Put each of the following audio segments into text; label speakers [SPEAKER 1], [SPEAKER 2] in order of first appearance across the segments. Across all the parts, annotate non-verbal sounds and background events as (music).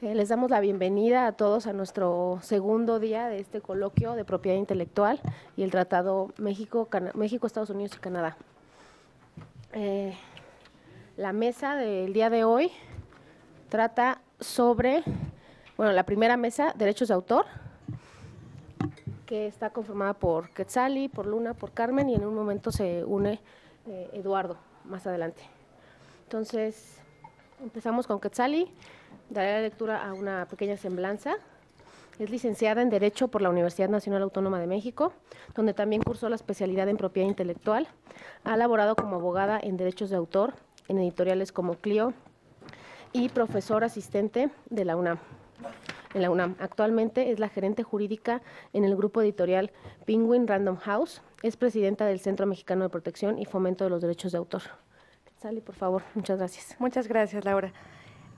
[SPEAKER 1] Eh, les damos la bienvenida a todos a nuestro segundo día de este coloquio de propiedad intelectual y el Tratado México, México Estados Unidos y Canadá. Eh, la mesa del día de hoy trata sobre bueno, la primera mesa, derechos de autor, que está conformada por Quetzali, por Luna, por Carmen y en un momento se une eh, Eduardo más adelante. Entonces, empezamos con Quetzali, daré la lectura a una pequeña semblanza. Es licenciada en Derecho por la Universidad Nacional Autónoma de México, donde también cursó la especialidad en propiedad intelectual. Ha laborado como abogada en derechos de autor en editoriales como Clio y profesor asistente de la UNAM en la UNAM. Actualmente es la gerente jurídica en el grupo editorial Penguin Random House. Es presidenta del Centro Mexicano de Protección y Fomento de los Derechos de Autor.
[SPEAKER 2] Sally, por favor, muchas gracias. Muchas gracias, Laura.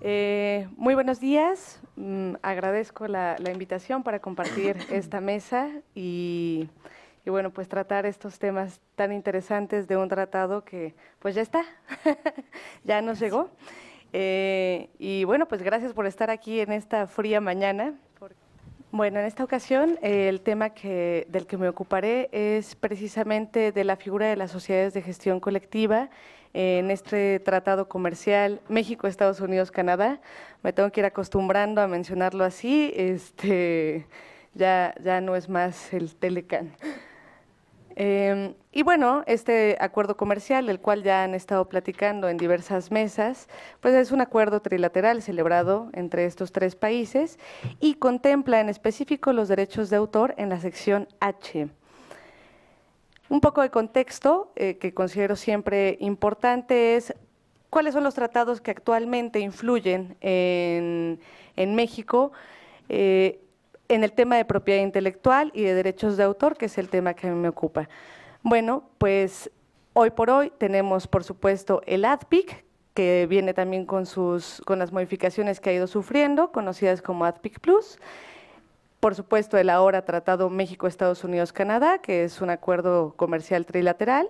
[SPEAKER 2] Eh, muy buenos días. Mm, agradezco la, invitación para compartir (coughs) esta mesa y, bueno, pues tratar estos temas tan interesantes de un tratado que pues ya está, (laughs) ya nos llegó. Eh, y bueno, pues gracias por estar aquí en esta fría mañana. Bueno, en esta ocasión el tema del que me ocuparé es precisamente de la figura de las sociedades de gestión colectiva en este tratado comercial México, Estados Unidos, Canadá. Me tengo que ir acostumbrando a mencionarlo así, este, ya, ya no es más el Telecan. Em, y bueno, este acuerdo comercial, el cual ya han estado platicando en diversas mesas, pues es un acuerdo trilateral celebrado entre estos tres países y contempla en específico los derechos de autor en la sección H. Un poco de contexto eh, que considero siempre importante es cuáles son los tratados que actualmente influyen en, México. Eh, en el tema de propiedad intelectual y de derechos de autor, que es el tema que a mí me ocupa. Bueno, pues hoy por hoy tenemos, por supuesto, el ADPIC, que viene también con, sus, con las modificaciones que ha ido sufriendo, conocidas como ADPIC Plus. Por supuesto, el ahora Tratado México-Estados Unidos-Canadá, que es un acuerdo comercial trilateral.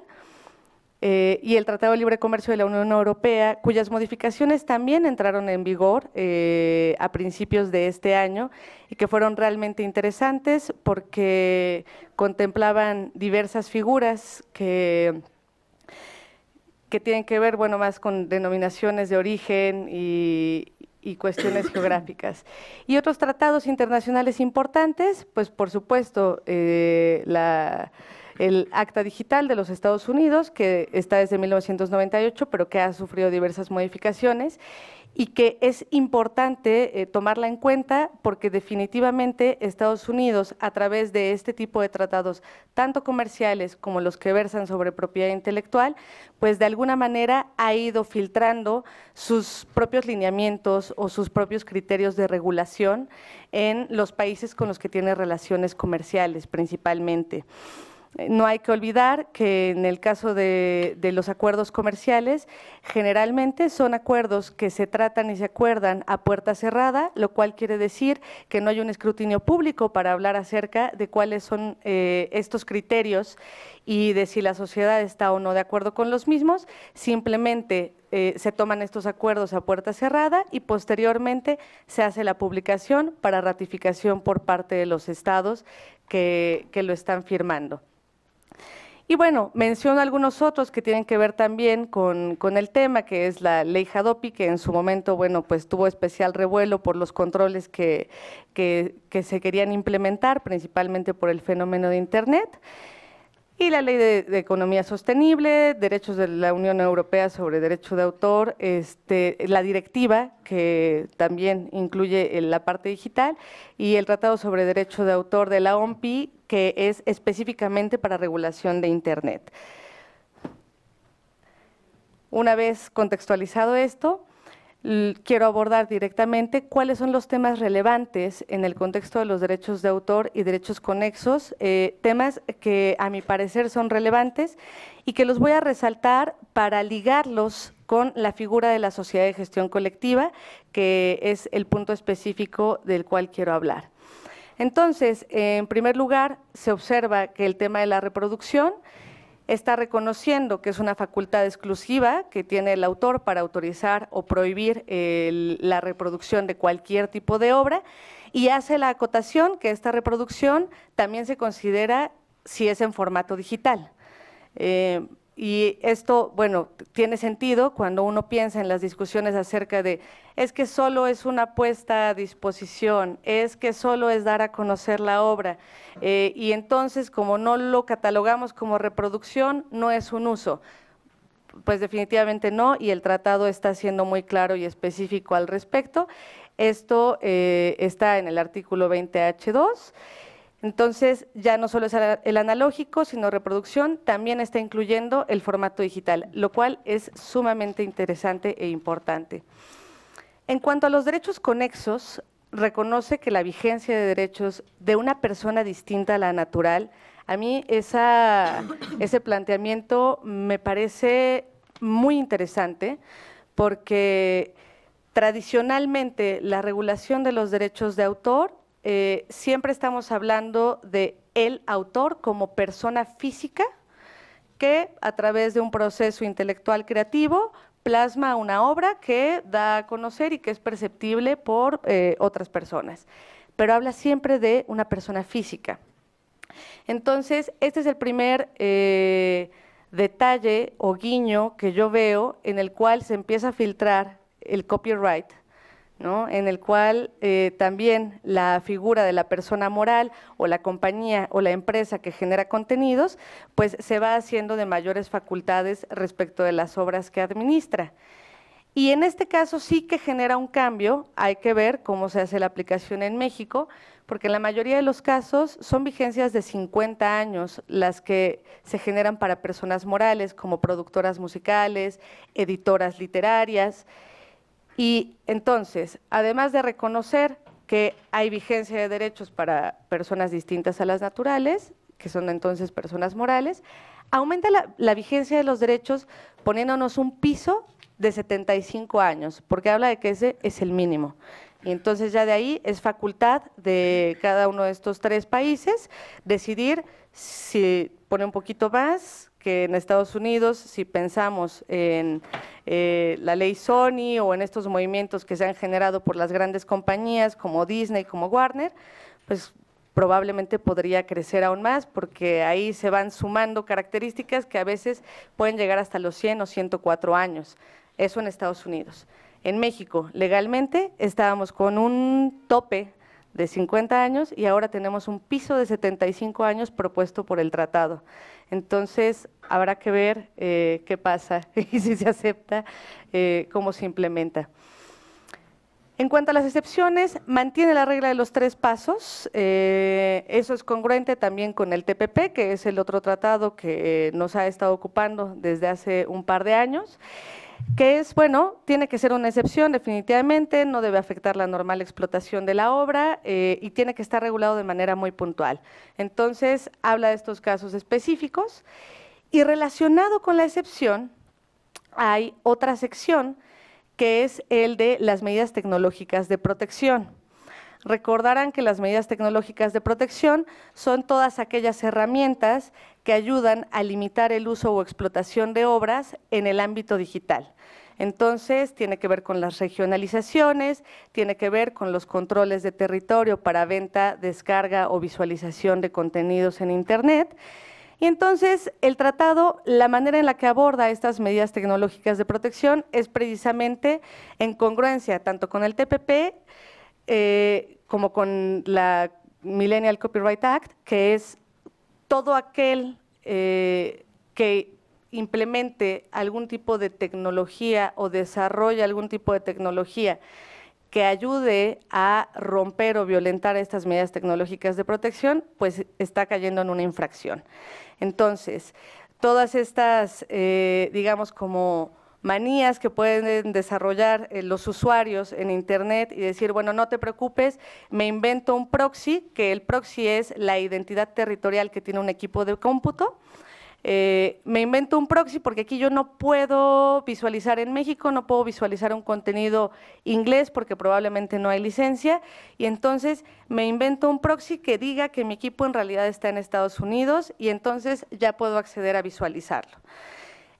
[SPEAKER 2] Eh, y el Tratado de Libre Comercio de la Unión Europea, cuyas modificaciones también entraron en vigor eh, a principios de este año y que fueron realmente interesantes porque contemplaban diversas figuras que que tienen que ver, bueno, más con denominaciones de origen y, cuestiones geográficas. Y otros tratados internacionales importantes, pues por supuesto, eh, la, el Acta Digital de los Estados Unidos, que está desde 1998, pero que ha sufrido diversas modificaciones y que es importante eh, tomarla en cuenta porque definitivamente Estados Unidos, a través de este tipo de tratados, tanto comerciales como los que versan sobre propiedad intelectual, pues de alguna manera ha ido filtrando sus propios lineamientos o sus propios criterios de regulación en los países con los que tiene relaciones comerciales principalmente. No hay que olvidar que en el caso de, los acuerdos comerciales, generalmente son acuerdos que se tratan y se acuerdan a puerta cerrada, lo cual quiere decir que no hay un escrutinio público para hablar acerca de cuáles son eh, estos criterios y de si la sociedad está o no de acuerdo con los mismos. Simplemente eh, se toman estos acuerdos a puerta cerrada y posteriormente se hace la publicación para ratificación por parte de los estados que lo están firmando. Y bueno, menciono algunos otros que tienen que ver también con, el tema, que es la ley Jadopi, que en su momento, bueno, pues tuvo especial revuelo por los controles que se querían implementar, principalmente por el fenómeno de Internet y la Ley de, Economía Sostenible, derechos de la Unión Europea sobre derecho de autor, este, la directiva que también incluye la parte digital y el Tratado sobre Derecho de Autor de la OMPI que es específicamente para regulación de Internet. Una vez contextualizado esto, quiero abordar directamente cuáles son los temas relevantes en el contexto de los derechos de autor y derechos conexos, eh, temas que a mi parecer son relevantes y que los voy a resaltar para ligarlos con la figura de la sociedad de gestión colectiva, que es el punto específico del cual quiero hablar. Entonces, en primer lugar, se observa que el tema de la reproducción, está reconociendo que es una facultad exclusiva que tiene el autor para autorizar o prohibir la reproducción de cualquier tipo de obra y hace la acotación que esta reproducción también se considera si es en formato digital. Eh, y esto, bueno, tiene sentido cuando uno piensa en las discusiones acerca de, es que solo es una puesta a disposición, es que solo es dar a conocer la obra. Eh, y entonces, como no lo catalogamos como reproducción, no es un uso. Pues definitivamente no, y el tratado está siendo muy claro y específico al respecto. Esto eh, está en el artículo 20H2. Entonces, ya no solo es el analógico, sino reproducción, también está incluyendo el formato digital, lo cual es sumamente interesante e importante. En cuanto a los derechos conexos, reconoce que la vigencia de derechos de una persona distinta a la natural, a mí (coughs) ese planteamiento me parece muy interesante porque tradicionalmente la regulación de los derechos de autor eh, siempre estamos hablando de el autor como persona física que a través de un proceso intelectual creativo plasma una obra que da a conocer y que es perceptible por eh, otras personas, pero habla siempre de una persona física. Entonces, este es el primer eh, detalle o guiño que yo veo en el cual se empieza a filtrar el copyright en el cual eh, también la figura de la persona moral o la compañía o la empresa que genera contenidos, pues se va haciendo de mayores facultades respecto de las obras que administra. Y en este caso sí que genera un cambio, hay que ver cómo se hace la aplicación en México, porque en la mayoría de los casos son vigencias de 50 años las que se generan para personas morales como productoras musicales, editoras literarias. Y entonces, además de reconocer que hay vigencia de derechos para personas distintas a las naturales, que son entonces personas morales, aumenta la, vigencia de los derechos poniéndonos un piso de 75 años, porque habla de que ese es el mínimo. Y entonces ya de ahí es facultad de cada uno de estos tres países decidir si pone un poquito más, que en Estados Unidos, si pensamos en eh, la ley Sony o en estos movimientos que se han generado por las grandes compañías como Disney, como Warner, pues probablemente podría crecer aún más porque ahí se van sumando características que a veces pueden llegar hasta los 100 o 104 años. Eso en Estados Unidos. En México, legalmente, estábamos con un tope de 50 años y ahora tenemos un piso de 75 años propuesto por el tratado. Entonces, habrá que ver eh, qué pasa (laughs) y si se acepta, eh, cómo se implementa. En cuanto a las excepciones, mantiene la regla de los tres pasos. Eh, eso es congruente también con el TPP, que es el otro tratado que nos ha estado ocupando desde hace un par de años que es, bueno, tiene que ser una excepción definitivamente, no debe afectar la normal explotación de la obra eh, y tiene que estar regulado de manera muy puntual. Entonces, habla de estos casos específicos y relacionado con la excepción hay otra sección que es el de las medidas tecnológicas de protección. Recordarán que las medidas tecnológicas de protección son todas aquellas herramientas que ayudan a limitar el uso o explotación de obras en el ámbito digital. Entonces, tiene que ver con las regionalizaciones, tiene que ver con los controles de territorio para venta, descarga o visualización de contenidos en Internet. Y entonces, el tratado, la manera en la que aborda estas medidas tecnológicas de protección es precisamente en congruencia tanto con el TPP eh, como con la Millennial Copyright Act, que es todo aquel eh, que implemente algún tipo de tecnología o desarrolle algún tipo de tecnología que ayude a romper o violentar estas medidas tecnológicas de protección, pues está cayendo en una infracción. Entonces, todas estas, eh, digamos, como manías que pueden desarrollar eh, los usuarios en Internet y decir, bueno, no te preocupes, me invento un proxy, que el proxy es la identidad territorial que tiene un equipo de cómputo. Eh, me invento un proxy porque aquí yo no puedo visualizar en México, no puedo visualizar un contenido inglés porque probablemente no hay licencia. Y entonces me invento un proxy que diga que mi equipo en realidad está en Estados Unidos y entonces ya puedo acceder a visualizarlo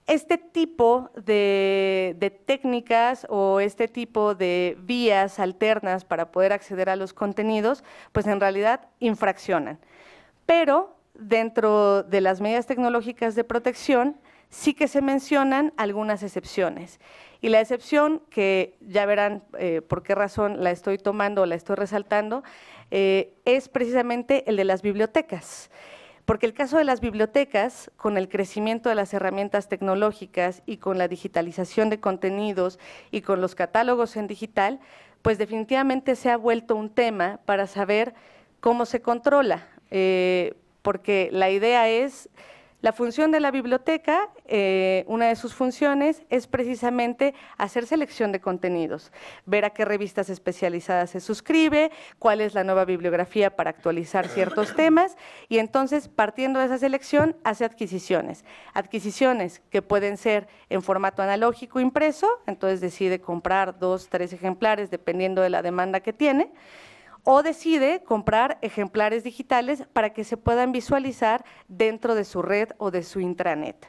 [SPEAKER 2] este tipo de, técnicas o este tipo de vías alternas para poder acceder a los contenidos, pues en realidad infraccionan. Pero dentro de las medidas tecnológicas de protección sí que se mencionan algunas excepciones. Y la excepción, que ya verán eh, por qué razón la estoy tomando o la estoy resaltando, eh, es precisamente el de las bibliotecas. Porque el caso de las bibliotecas, con el crecimiento de las herramientas tecnológicas y con la digitalización de contenidos y con los catálogos en digital, pues definitivamente se ha vuelto un tema para saber cómo se controla, eh, porque la idea es la función de la biblioteca, eh, una de sus funciones es precisamente hacer selección de contenidos, ver a qué revistas especializadas se suscribe, cuál es la nueva bibliografía para actualizar ciertos temas y entonces partiendo de esa selección hace adquisiciones. Adquisiciones que pueden ser en formato analógico impreso, entonces decide comprar dos, tres ejemplares dependiendo de la demanda que tiene o decide comprar ejemplares digitales para que se puedan visualizar dentro de su red o de su intranet.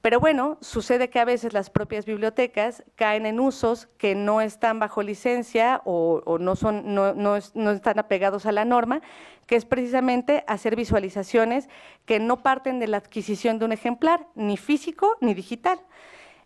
[SPEAKER 2] Pero bueno, sucede que a veces las propias bibliotecas caen en usos que no están bajo licencia o, no, no, están apegados a la norma, que es precisamente hacer visualizaciones que no parten de la adquisición de un ejemplar, ni físico ni digital,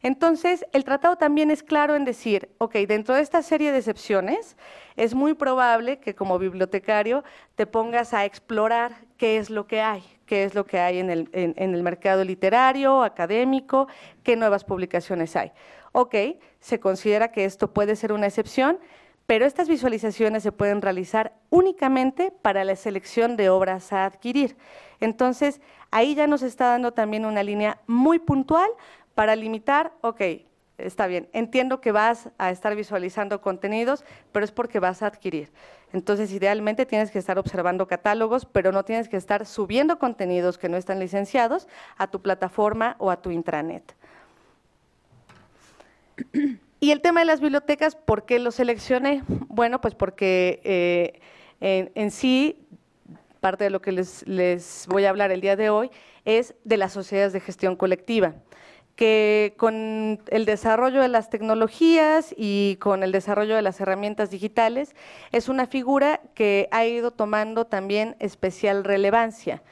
[SPEAKER 2] entonces, el tratado también es claro en decir, ok, dentro de esta serie de excepciones, es muy probable que como bibliotecario te pongas a explorar qué es lo que hay, qué es lo que hay en el, el mercado literario, académico, qué nuevas publicaciones hay. Ok, se considera que esto puede ser una excepción, pero estas visualizaciones se pueden realizar únicamente para la selección de obras a adquirir. Entonces, ahí ya nos está dando también una línea muy puntual para limitar, ok, está bien, entiendo que vas a estar visualizando contenidos, pero es porque vas a adquirir. Entonces, idealmente tienes que estar observando catálogos, pero no tienes que estar subiendo contenidos que no están licenciados a tu plataforma o a tu intranet. Y el tema de las bibliotecas, ¿por qué lo seleccioné? Bueno, pues porque eh, en, sí, parte de lo que les voy a hablar el día de hoy es de las sociedades de gestión colectiva que con el desarrollo de las tecnologías y con el desarrollo de las herramientas digitales es una figura que ha ido tomando también especial relevancia.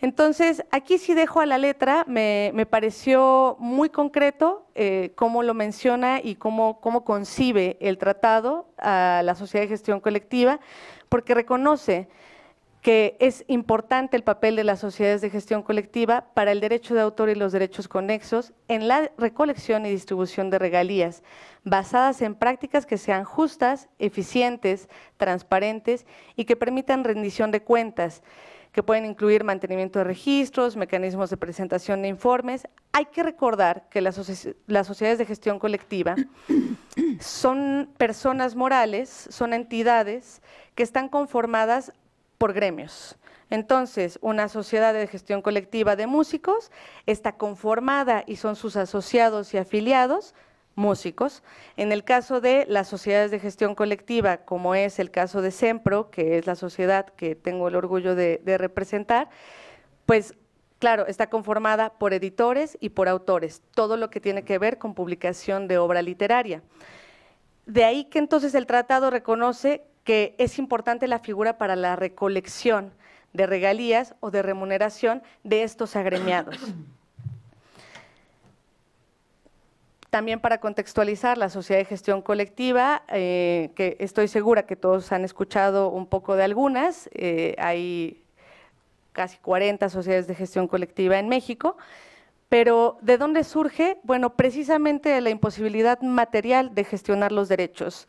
[SPEAKER 2] Entonces, aquí sí dejo a la letra, me, pareció muy concreto eh, cómo lo menciona y cómo, cómo concibe el tratado a la sociedad de gestión colectiva, porque reconoce que es importante el papel de las sociedades de gestión colectiva para el derecho de autor y los derechos conexos en la recolección y distribución de regalías, basadas en prácticas que sean justas, eficientes, transparentes y que permitan rendición de cuentas, que pueden incluir mantenimiento de registros, mecanismos de presentación de informes. Hay que recordar que las, sociedades de gestión colectiva son personas morales, son entidades que están conformadas por gremios. Entonces, una sociedad de gestión colectiva de músicos está conformada y son sus asociados y afiliados músicos. En el caso de las sociedades de gestión colectiva, como es el caso de SEMPRO, que es la sociedad que tengo el orgullo de, de representar, pues claro, está conformada por editores y por autores, todo lo que tiene que ver con publicación de obra literaria. De ahí que entonces el tratado reconoce que es importante la figura para la recolección de regalías o de remuneración de estos agremiados. También para contextualizar la sociedad de gestión colectiva, eh, que estoy segura que todos han escuchado un poco de algunas, eh, hay casi 40 sociedades de gestión colectiva en México, pero ¿de dónde surge? Bueno, precisamente la imposibilidad material de gestionar los derechos.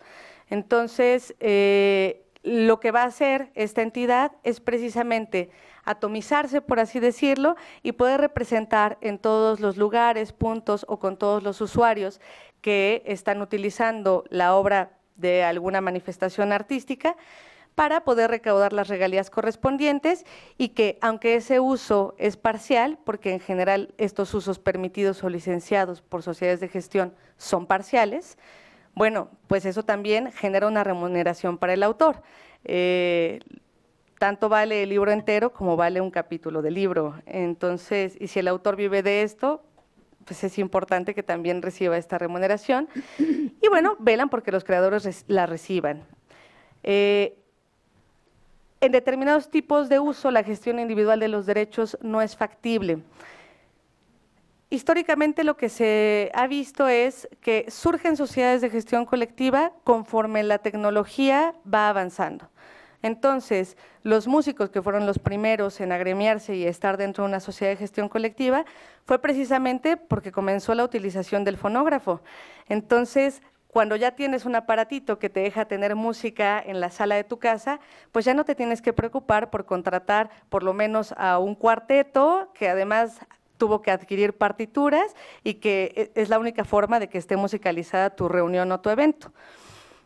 [SPEAKER 2] Entonces, eh, lo que va a hacer esta entidad es precisamente atomizarse, por así decirlo, y poder representar en todos los lugares, puntos o con todos los usuarios que están utilizando la obra de alguna manifestación artística para poder recaudar las regalías correspondientes y que, aunque ese uso es parcial, porque en general estos usos permitidos o licenciados por sociedades de gestión son parciales, bueno, pues eso también genera una remuneración para el autor. Eh, tanto vale el libro entero como vale un capítulo del libro. Entonces, y si el autor vive de esto, pues es importante que también reciba esta remuneración. Y bueno, velan porque los creadores la reciban. Eh, en determinados tipos de uso, la gestión individual de los derechos no es factible. Históricamente lo que se ha visto es que surgen sociedades de gestión colectiva conforme la tecnología va avanzando. Entonces, los músicos que fueron los primeros en agremiarse y estar dentro de una sociedad de gestión colectiva fue precisamente porque comenzó la utilización del fonógrafo. Entonces, cuando ya tienes un aparatito que te deja tener música en la sala de tu casa, pues ya no te tienes que preocupar por contratar por lo menos a un cuarteto que además tuvo que adquirir partituras y que eh, es la única forma de que esté musicalizada tu reunión o tu evento.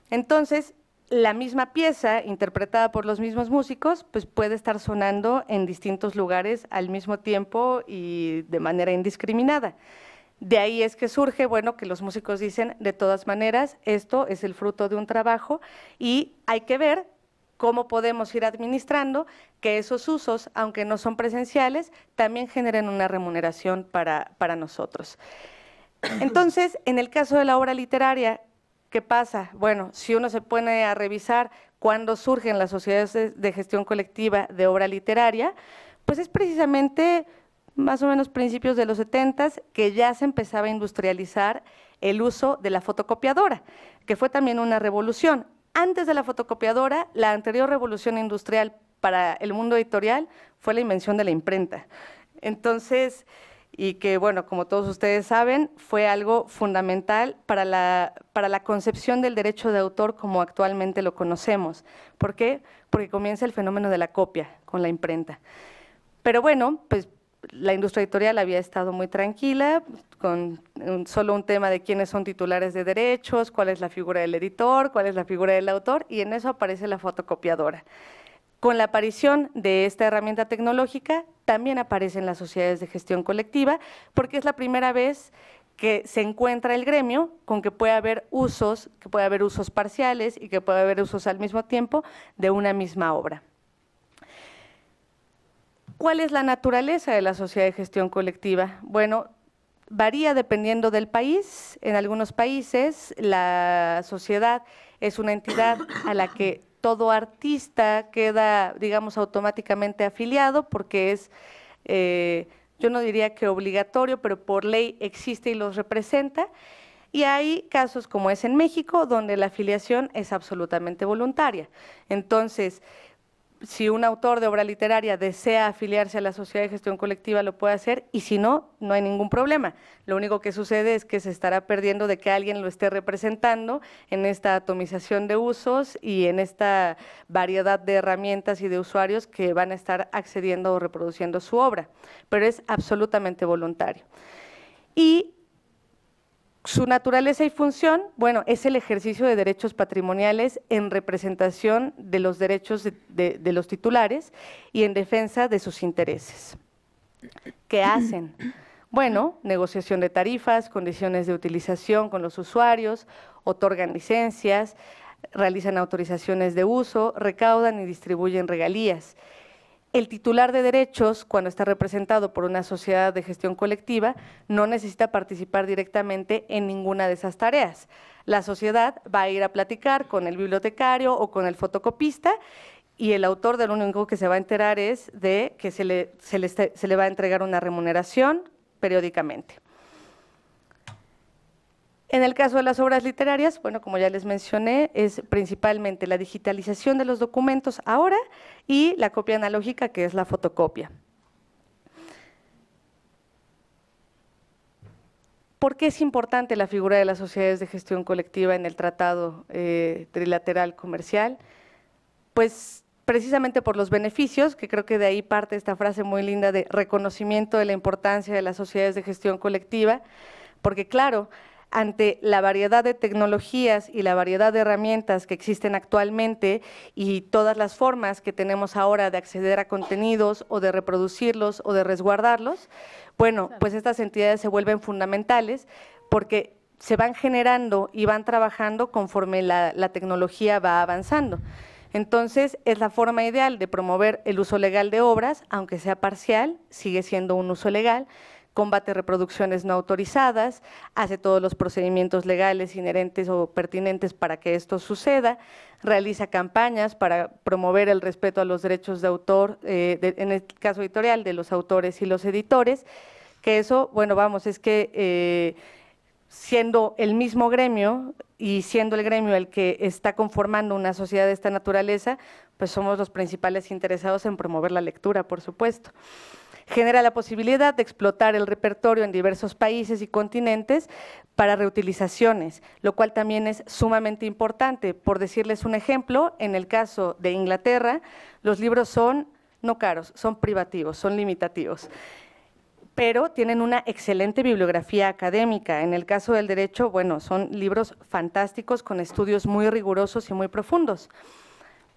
[SPEAKER 2] Entonces, la misma pieza interpretada por los mismos músicos, pues puede estar sonando en distintos lugares al mismo tiempo y de manera indiscriminada. De ahí es que surge, bueno, que los músicos dicen, de todas maneras, esto es el fruto de un trabajo y hay que ver cómo podemos ir administrando que esos usos, aunque no son presenciales, también generen una remuneración para, nosotros. Entonces, en el caso de la obra literaria, ¿qué pasa? Bueno, si uno se pone a revisar cuándo surgen las sociedades de gestión colectiva de obra literaria, pues es precisamente más o menos principios de los 70 que ya se empezaba a industrializar el uso de la fotocopiadora, que fue también una revolución. Antes de la fotocopiadora, la anterior revolución industrial para el mundo editorial fue la invención de la imprenta. Entonces, y que, bueno, como todos ustedes saben, fue algo fundamental para la, para la concepción del derecho de autor como actualmente lo conocemos. ¿Por qué? Porque comienza el fenómeno de la copia con la imprenta. Pero bueno, pues la industria editorial había estado muy tranquila, con solo un tema de quiénes son titulares de derechos, cuál es la figura del editor, cuál es la figura del autor, y en eso aparece la fotocopiadora. Con la aparición de esta herramienta tecnológica, también aparecen las sociedades de gestión colectiva, porque es la primera vez que se encuentra el gremio con que puede haber usos, que puede haber usos parciales y que puede haber usos al mismo tiempo de una misma obra. ¿Cuál es la naturaleza de la sociedad de gestión colectiva? Bueno, varía dependiendo del país. En algunos países la sociedad es una entidad a la que todo artista queda, digamos, automáticamente afiliado porque es, eh, yo no diría que obligatorio, pero por ley existe y los representa. Y hay casos como es en México, donde la afiliación es absolutamente voluntaria. Entonces, si un autor de obra literaria desea afiliarse a la sociedad de gestión colectiva, lo puede hacer y si no, no hay ningún problema. Lo único que sucede es que se estará perdiendo de que alguien lo esté representando en esta atomización de usos y en esta variedad de herramientas y de usuarios que van a estar accediendo o reproduciendo su obra, pero es absolutamente voluntario. Y su naturaleza y función, bueno, es el ejercicio de derechos patrimoniales en representación de los derechos de, los titulares y en defensa de sus intereses. ¿Qué (clears throat) hacen? Bueno, negociación de tarifas, condiciones de utilización con los usuarios, otorgan licencias, realizan autorizaciones de uso, recaudan y distribuyen regalías el titular de derechos, cuando está representado por una sociedad de gestión colectiva, no necesita participar directamente en ninguna de esas tareas. La sociedad va a ir a platicar con el bibliotecario o con el fotocopista y el autor de lo único que se va a enterar es de que se le, se le va a entregar una remuneración periódicamente. En el caso de las obras literarias, bueno, como ya les mencioné, es principalmente la digitalización de los documentos ahora y la copia analógica, que es la fotocopia. ¿Por qué es importante la figura de las sociedades de gestión colectiva en el Tratado eh, Trilateral Comercial? Pues precisamente por los beneficios, que creo que de ahí parte esta frase muy linda de reconocimiento de la importancia de las sociedades de gestión colectiva, porque claro, ante la variedad de tecnologías y la variedad de herramientas que existen actualmente y todas las formas que tenemos ahora de acceder a contenidos o de reproducirlos o de resguardarlos, bueno, pues estas entidades se vuelven fundamentales porque se van generando y van trabajando conforme la, tecnología va avanzando. Entonces, es la forma ideal de promover el uso legal de obras, aunque sea parcial, sigue siendo un uso legal, combate reproducciones no autorizadas, hace todos los procedimientos legales inherentes o pertinentes para que esto suceda, realiza campañas para promover el respeto a los derechos de autor, eh, en el caso editorial, de los autores y los editores, que eso, bueno, vamos, es que eh, siendo el mismo gremio y siendo el gremio el que está conformando una sociedad de esta naturaleza, pues somos los principales interesados en promover la lectura, por supuesto genera la posibilidad de explotar el repertorio en diversos países y continentes para reutilizaciones, lo cual también es sumamente importante. Por decirles un ejemplo, en el caso de Inglaterra, los libros son no caros, son privativos, son limitativos pero tienen una excelente bibliografía académica. En el caso del derecho, bueno, son libros fantásticos con estudios muy rigurosos y muy profundos.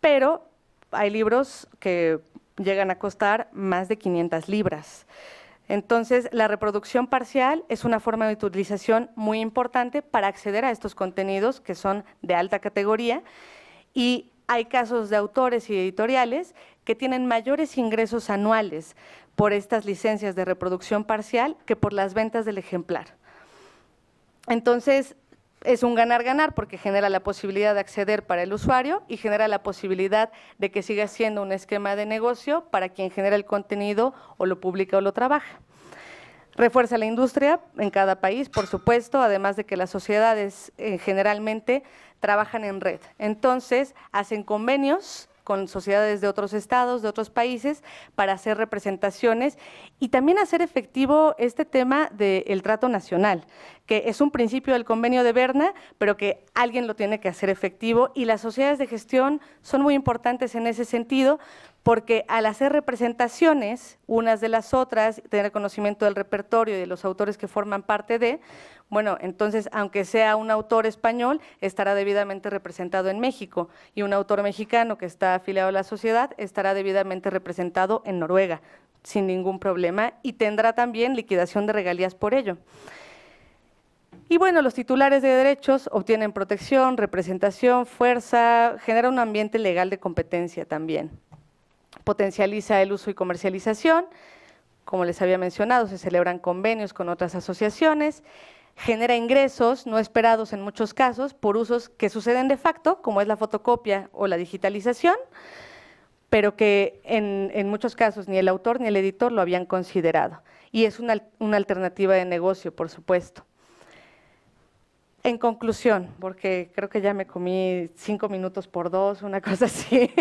[SPEAKER 2] Pero hay libros que llegan a costar más de 500 libras. Entonces, la reproducción parcial es una forma de utilización muy importante para acceder a estos contenidos que son de alta categoría y hay casos de autores y editoriales que tienen mayores ingresos anuales por estas licencias de reproducción parcial que por las ventas del ejemplar. Entonces, es un ganar-ganar porque genera la posibilidad de acceder para el usuario y genera la posibilidad de que siga siendo un esquema de negocio para quien genera el contenido o lo publica o lo trabaja. Refuerza la industria en cada país, por supuesto, además de que las sociedades eh, generalmente trabajan en red. Entonces, hacen convenios con sociedades de otros estados, de otros países, para hacer representaciones y también hacer efectivo este tema del trato nacional, que es un principio del convenio de Berna, pero que alguien lo tiene que hacer efectivo y las sociedades de gestión son muy importantes en ese sentido porque al hacer representaciones unas de las otras, tener conocimiento del repertorio y de los autores que forman parte de, bueno, entonces, aunque sea un autor español, estará debidamente representado en México y un autor mexicano que está afiliado a la sociedad estará debidamente representado en Noruega, sin ningún problema, y tendrá también liquidación de regalías por ello. Y bueno, los titulares de derechos obtienen protección, representación, fuerza, genera un ambiente legal de competencia también. Potencializa el uso y comercialización, como les había mencionado, se celebran convenios con otras asociaciones, genera ingresos no esperados en muchos casos por usos que suceden de facto, como es la fotocopia o la digitalización, pero que en, muchos casos ni el autor ni el editor lo habían considerado. Y es una, alternativa de negocio, por supuesto. En conclusión, porque creo que ya me comí cinco minutos por dos, una (laughs) cosa así.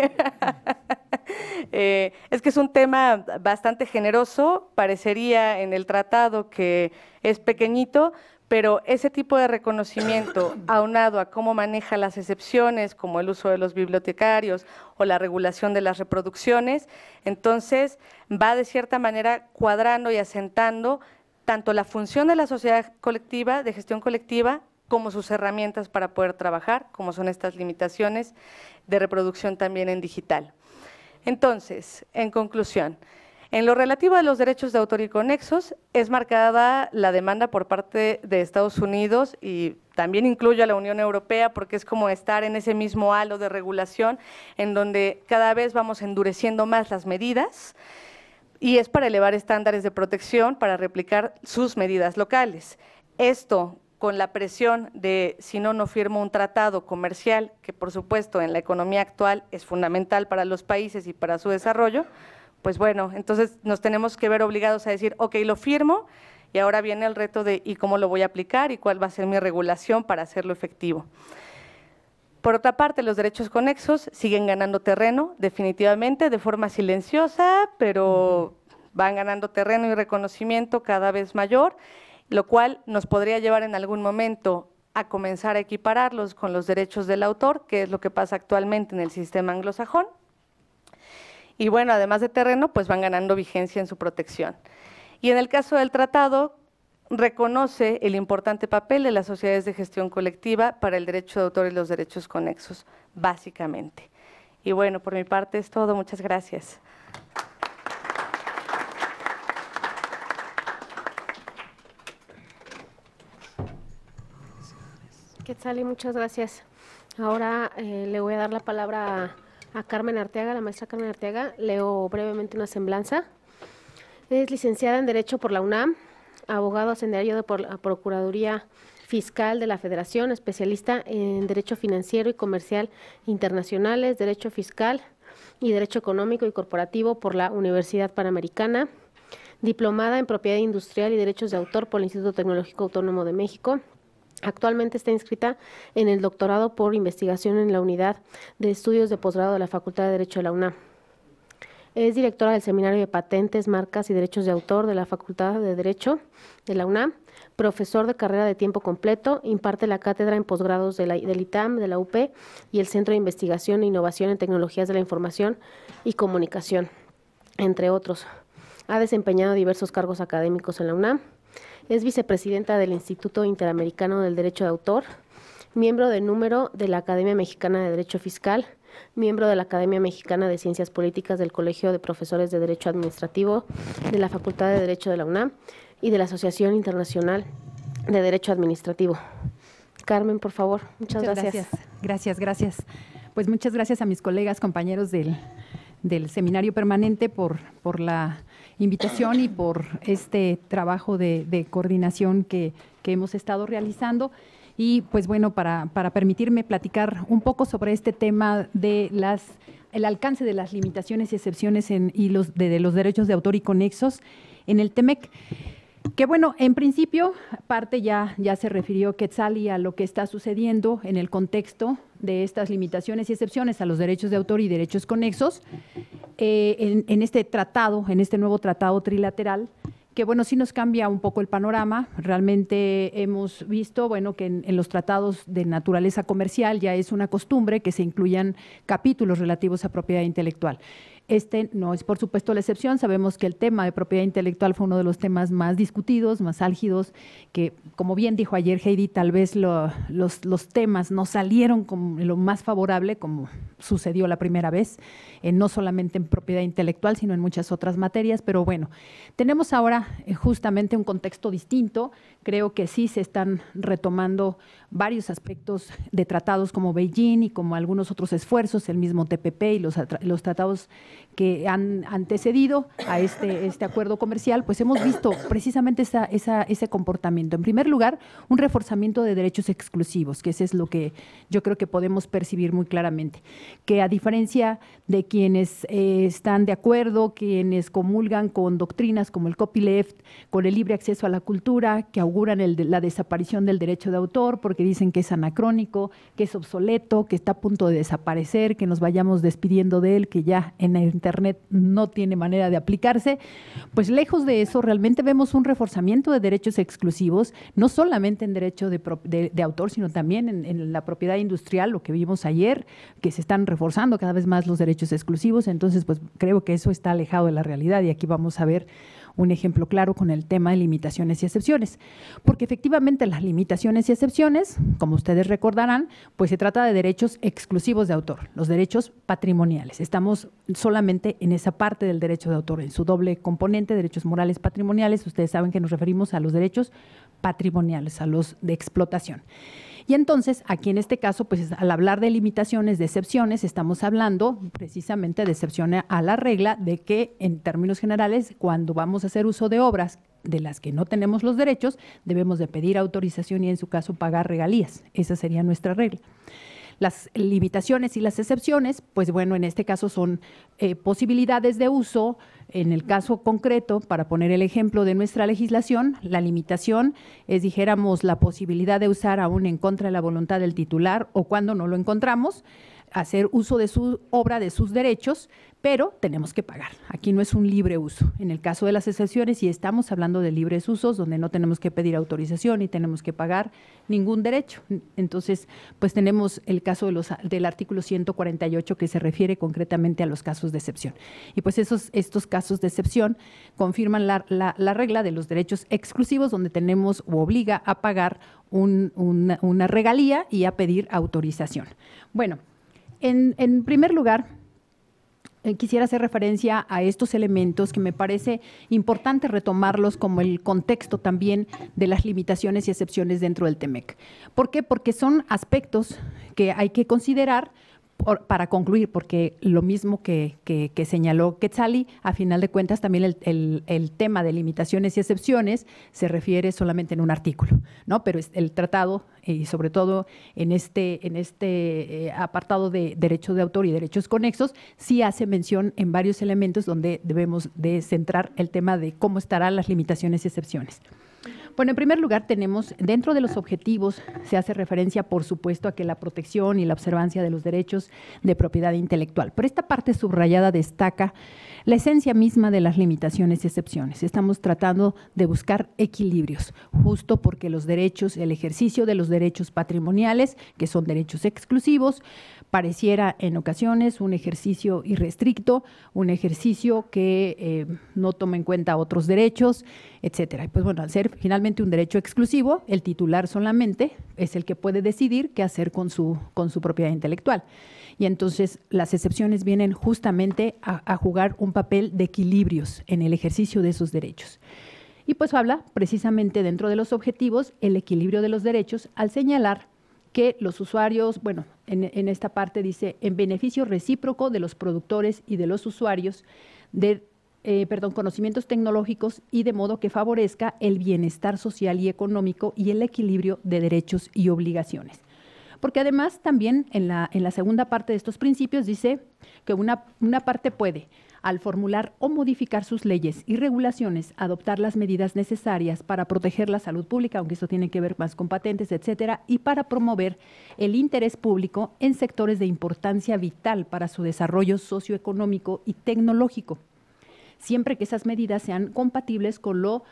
[SPEAKER 2] Eh, es que es un tema bastante generoso, parecería en el tratado que es pequeñito, pero ese tipo de reconocimiento (coughs) aunado a cómo maneja las excepciones, como el uso de los bibliotecarios o la regulación de las reproducciones, entonces va de cierta manera cuadrando y asentando tanto la función de la sociedad colectiva, de gestión colectiva, como sus herramientas para poder trabajar, como son estas limitaciones de reproducción también en digital. Entonces, en conclusión, en lo relativo a los derechos de autor y conexos, es marcada la demanda por parte de Estados Unidos y también incluye a la Unión Europea porque es como estar en ese mismo halo de regulación en donde cada vez vamos endureciendo más las medidas y es para elevar estándares de protección para replicar sus medidas locales. Esto con la presión de si no, no firmo un tratado comercial, que por supuesto en la economía actual es fundamental para los países y para su desarrollo, pues bueno, entonces nos tenemos que ver obligados a decir, ok, lo firmo y ahora viene el reto de y cómo lo voy a aplicar y cuál va a ser mi regulación para hacerlo efectivo. Por otra parte, los derechos conexos siguen ganando terreno, definitivamente, de forma silenciosa, pero van ganando terreno y reconocimiento cada vez mayor, lo cual nos podría llevar en algún momento a comenzar a equipararlos con los derechos del autor, que es lo que pasa actualmente en el sistema anglosajón y bueno, además de terreno, pues van ganando vigencia en su protección. Y en el caso del tratado, reconoce el importante papel de las sociedades de gestión colectiva para el derecho de autor y los derechos conexos, básicamente. Y bueno, por mi parte es todo, muchas gracias.
[SPEAKER 1] Quetzali, muchas gracias. Ahora eh, le voy a dar la palabra a a Carmen Arteaga, la maestra Carmen Arteaga. Leo brevemente una semblanza. Es licenciada en Derecho por la UNAM, abogado ascendiario de por la Procuraduría Fiscal de la Federación, especialista en Derecho Financiero y Comercial Internacionales, Derecho Fiscal y Derecho Económico y Corporativo por la Universidad Panamericana, diplomada en Propiedad Industrial y Derechos de Autor por el Instituto Tecnológico Autónomo de México, Actualmente está inscrita en el doctorado por investigación en la unidad de estudios de posgrado de la Facultad de Derecho de la UNAM. Es directora del Seminario de Patentes, Marcas y Derechos de Autor de la Facultad de Derecho de la UNAM, profesor de carrera de tiempo completo, imparte la cátedra en posgrados del ITAM, de la UP y el Centro de Investigación e Innovación en Tecnologías de la Información y Comunicación, entre otros. Ha desempeñado diversos cargos académicos en la UNAM es vicepresidenta del Instituto Interamericano del Derecho de Autor, miembro de número de la Academia Mexicana de Derecho Fiscal, miembro de la Academia Mexicana de Ciencias Políticas del Colegio de Profesores de Derecho Administrativo de la Facultad de Derecho de la UNAM y de la Asociación Internacional de Derecho Administrativo. Carmen, por favor, muchas, gracias. gracias. Gracias, gracias. Pues muchas gracias a mis colegas,
[SPEAKER 3] compañeros del, del seminario permanente por, por la invitación y por este trabajo de, coordinación que, hemos estado realizando. Y pues bueno, para, permitirme platicar un poco sobre este tema de las el alcance de las limitaciones y excepciones en, y los, de, de los derechos de autor y conexos en el TEMEC. Que bueno, en principio, parte ya, ya se refirió y a lo que está sucediendo en el contexto de estas limitaciones y excepciones a los derechos de autor y derechos conexos eh, en, este tratado, en este nuevo tratado trilateral que bueno, sí nos cambia un poco el panorama. Realmente hemos visto, bueno, que en, los tratados de naturaleza comercial ya es una costumbre que se incluyan capítulos relativos a propiedad intelectual. Este no es, por supuesto, la excepción. Sabemos que el tema de propiedad intelectual fue uno de los temas más discutidos, más álgidos, que, como bien dijo ayer Heidi, tal vez los, temas no salieron como lo más favorable, como sucedió la primera vez, no solamente en propiedad intelectual, sino en muchas otras materias. Pero bueno, tenemos ahora eh, justamente un contexto distinto. Creo que sí se están retomando varios aspectos de tratados como Beijing y como algunos otros esfuerzos, el mismo TPP y los tratados que han antecedido a este, este acuerdo comercial, pues hemos visto precisamente esa, ese comportamiento. En primer lugar, un reforzamiento de derechos exclusivos, que eso es lo que yo creo que podemos percibir muy claramente, que a diferencia de quienes eh, están de acuerdo, quienes comulgan con doctrinas como el copyleft, con el libre acceso a la cultura, que auguran la desaparición del derecho de autor porque dicen que es anacrónico, que es obsoleto, que está a punto de desaparecer, que nos vayamos despidiendo de él, que ya en Internet no tiene manera de aplicarse, pues lejos de eso, realmente vemos un reforzamiento de derechos exclusivos, no solamente en derecho de, autor, sino también en, en, la propiedad industrial, lo que vimos ayer, que se están reforzando cada vez más los derechos exclusivos. Entonces, pues creo que eso está alejado de la realidad y aquí vamos a ver un ejemplo claro con el tema de limitaciones y excepciones, porque efectivamente las limitaciones y excepciones, como ustedes recordarán, pues se trata de derechos exclusivos de autor, los derechos patrimoniales. Estamos solamente en esa parte del derecho de autor, en su doble componente, derechos morales patrimoniales, ustedes saben que nos referimos a los derechos patrimoniales, a los de explotación. Y entonces, aquí en este caso, pues al hablar de limitaciones, de excepciones, estamos hablando precisamente de excepción a la regla de que en términos generales, cuando vamos a hacer uso de obras de las que no tenemos los derechos, debemos de pedir autorización y en su caso pagar regalías. Esa sería nuestra regla las limitaciones y las excepciones, pues bueno, en este caso son eh, posibilidades de uso, en el caso concreto, para poner el ejemplo de nuestra legislación, la limitación es, dijéramos, la posibilidad de usar aún en contra de la voluntad del titular o cuando no lo encontramos hacer uso de su obra, de sus derechos, pero tenemos que pagar. Aquí no es un libre uso. En el caso de las excepciones, y estamos hablando de libres usos, donde no tenemos que pedir autorización y tenemos que pagar ningún derecho. Entonces, pues tenemos el caso del artículo 148 que se refiere concretamente a los casos de excepción. Y pues esos, estos casos de excepción confirman la, regla de los derechos exclusivos, donde tenemos o obliga a pagar una, regalía y a pedir autorización. Bueno, en, en primer lugar, eh, quisiera hacer referencia a estos elementos que me parece importante retomarlos como el contexto también de las limitaciones y excepciones dentro del TEMEC. ¿Por qué? Porque son aspectos que hay que considerar para concluir, porque lo mismo que, señaló Quetzali, a final de cuentas también el, tema de limitaciones y excepciones se refiere solamente en un artículo, ¿no? Pero el tratado, eh, y sobre todo en este, este eh, apartado de derechos de autor y derechos conexos, sí hace mención en varios elementos donde debemos de centrar el tema de cómo estarán las limitaciones y excepciones. Bueno, en primer lugar tenemos, dentro de los objetivos, se hace referencia, por supuesto, a que la protección y la observancia de los derechos de propiedad intelectual. Pero esta parte subrayada destaca la esencia misma de las limitaciones y excepciones. Estamos tratando de buscar equilibrios, justo porque los derechos, el ejercicio de los derechos patrimoniales, que son derechos exclusivos, pareciera en ocasiones un ejercicio irrestricto, un ejercicio que eh, no toma en cuenta otros derechos, etcétera. Y pues bueno, al ser finalmente un derecho exclusivo, el titular solamente es el que puede decidir qué hacer con su, con su propiedad intelectual. Y entonces las excepciones vienen justamente a, jugar un papel de equilibrios en el ejercicio de esos derechos. Y pues habla precisamente dentro de los objetivos el equilibrio de los derechos al señalar que los usuarios, bueno, en, esta parte dice, en beneficio recíproco de los productores y de los usuarios, de eh, perdón, conocimientos tecnológicos y de modo que favorezca el bienestar social y económico y el equilibrio de derechos y obligaciones. Porque además también en la, en la segunda parte de estos principios dice que una, una parte puede, al formular o modificar sus leyes y regulaciones, adoptar las medidas necesarias para proteger la salud pública, aunque esto tiene que ver más con patentes, etcétera, y para promover el interés público en sectores de importancia vital para su desarrollo socioeconómico y tecnológico siempre que esas medidas sean compatibles con lo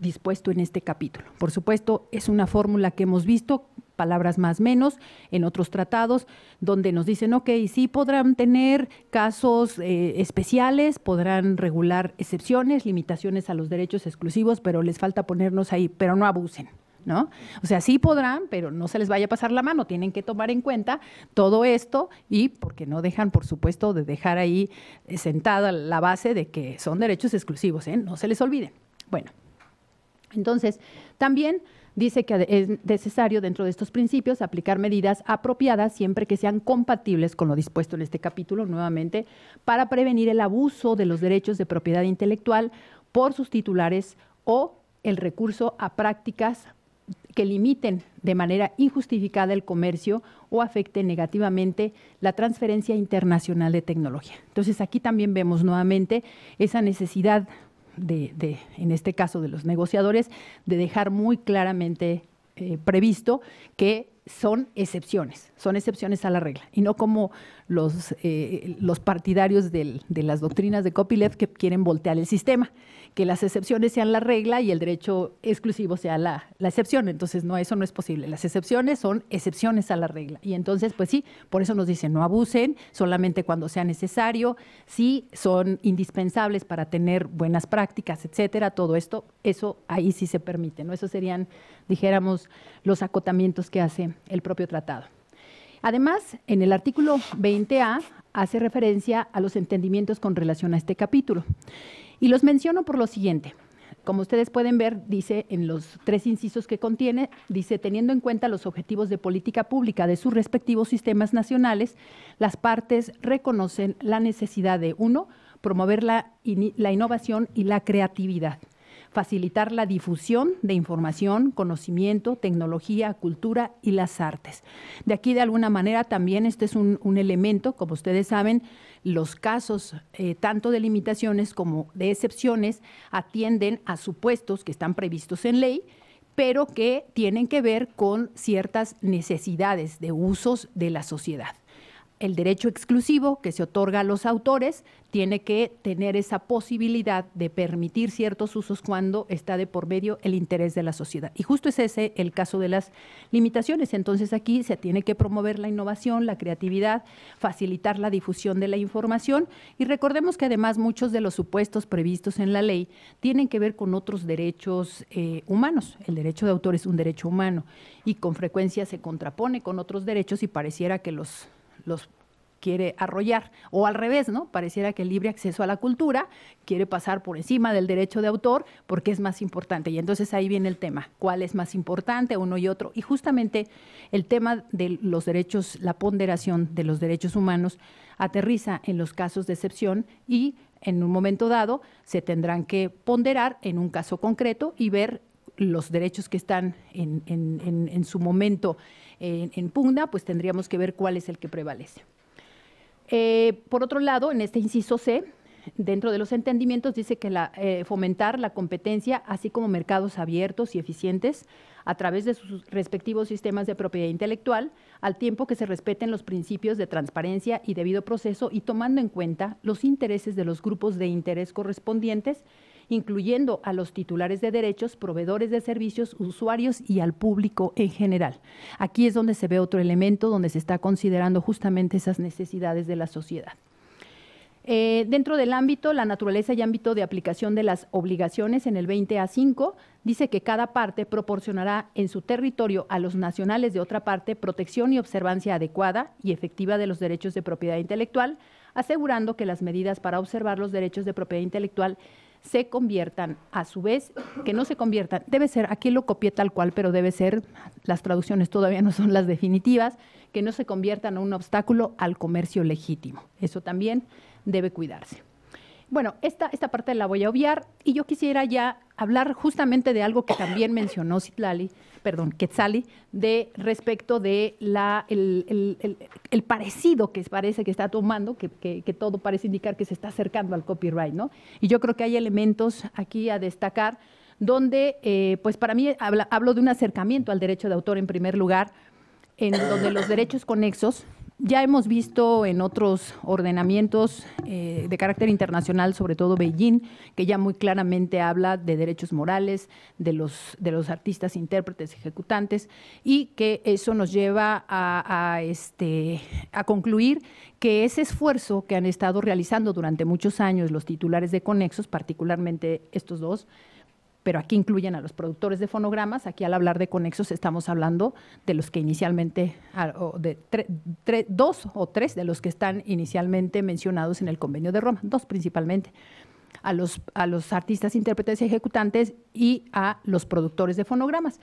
[SPEAKER 3] dispuesto en este capítulo. Por supuesto, es una fórmula que hemos visto, palabras más menos, en otros tratados, donde nos dicen, ok, sí podrán tener casos eh, especiales, podrán regular excepciones, limitaciones a los derechos exclusivos, pero les falta ponernos ahí, pero no abusen. ¿no? O sea, sí podrán, pero no se les vaya a pasar la mano, tienen que tomar en cuenta todo esto y porque no dejan, por supuesto, de dejar ahí eh, sentada la base de que son derechos exclusivos, ¿eh? No se les olviden. Bueno, entonces, también dice que es necesario dentro de estos principios aplicar medidas apropiadas siempre que sean compatibles con lo dispuesto en este capítulo, nuevamente, para prevenir el abuso de los derechos de propiedad intelectual por sus titulares o el recurso a prácticas que limiten de manera injustificada el comercio o afecten negativamente la transferencia internacional de tecnología. Entonces aquí también vemos nuevamente esa necesidad de, en este caso de los negociadores, de dejar muy claramente eh, previsto que son excepciones, son excepciones a la regla, y no como los, eh, partidarios de las doctrinas de Copyleft que quieren voltear el sistema que las excepciones sean la regla y el derecho exclusivo sea la, la, excepción. Entonces, no, eso no es posible. Las excepciones son excepciones a la regla. Y entonces, pues sí, por eso nos dicen, no abusen, solamente cuando sea necesario, sí son indispensables para tener buenas prácticas, etcétera, todo esto, eso ahí sí se permite, ¿no? Esos serían, dijéramos, los acotamientos que hace el propio tratado. Además, en el artículo 20A hace referencia a los entendimientos con relación a este capítulo. Y los menciono por lo siguiente. Como ustedes pueden ver, dice en los tres incisos que contiene, dice, teniendo en cuenta los objetivos de política pública de sus respectivos sistemas nacionales, las partes reconocen la necesidad de, uno, promover la, la innovación y la creatividad, facilitar la difusión de información, conocimiento, tecnología, cultura y las artes. De aquí, de alguna manera, también este es un, un elemento, como ustedes saben, los casos eh, tanto de limitaciones como de excepciones atienden a supuestos que están previstos en ley pero que tienen que ver con ciertas necesidades de usos de la sociedad el derecho exclusivo que se otorga a los autores tiene que tener esa posibilidad de permitir ciertos usos cuando está de por medio el interés de la sociedad. Y justo es ese el caso de las limitaciones. Entonces aquí se tiene que promover la innovación, la creatividad, facilitar la difusión de la información y recordemos que además muchos de los supuestos previstos en la ley tienen que ver con otros derechos eh, humanos. El derecho de autor es un derecho humano y con frecuencia se contrapone con otros derechos y pareciera que los los quiere arrollar. O al revés, ¿no? Pareciera que el libre acceso a la cultura quiere pasar por encima del derecho de autor porque es más importante. Y entonces ahí viene el tema, cuál es más importante uno y otro. Y justamente el tema de los derechos, la ponderación de los derechos humanos aterriza en los casos de excepción y en un momento dado se tendrán que ponderar en un caso concreto y ver los derechos que están en, su momento en, pugna, pues tendríamos que ver cuál es el que prevalece. Eh, por otro lado, en este inciso C, dentro de los entendimientos dice que eh, fomentar la competencia, así como mercados abiertos y eficientes a través de sus respectivos sistemas de propiedad intelectual, al tiempo que se respeten los principios de transparencia y debido proceso y tomando en cuenta los intereses de los grupos de interés correspondientes incluyendo a los titulares de derechos, proveedores de servicios, usuarios y al público en general. Aquí es donde se ve otro elemento donde se está considerando justamente esas necesidades de la sociedad. Eh, dentro del ámbito, la naturaleza y ámbito de aplicación de las obligaciones en el 20A5 dice que cada parte proporcionará en su territorio a los nacionales de otra parte protección y observancia adecuada y efectiva de los derechos de propiedad intelectual, asegurando que las medidas para observar los derechos de propiedad intelectual se conviertan a su vez, que no se conviertan, debe ser, aquí lo copié tal cual, pero debe ser, las traducciones todavía no son las definitivas, que no se conviertan a un obstáculo al comercio legítimo. Eso también debe cuidarse. Bueno, esta, esta parte la voy a obviar y yo quisiera ya hablar justamente de algo que también mencionó Citlali, perdón, Quetzali, de respecto de la, el, el, parecido que parece que está tomando, que, que, todo parece indicar que se está acercando al copyright, ¿no? Y yo creo que hay elementos aquí a destacar donde, eh, pues para mí hablo de un acercamiento al derecho de autor en primer lugar, en donde los derechos conexos ya hemos visto en otros ordenamientos eh, de carácter internacional, sobre todo Beijing, que ya muy claramente habla de derechos morales, de los, de los artistas, intérpretes, ejecutantes, y que eso nos lleva este, a concluir que ese esfuerzo que han estado realizando durante muchos años los titulares de Conexos, particularmente estos dos, pero aquí incluyen a los productores de fonogramas. Aquí al hablar de conexos estamos hablando de los que inicialmente, de dos o tres de los que están inicialmente mencionados en el Convenio de Roma, dos principalmente. A los, a los artistas, intérpretes y ejecutantes y a los productores de fonogramas.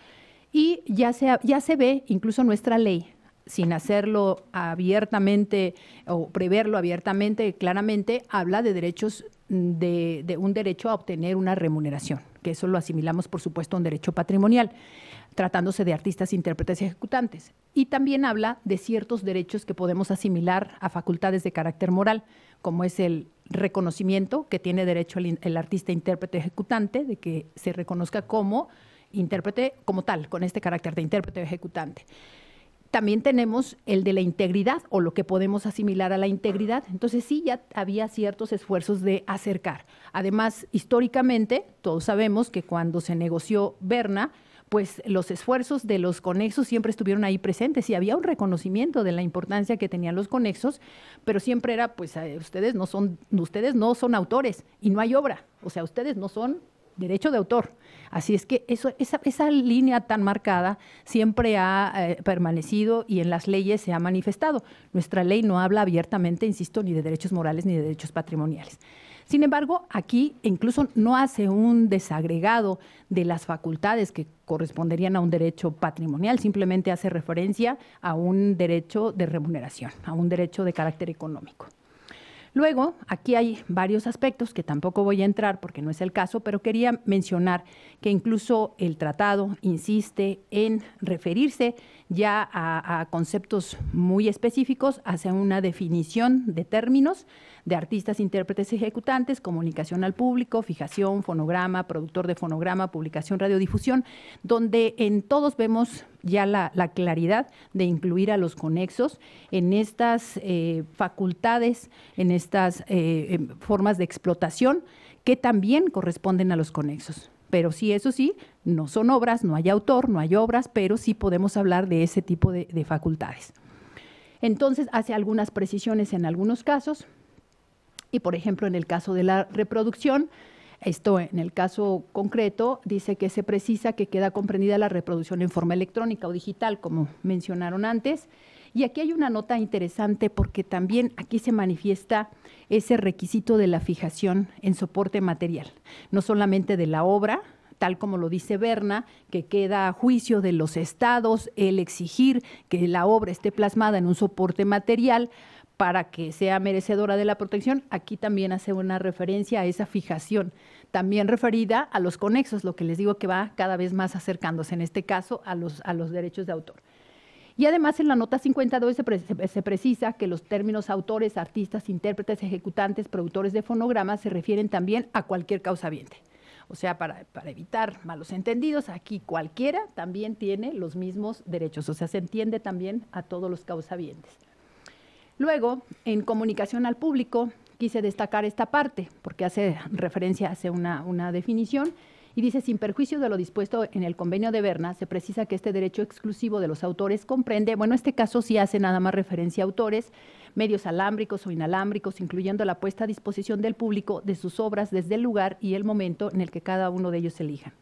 [SPEAKER 3] Y ya se, ya se ve, incluso nuestra ley sin hacerlo abiertamente o preverlo abiertamente, claramente habla de derechos mm, de, un derecho a obtener una remuneración, que eso lo asimilamos, por supuesto, a un derecho patrimonial, tratándose de artistas, intérpretes y ejecutantes. Y también habla de ciertos derechos que podemos asimilar a facultades de carácter moral, como es el reconocimiento que tiene derecho el, artista, intérprete, ejecutante, de que se reconozca como intérprete, como tal, con este carácter de intérprete ejecutante también tenemos el de la integridad o lo que podemos asimilar a la integridad. Entonces sí, ya había ciertos esfuerzos de acercar. Además, históricamente, todos sabemos que cuando se negoció Berna, pues los esfuerzos de los conexos siempre estuvieron ahí presentes y había un reconocimiento de la importancia que tenían los conexos, pero siempre era, pues ustedes no son, ustedes no son autores y no hay obra, o sea, ustedes no son derecho de autor. Así es que esa, línea tan marcada siempre ha eh, permanecido y en las leyes se ha manifestado. Nuestra ley no habla abiertamente, insisto, ni de derechos morales ni de derechos patrimoniales. Sin embargo, aquí incluso no hace un desagregado de las facultades que corresponderían a un derecho patrimonial, simplemente hace referencia a un derecho de remuneración, a un derecho de carácter económico. Luego, aquí hay varios aspectos que tampoco voy a entrar porque no es el caso, pero quería mencionar que incluso el tratado insiste en referirse ya a, conceptos muy específicos, hacia una definición de términos de artistas, intérpretes, ejecutantes, comunicación al público, fijación, fonograma, productor de fonograma, publicación, radiodifusión, donde en todos vemos ya la, claridad de incluir a los conexos en estas eh, facultades, en estas eh, em, formas de explotación que también corresponden a los conexos pero sí, eso sí, no son obras, no hay autor, no hay obras, pero sí podemos hablar de ese tipo de, de facultades. Entonces, hace algunas precisiones en algunos casos, y por ejemplo, en el caso de la reproducción, esto en el caso concreto dice que se precisa que queda comprendida la reproducción en forma electrónica o digital, como mencionaron antes, y aquí hay una nota interesante porque también aquí se manifiesta ese requisito de la fijación en soporte material, no solamente de la obra, tal como lo dice Berna, que queda a juicio de los estados el exigir que la obra esté plasmada en un soporte material para que sea merecedora de la protección, aquí también hace una referencia a esa fijación, también referida a los conexos, lo que les digo que va cada vez más acercándose, en este caso, a los, a los derechos de autor. Y además en la nota 52 se, precisa que los términos autores, artistas, intérpretes, ejecutantes, productores de fonogramas se refieren también a cualquier causa causaviente. O sea, para, evitar malos entendidos, aquí cualquiera también tiene los mismos derechos, o sea, se entiende también a todos los causavientes. Luego, en comunicación al público, quise destacar esta parte, porque hace referencia, hace una, una definición, y dice, sin perjuicio de lo dispuesto en el convenio de Berna, se precisa que este derecho exclusivo de los autores comprende, bueno, este caso sí hace nada más referencia a autores, medios alámbricos o inalámbricos, incluyendo la puesta a disposición del público de sus obras desde el lugar y el momento en el que cada uno de ellos elija.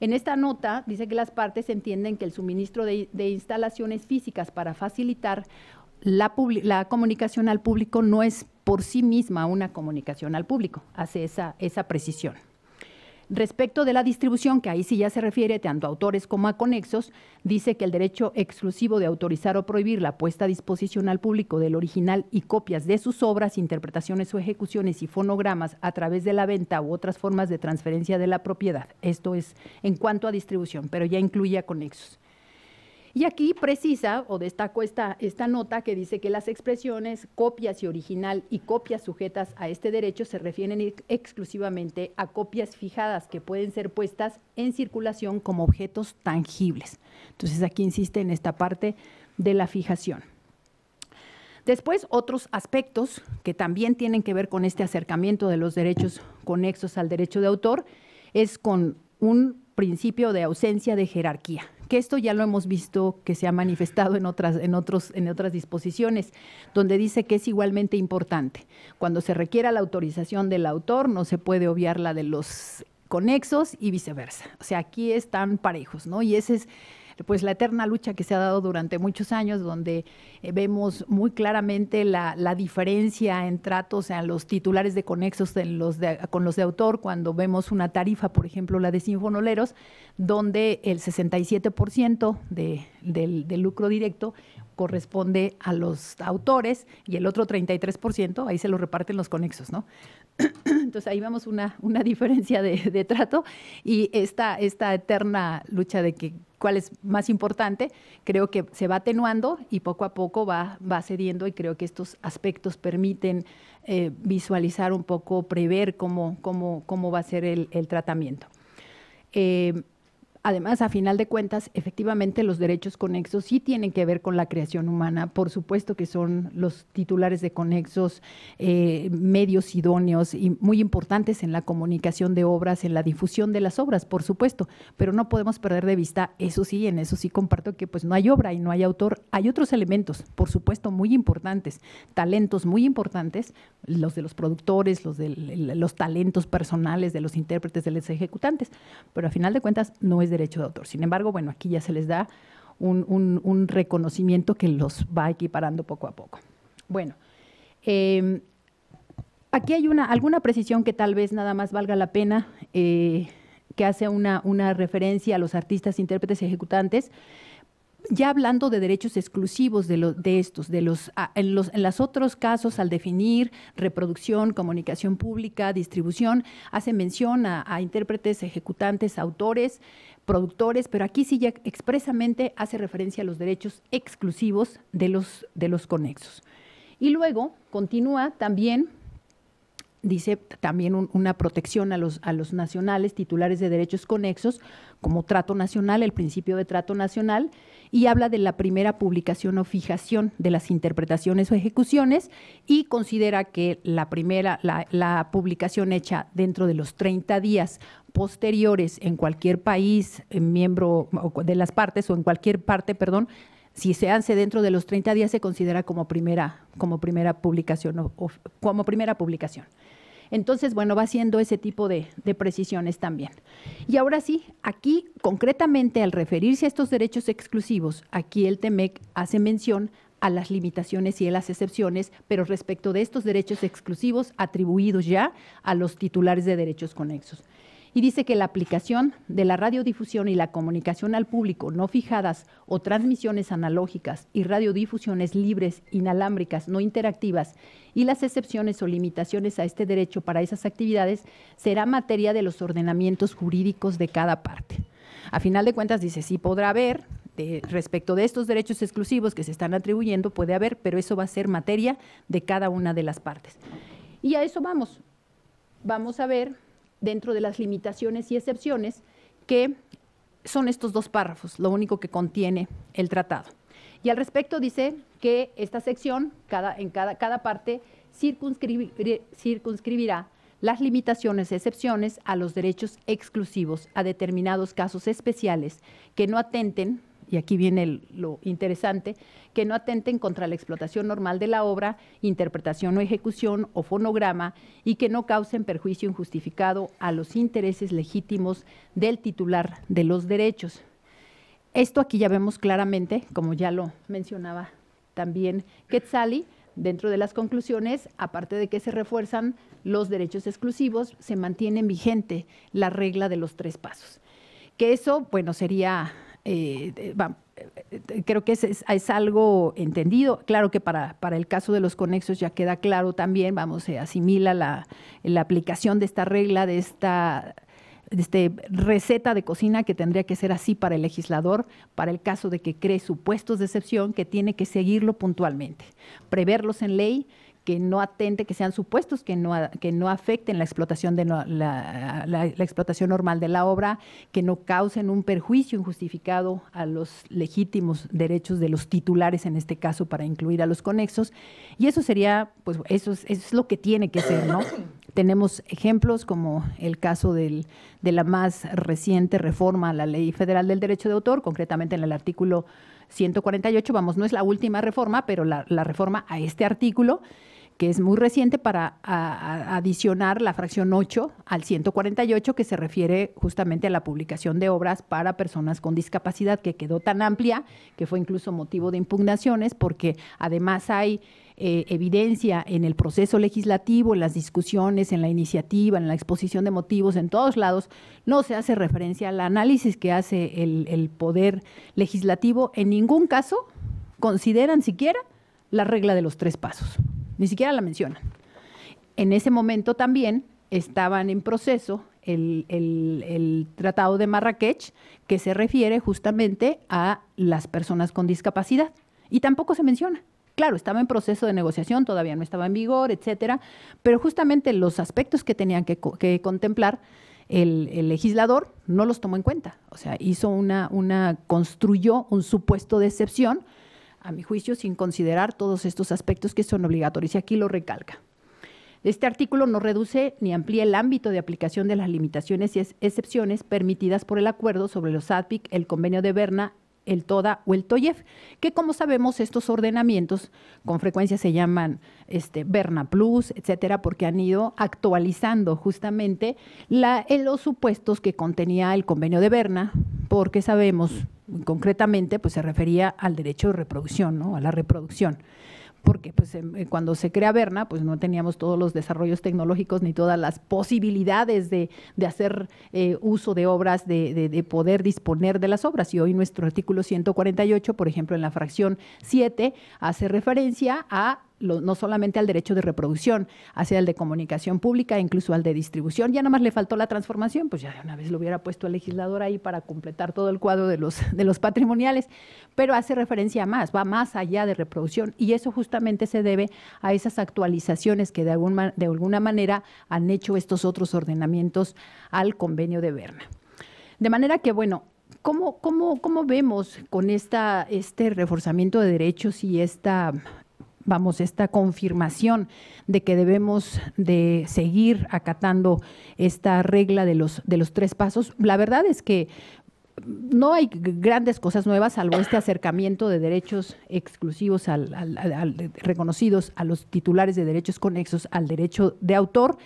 [SPEAKER 3] En esta nota dice que las partes entienden que el suministro de, instalaciones físicas para facilitar la, la, comunicación al público no es por sí misma una comunicación al público, hace esa, esa precisión. Respecto de la distribución, que ahí sí ya se refiere tanto a autores como a conexos, dice que el derecho exclusivo de autorizar o prohibir la puesta a disposición al público del original y copias de sus obras, interpretaciones o ejecuciones y fonogramas a través de la venta u otras formas de transferencia de la propiedad. Esto es en cuanto a distribución, pero ya incluye a conexos. Y aquí precisa o destaco esta, nota que dice que las expresiones copias y original y copias sujetas a este derecho se refieren exclusivamente a copias fijadas que pueden ser puestas en circulación como objetos tangibles. Entonces aquí insiste en esta parte de la fijación. Después, otros aspectos que también tienen que ver con este acercamiento de los derechos conexos al derecho de autor es con un principio de ausencia de jerarquía que esto ya lo hemos visto que se ha manifestado en otras, en otros, en otras disposiciones, donde dice que es igualmente importante. Cuando se requiera la autorización del autor, no se puede obviar la de los conexos y viceversa. O sea, aquí están parejos, ¿no? Y ese es pues la eterna lucha que se ha dado durante muchos años, donde eh, vemos muy claramente la, la, diferencia en tratos a los titulares de conexos los con los de autor, cuando vemos una tarifa, por ejemplo, la de Sinfonoleros, donde el 67% de, del, del lucro directo corresponde a los autores y el otro 33%, ahí se lo reparten los conexos, ¿no? (clears throat) Entonces ahí vemos una, una diferencia de, trato y esta, esta eterna lucha de que cuál es más importante, creo que se va atenuando y poco a poco va, va cediendo y creo que estos aspectos permiten eh, visualizar un poco, prever cómo, cómo, cómo va a ser el, tratamiento. Eh, Además, a final de cuentas, efectivamente los derechos conexos sí tienen que ver con la creación humana. Por supuesto que son los titulares de conexos eh, medios idóneos y muy importantes en la comunicación de obras, en la difusión de las obras, por supuesto. Pero no podemos perder de vista, eso sí, en eso sí comparto que pues no hay obra y no hay autor. Hay otros elementos, por supuesto, muy importantes, talentos muy importantes, los de los productores, los de los talentos personales de los intérpretes, de los ejecutantes. Pero a final de cuentas no es derecho de autor. Sin embargo, bueno, aquí ya se les da un, reconocimiento que los va equiparando poco a poco. Bueno, em, aquí hay una, alguna precisión que tal vez nada más valga la pena, eh, que hace una, referencia a los artistas, intérpretes ejecutantes ya hablando de derechos exclusivos de, de estos, de los, ah, en los, en los otros casos, al definir reproducción, comunicación pública, distribución, hace mención a intérpretes, ejecutantes, autores, productores, pero aquí sí ya expresamente hace referencia a los derechos exclusivos de los, de los conexos. Y luego continúa también, dice también una protección a los, a los nacionales titulares de derechos conexos como trato nacional, el principio de trato nacional, y habla de la primera publicación o fijación de las interpretaciones o ejecuciones y considera que la primera, la, la, publicación hecha dentro de los 30 días posteriores en cualquier país miembro de las partes o en cualquier parte, perdón, si se hace dentro de los 30 días se considera como primera, como primera publicación como primera publicación. Entonces, bueno, va haciendo ese tipo de, de, precisiones también. Y ahora sí, aquí concretamente al referirse a estos derechos exclusivos, aquí el TEMEC hace mención a las limitaciones y a las excepciones, pero respecto de estos derechos exclusivos atribuidos ya a los titulares de derechos conexos y dice que la aplicación de la radiodifusión y la comunicación al público no fijadas o transmisiones analógicas y radiodifusiones libres, inalámbricas, no interactivas y las excepciones o limitaciones a este derecho para esas actividades será materia de los ordenamientos jurídicos de cada parte. A final de cuentas dice, sí podrá haber, respecto de estos derechos exclusivos que se están atribuyendo, puede haber, pero eso va a ser materia de cada una de las partes. Y a eso vamos. Vamos a ver dentro de las limitaciones y excepciones que son estos dos párrafos, lo único que contiene el tratado. Y al respecto dice que esta sección, cada, en cada, cada parte, circunscribirá las limitaciones y excepciones a los derechos exclusivos a determinados casos especiales que no atenten y aquí viene lo interesante, que no atenten contra la explotación normal de la obra, interpretación o ejecución o fonograma y que no causen perjuicio injustificado a los intereses legítimos del titular de los derechos. Esto aquí ya vemos claramente, como ya lo mencionaba también Quetzali, dentro de las conclusiones, aparte de que se refuerzan los derechos exclusivos, se mantiene vigente la regla de los tres pasos. Que eso, bueno, sería eh, eh, eh, creo que es, es, algo entendido. Claro que para, el caso de los conexos ya queda claro también, vamos, se asimila la, aplicación de esta regla, de esta este receta de cocina que tendría que ser así para el legislador, para el caso de que cree supuestos de excepción, que tiene que seguirlo puntualmente, preverlos en ley que no atente, que sean supuestos que no, que no afecten la explotación, de la, explotación normal de la obra, que no causen un perjuicio injustificado a los legítimos derechos de los titulares, en este caso, para incluir a los conexos. Y eso sería, pues eso es, es lo que tiene que ser, ¿no? (coughs) Tenemos ejemplos como el caso del, de la más reciente reforma a la Ley Federal del Derecho de Autor, concretamente en el artículo 148, vamos, no es la última reforma, pero la, la reforma a este artículo, que es muy reciente, para adicionar la fracción 8 al 148, que se refiere justamente a la publicación de obras para personas con discapacidad, que quedó tan amplia que fue incluso motivo de impugnaciones, porque además hay eh, evidencia en el proceso legislativo, en las discusiones, en la iniciativa, en la exposición de motivos, en todos lados, no se hace referencia al análisis que hace el poder legislativo. En ningún caso consideran siquiera la regla de los tres pasos ni siquiera la mencionan. En ese momento también estaban en proceso el, Tratado de Marrakech, que se refiere justamente a las personas con discapacidad. Y tampoco se menciona. Claro, estaba en proceso de negociación, todavía no estaba en vigor, etcétera, pero justamente los aspectos que tenían que, que contemplar el, el, legislador no los tomó en cuenta. O sea, hizo una, una, construyó un supuesto de excepción a mi juicio, sin considerar todos estos aspectos que son obligatorios. Y aquí lo recalca. Este artículo no reduce ni amplía el ámbito de aplicación de las limitaciones y excepciones permitidas por el acuerdo sobre los ADPIC, el convenio de Berna, el TODA o el TOYEF, que como sabemos estos ordenamientos con frecuencia se llaman este, Berna Plus, etcétera, porque han ido actualizando justamente la, los supuestos que contenía el convenio de Berna, porque sabemos concretamente pues se refería al derecho de reproducción, ¿no? a la reproducción porque pues, em, eh, cuando se crea Berna, pues no teníamos todos los desarrollos tecnológicos ni todas las posibilidades de, hacer eh, uso de obras, de, poder disponer de las obras. Y hoy nuestro artículo 148, por ejemplo, en la fracción 7, hace referencia a no solamente al derecho de reproducción, hacia el de comunicación pública, incluso al de distribución. Ya nada más le faltó la transformación, pues ya de una vez lo hubiera puesto el legislador ahí para completar todo el cuadro de los, de los patrimoniales, pero hace referencia a más, va más allá de reproducción y eso justamente se debe a esas actualizaciones que de, de alguna manera han hecho estos otros ordenamientos al convenio de Berna. De manera que, bueno, ¿Cómo, cómo, vemos con esta, este reforzamiento de derechos y esta vamos, esta confirmación de que debemos de seguir acatando esta regla de los, de los tres pasos. La verdad es que no hay grandes cosas nuevas, salvo este acercamiento de derechos exclusivos reconocidos a los titulares de derechos conexos al derecho de autor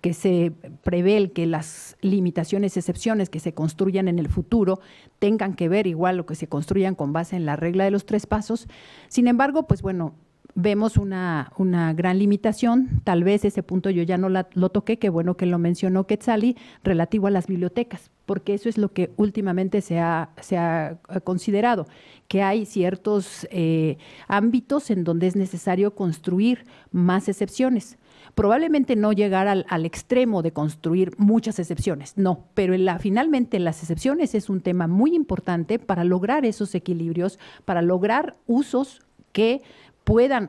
[SPEAKER 3] que se prevé el que las limitaciones, excepciones que se construyan en el futuro tengan que ver igual lo que se construyan con base en la regla de los tres pasos. Sin embargo, pues bueno, vemos una, una gran limitación, tal vez ese punto yo ya no lo toqué, qué bueno que lo mencionó Quetzali, relativo a las bibliotecas, porque eso es lo que últimamente se ha, se ha eh, considerado, que hay ciertos eh, ámbitos en donde es necesario construir más excepciones probablemente no llegar al, extremo de construir muchas excepciones, no, pero finalmente las excepciones es un tema muy importante para lograr esos equilibrios, para lograr usos que puedan,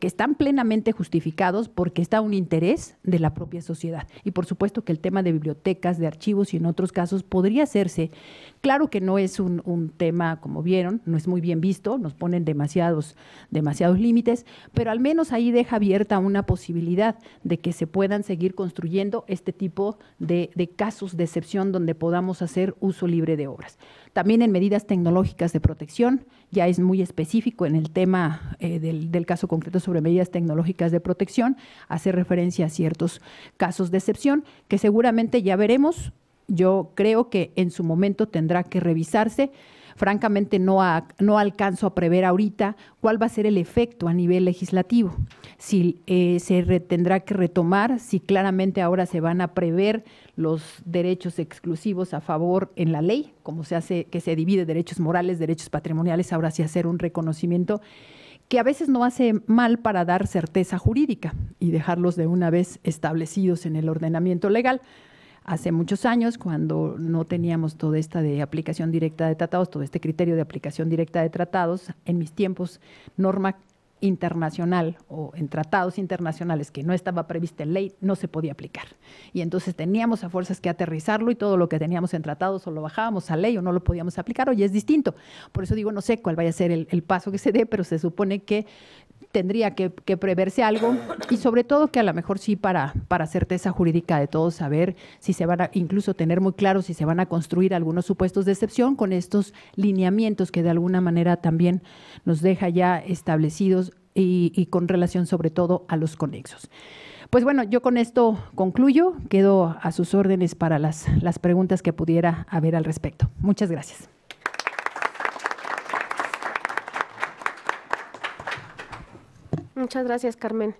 [SPEAKER 3] que están plenamente justificados porque está un interés de la propia sociedad. Y por supuesto que el tema de bibliotecas, de archivos y en otros casos podría hacerse Claro que no es un, tema, como vieron, no es muy bien visto, nos ponen demasiados, demasiados límites, pero al menos ahí deja abierta una posibilidad de que se puedan seguir construyendo este tipo de, casos de excepción donde podamos hacer uso libre de obras. También en medidas tecnológicas de protección, ya es muy específico en el tema eh, del, caso concreto sobre medidas tecnológicas de protección, hace referencia a ciertos casos de excepción que seguramente ya veremos yo creo que en su momento tendrá que revisarse. Francamente, no, no alcanzo a prever ahorita cuál va a ser el efecto a nivel legislativo, si eh, se tendrá que retomar, si claramente ahora se van a prever los derechos exclusivos a favor en la ley, como se hace que se divide derechos morales, derechos patrimoniales, ahora sí hacer un reconocimiento que a veces no hace mal para dar certeza jurídica y dejarlos de una vez establecidos en el ordenamiento legal hace muchos años, cuando no teníamos toda esta de aplicación directa de tratados, todo este criterio de aplicación directa de tratados, en mis tiempos, norma internacional o en tratados internacionales que no estaba prevista en ley, no se podía aplicar. Y entonces teníamos a fuerzas que aterrizarlo y todo lo que teníamos en tratados o lo bajábamos a ley o no lo podíamos aplicar, hoy es distinto. Por eso digo, no sé cuál vaya a ser el paso que se dé, pero se supone que tendría que, preverse algo y sobre todo que a lo mejor sí para, para certeza jurídica de todos saber si se van a, incluso tener muy claro si se van a construir algunos supuestos de excepción con estos lineamientos que de alguna manera también nos deja ya establecidos y, con relación sobre todo a los conexos. Pues bueno, yo con esto concluyo, quedo a sus órdenes para las, las preguntas que pudiera haber al respecto. Muchas gracias.
[SPEAKER 1] Muchas gracias, Carmen.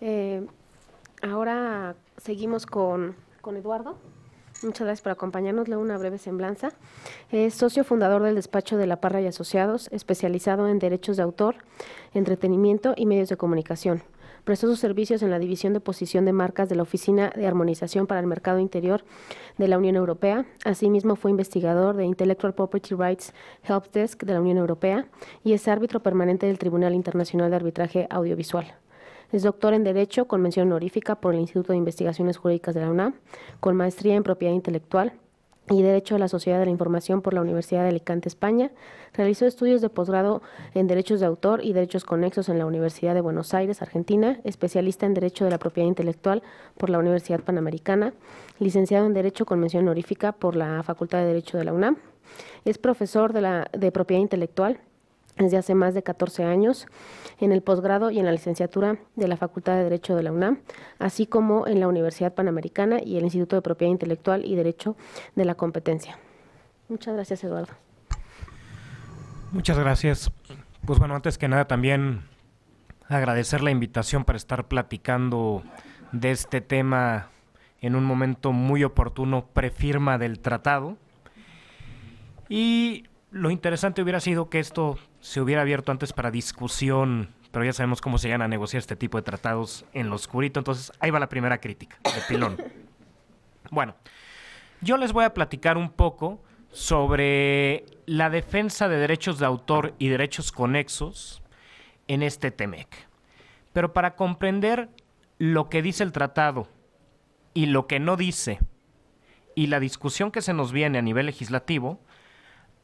[SPEAKER 1] Eh, ahora seguimos con, con Eduardo. Muchas gracias por acompañarnos. Leo una breve semblanza. Es socio fundador del despacho de La Parra y Asociados, especializado en derechos de autor, entretenimiento y medios de comunicación. Prestó sus servicios en la División de Posición de Marcas de la Oficina de Armonización para el Mercado Interior de la Unión Europea. Asimismo, fue investigador de Intellectual Property Rights Help Desk de la Unión Europea y es árbitro permanente del Tribunal Internacional de Arbitraje Audiovisual. Es doctor en Derecho con mención honorífica por el Instituto de Investigaciones Jurídicas de la UNAM, con maestría en propiedad intelectual y Derecho de la Sociedad de la Información por la Universidad de Alicante, España. Realizó estudios de posgrado en Derechos de Autor y Derechos Conexos en la Universidad de Buenos Aires, Argentina, especialista en Derecho de la Propiedad Intelectual por la Universidad Panamericana, licenciado en Derecho con mención honorífica por la Facultad de Derecho de la UNAM. Es profesor de, la, de Propiedad Intelectual desde hace más de 14 años en el posgrado y en la licenciatura de la Facultad de Derecho de la UNAM, así como en la Universidad Panamericana y el Instituto de Propiedad Intelectual y Derecho de la Competencia. Muchas gracias, Eduardo.
[SPEAKER 4] Muchas gracias. Pues bueno, antes que nada también agradecer la invitación para estar platicando de este tema en un momento muy oportuno, prefirma del tratado. Y lo interesante hubiera sido que esto se hubiera abierto antes para discusión, pero ya sabemos cómo se llegan a negociar este tipo de tratados en lo oscurito. Entonces, ahí va la primera crítica, de pilón. (laughs) Bueno, yo les voy a platicar un poco sobre la defensa de derechos de autor y derechos conexos en este TEMEC. Pero para comprender lo que dice el tratado y lo que no dice y la discusión que se nos viene a nivel legislativo,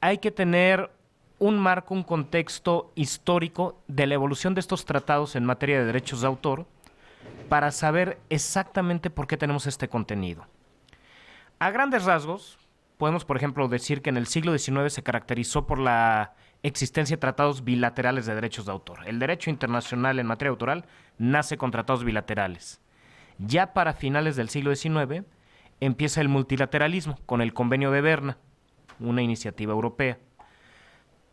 [SPEAKER 4] hay que tener un marco, un contexto histórico de la evolución de estos tratados en materia de derechos de autor para saber exactamente por qué tenemos este contenido. A grandes rasgos, podemos, por ejemplo, decir que en el siglo XIX se caracterizó por la existencia de tratados bilaterales de derechos de autor. El derecho internacional en materia autoral nace con tratados bilaterales. Ya para finales del siglo XIX empieza el multilateralismo con el Convenio de Berna, una iniciativa europea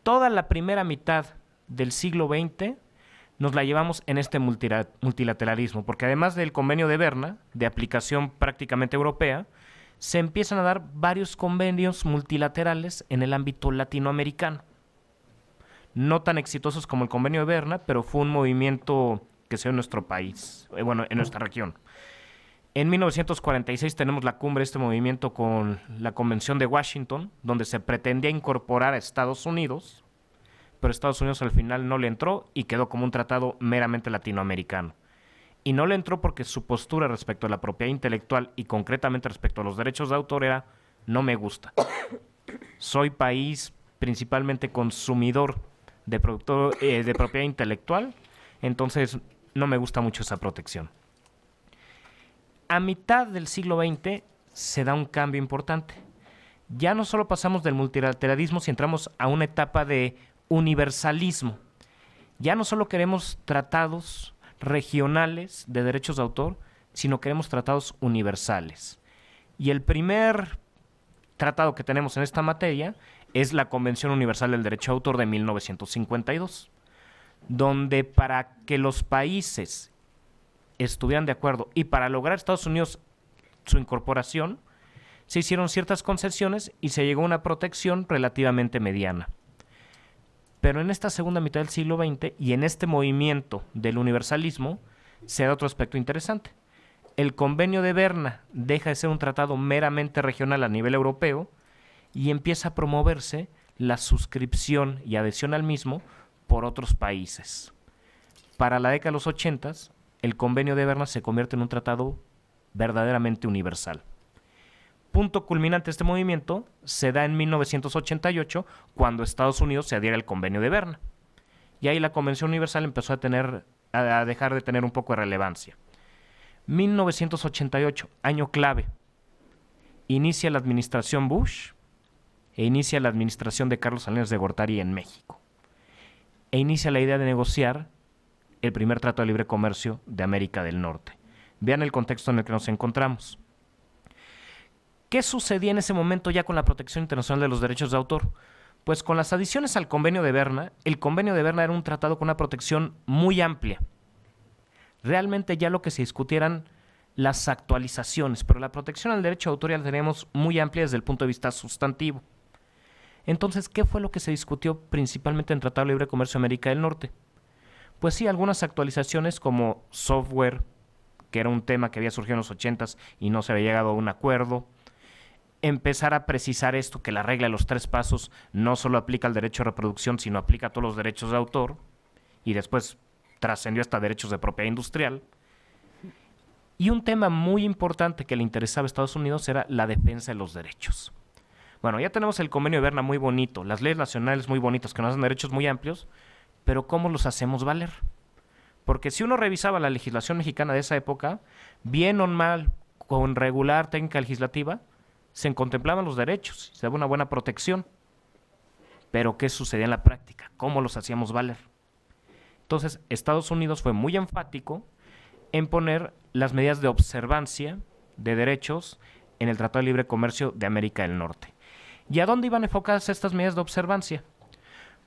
[SPEAKER 4] toda la primera mitad del siglo XX nos la llevamos en este multilateralismo, porque además del convenio de Berna, de aplicación prácticamente europea, se empiezan a dar varios convenios multilaterales en el ámbito latinoamericano. No tan exitosos como el convenio de Berna, pero fue un movimiento que se dio en nuestro país, eh, bueno, en nuestra región. En 1946 tenemos la cumbre, de este movimiento con la Convención de Washington, donde se pretendía incorporar a Estados Unidos, pero Estados Unidos al final no le entró y quedó como un tratado meramente latinoamericano. Y no le entró porque su postura respecto a la propiedad intelectual y concretamente respecto a los derechos de autor era no me gusta. (coughs) Soy país principalmente consumidor de, producto, eh, de propiedad intelectual, entonces no me gusta mucho esa protección a mitad del siglo XX se da un cambio importante. Ya no solo pasamos del multilateralismo si entramos a una etapa de universalismo. Ya no solo queremos tratados regionales de derechos de autor, sino queremos tratados universales. Y el primer tratado que tenemos en esta materia es la Convención Universal del Derecho de Autor de 1952, donde para que los países estuvieran de acuerdo. Y para lograr Estados Unidos su incorporación, se hicieron ciertas concesiones y se llegó a una protección relativamente mediana. Pero en esta segunda mitad del siglo XX y en este movimiento del universalismo se da otro aspecto interesante. El convenio de Berna deja de ser un tratado meramente regional a nivel europeo y empieza a promoverse la suscripción y adhesión al mismo por otros países. Para la década de los 80 el convenio de Berna se convierte en un tratado verdaderamente universal. Punto culminante de este movimiento se da en 1988 cuando Estados Unidos se adhiere al convenio de Berna. Y ahí la Convención Universal empezó a, tener, a dejar de tener un poco de relevancia. 1988, año clave. Inicia la administración Bush e inicia la administración de Carlos Salinas de Gortari en México. E inicia la idea de negociar el primer trato de libre comercio de América del Norte. Vean el contexto en el que nos encontramos. ¿Qué sucedía en ese momento ya con la protección internacional de los derechos de autor? Pues con las adiciones al convenio de Berna, el convenio de Berna era un tratado con una protección muy amplia. Realmente ya lo que se discutieran las actualizaciones, pero la protección al derecho de autor ya la tenemos muy amplia desde el punto de vista sustantivo. Entonces, ¿qué fue lo que se discutió principalmente en el Tratado de Libre Comercio de América del Norte? pues sí, algunas actualizaciones como software, que era un tema que había surgido en los 80 y no se había llegado a un acuerdo. Empezar a precisar esto, que la regla de los tres pasos no solo aplica al derecho de reproducción, sino aplica a todos los derechos de autor. Y después trascendió hasta derechos de propiedad industrial. Y un tema muy importante que le interesaba a Estados Unidos era la defensa de los derechos. Bueno, ya tenemos el convenio de Berna muy bonito, las leyes nacionales muy bonitas, que nos hacen derechos muy amplios, pero ¿cómo los hacemos valer? Porque si uno revisaba la legislación mexicana de esa época, bien o mal, con regular técnica legislativa, se contemplaban los derechos, se daba una buena protección. Pero ¿qué sucedía en la práctica? ¿Cómo los hacíamos valer? Entonces, Estados Unidos fue muy enfático en poner las medidas de observancia de derechos en el Tratado de Libre Comercio de América del Norte. ¿Y a dónde iban enfocadas estas medidas de observancia?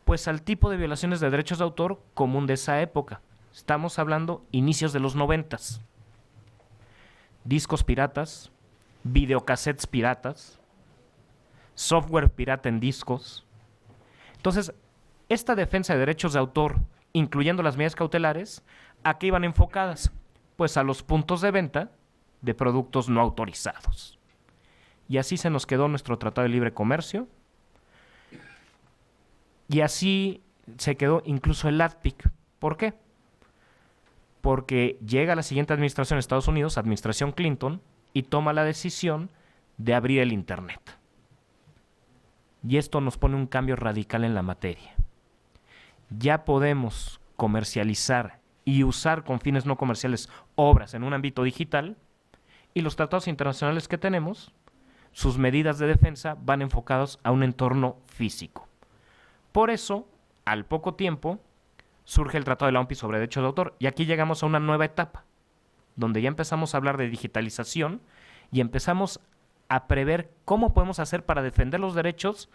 [SPEAKER 4] pues al tipo de violaciones de derechos de autor común de esa época. Estamos hablando inicios de los noventas. Discos piratas, videocassettes piratas, software pirata en discos. Entonces, esta defensa de derechos de autor, incluyendo las medidas cautelares, ¿a qué iban enfocadas? Pues a los puntos de venta de productos no autorizados. Y así se nos quedó nuestro Tratado de Libre Comercio y así se quedó incluso el ADPIC. ¿Por qué? Porque llega la siguiente administración de Estados Unidos, administración Clinton, y toma la decisión de abrir el Internet. Y esto nos pone un cambio radical en la materia. Ya podemos comercializar y usar con fines no comerciales obras en un ámbito digital y los tratados internacionales que tenemos, sus medidas de defensa van enfocados a un entorno físico. Por eso, al poco tiempo, surge el Tratado de la OMPI sobre Derecho de autor. Y aquí llegamos a una nueva etapa, donde ya empezamos a hablar de digitalización y empezamos a prever cómo podemos hacer para defender los derechos,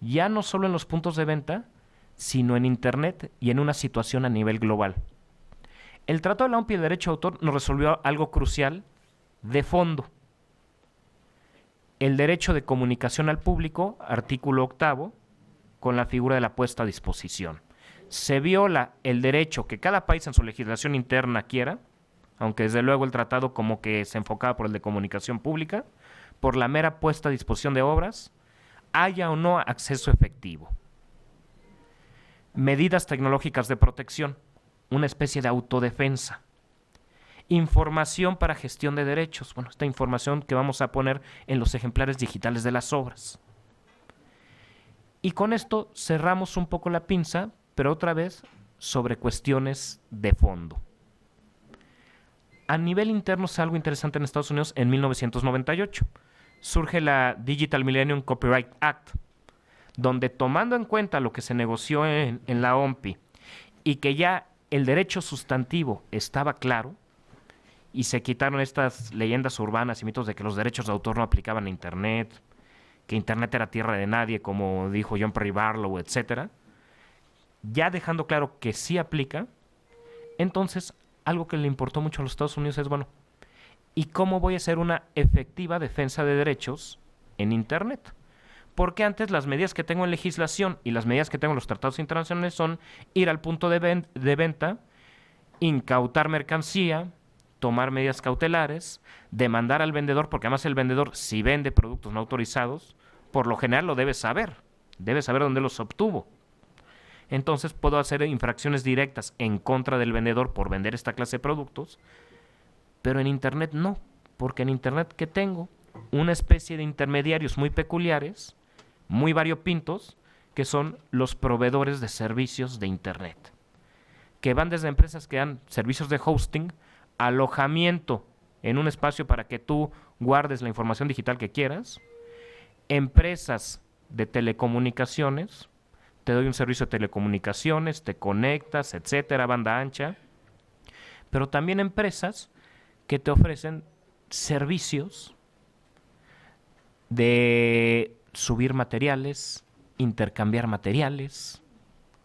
[SPEAKER 4] ya no solo en los puntos de venta, sino en Internet y en una situación a nivel global. El Tratado de la OMPI de Derecho de Autor nos resolvió algo crucial de fondo. El derecho de comunicación al público, artículo octavo, con la figura de la puesta a disposición. Se viola el derecho que cada país en su legislación interna quiera, aunque desde luego el tratado como que se enfocaba por el de comunicación pública, por la mera puesta a disposición de obras, haya o no acceso efectivo. Medidas tecnológicas de protección, una especie de autodefensa. Información para gestión de derechos, bueno, esta información que vamos a poner en los ejemplares digitales de las obras y con esto cerramos un poco la pinza, pero otra vez sobre cuestiones de fondo. A nivel interno es algo interesante en Estados Unidos en 1998. Surge la Digital Millennium Copyright Act, donde tomando en cuenta lo que se negoció en, la OMPI y que ya el derecho sustantivo estaba claro, y se quitaron estas leyendas urbanas y mitos de que los derechos de autor no aplicaban a Internet, que Internet era tierra de nadie, como dijo John Perry Barlow, etc., ya dejando claro que sí aplica, entonces algo que le importó mucho a los Estados Unidos es, bueno, ¿y cómo voy a hacer una efectiva defensa de derechos en Internet? Porque antes las medidas que tengo en legislación y las medidas que tengo en los tratados internacionales son ir al punto de, de venta, incautar mercancía, tomar medidas cautelares, demandar al vendedor, porque además el vendedor, si vende productos no autorizados, por lo general lo debes saber, debes saber dónde los obtuvo. Entonces puedo hacer infracciones directas en contra del vendedor por vender esta clase de productos, pero en Internet no, porque en Internet que tengo una especie de intermediarios muy peculiares, muy variopintos, que son los proveedores de servicios de Internet, que van desde empresas que dan servicios de hosting, alojamiento en un espacio para que tú guardes la información digital que quieras, empresas de telecomunicaciones, te doy un servicio de telecomunicaciones, te conectas, etcétera, banda ancha, pero también empresas que te ofrecen servicios de subir materiales, intercambiar materiales,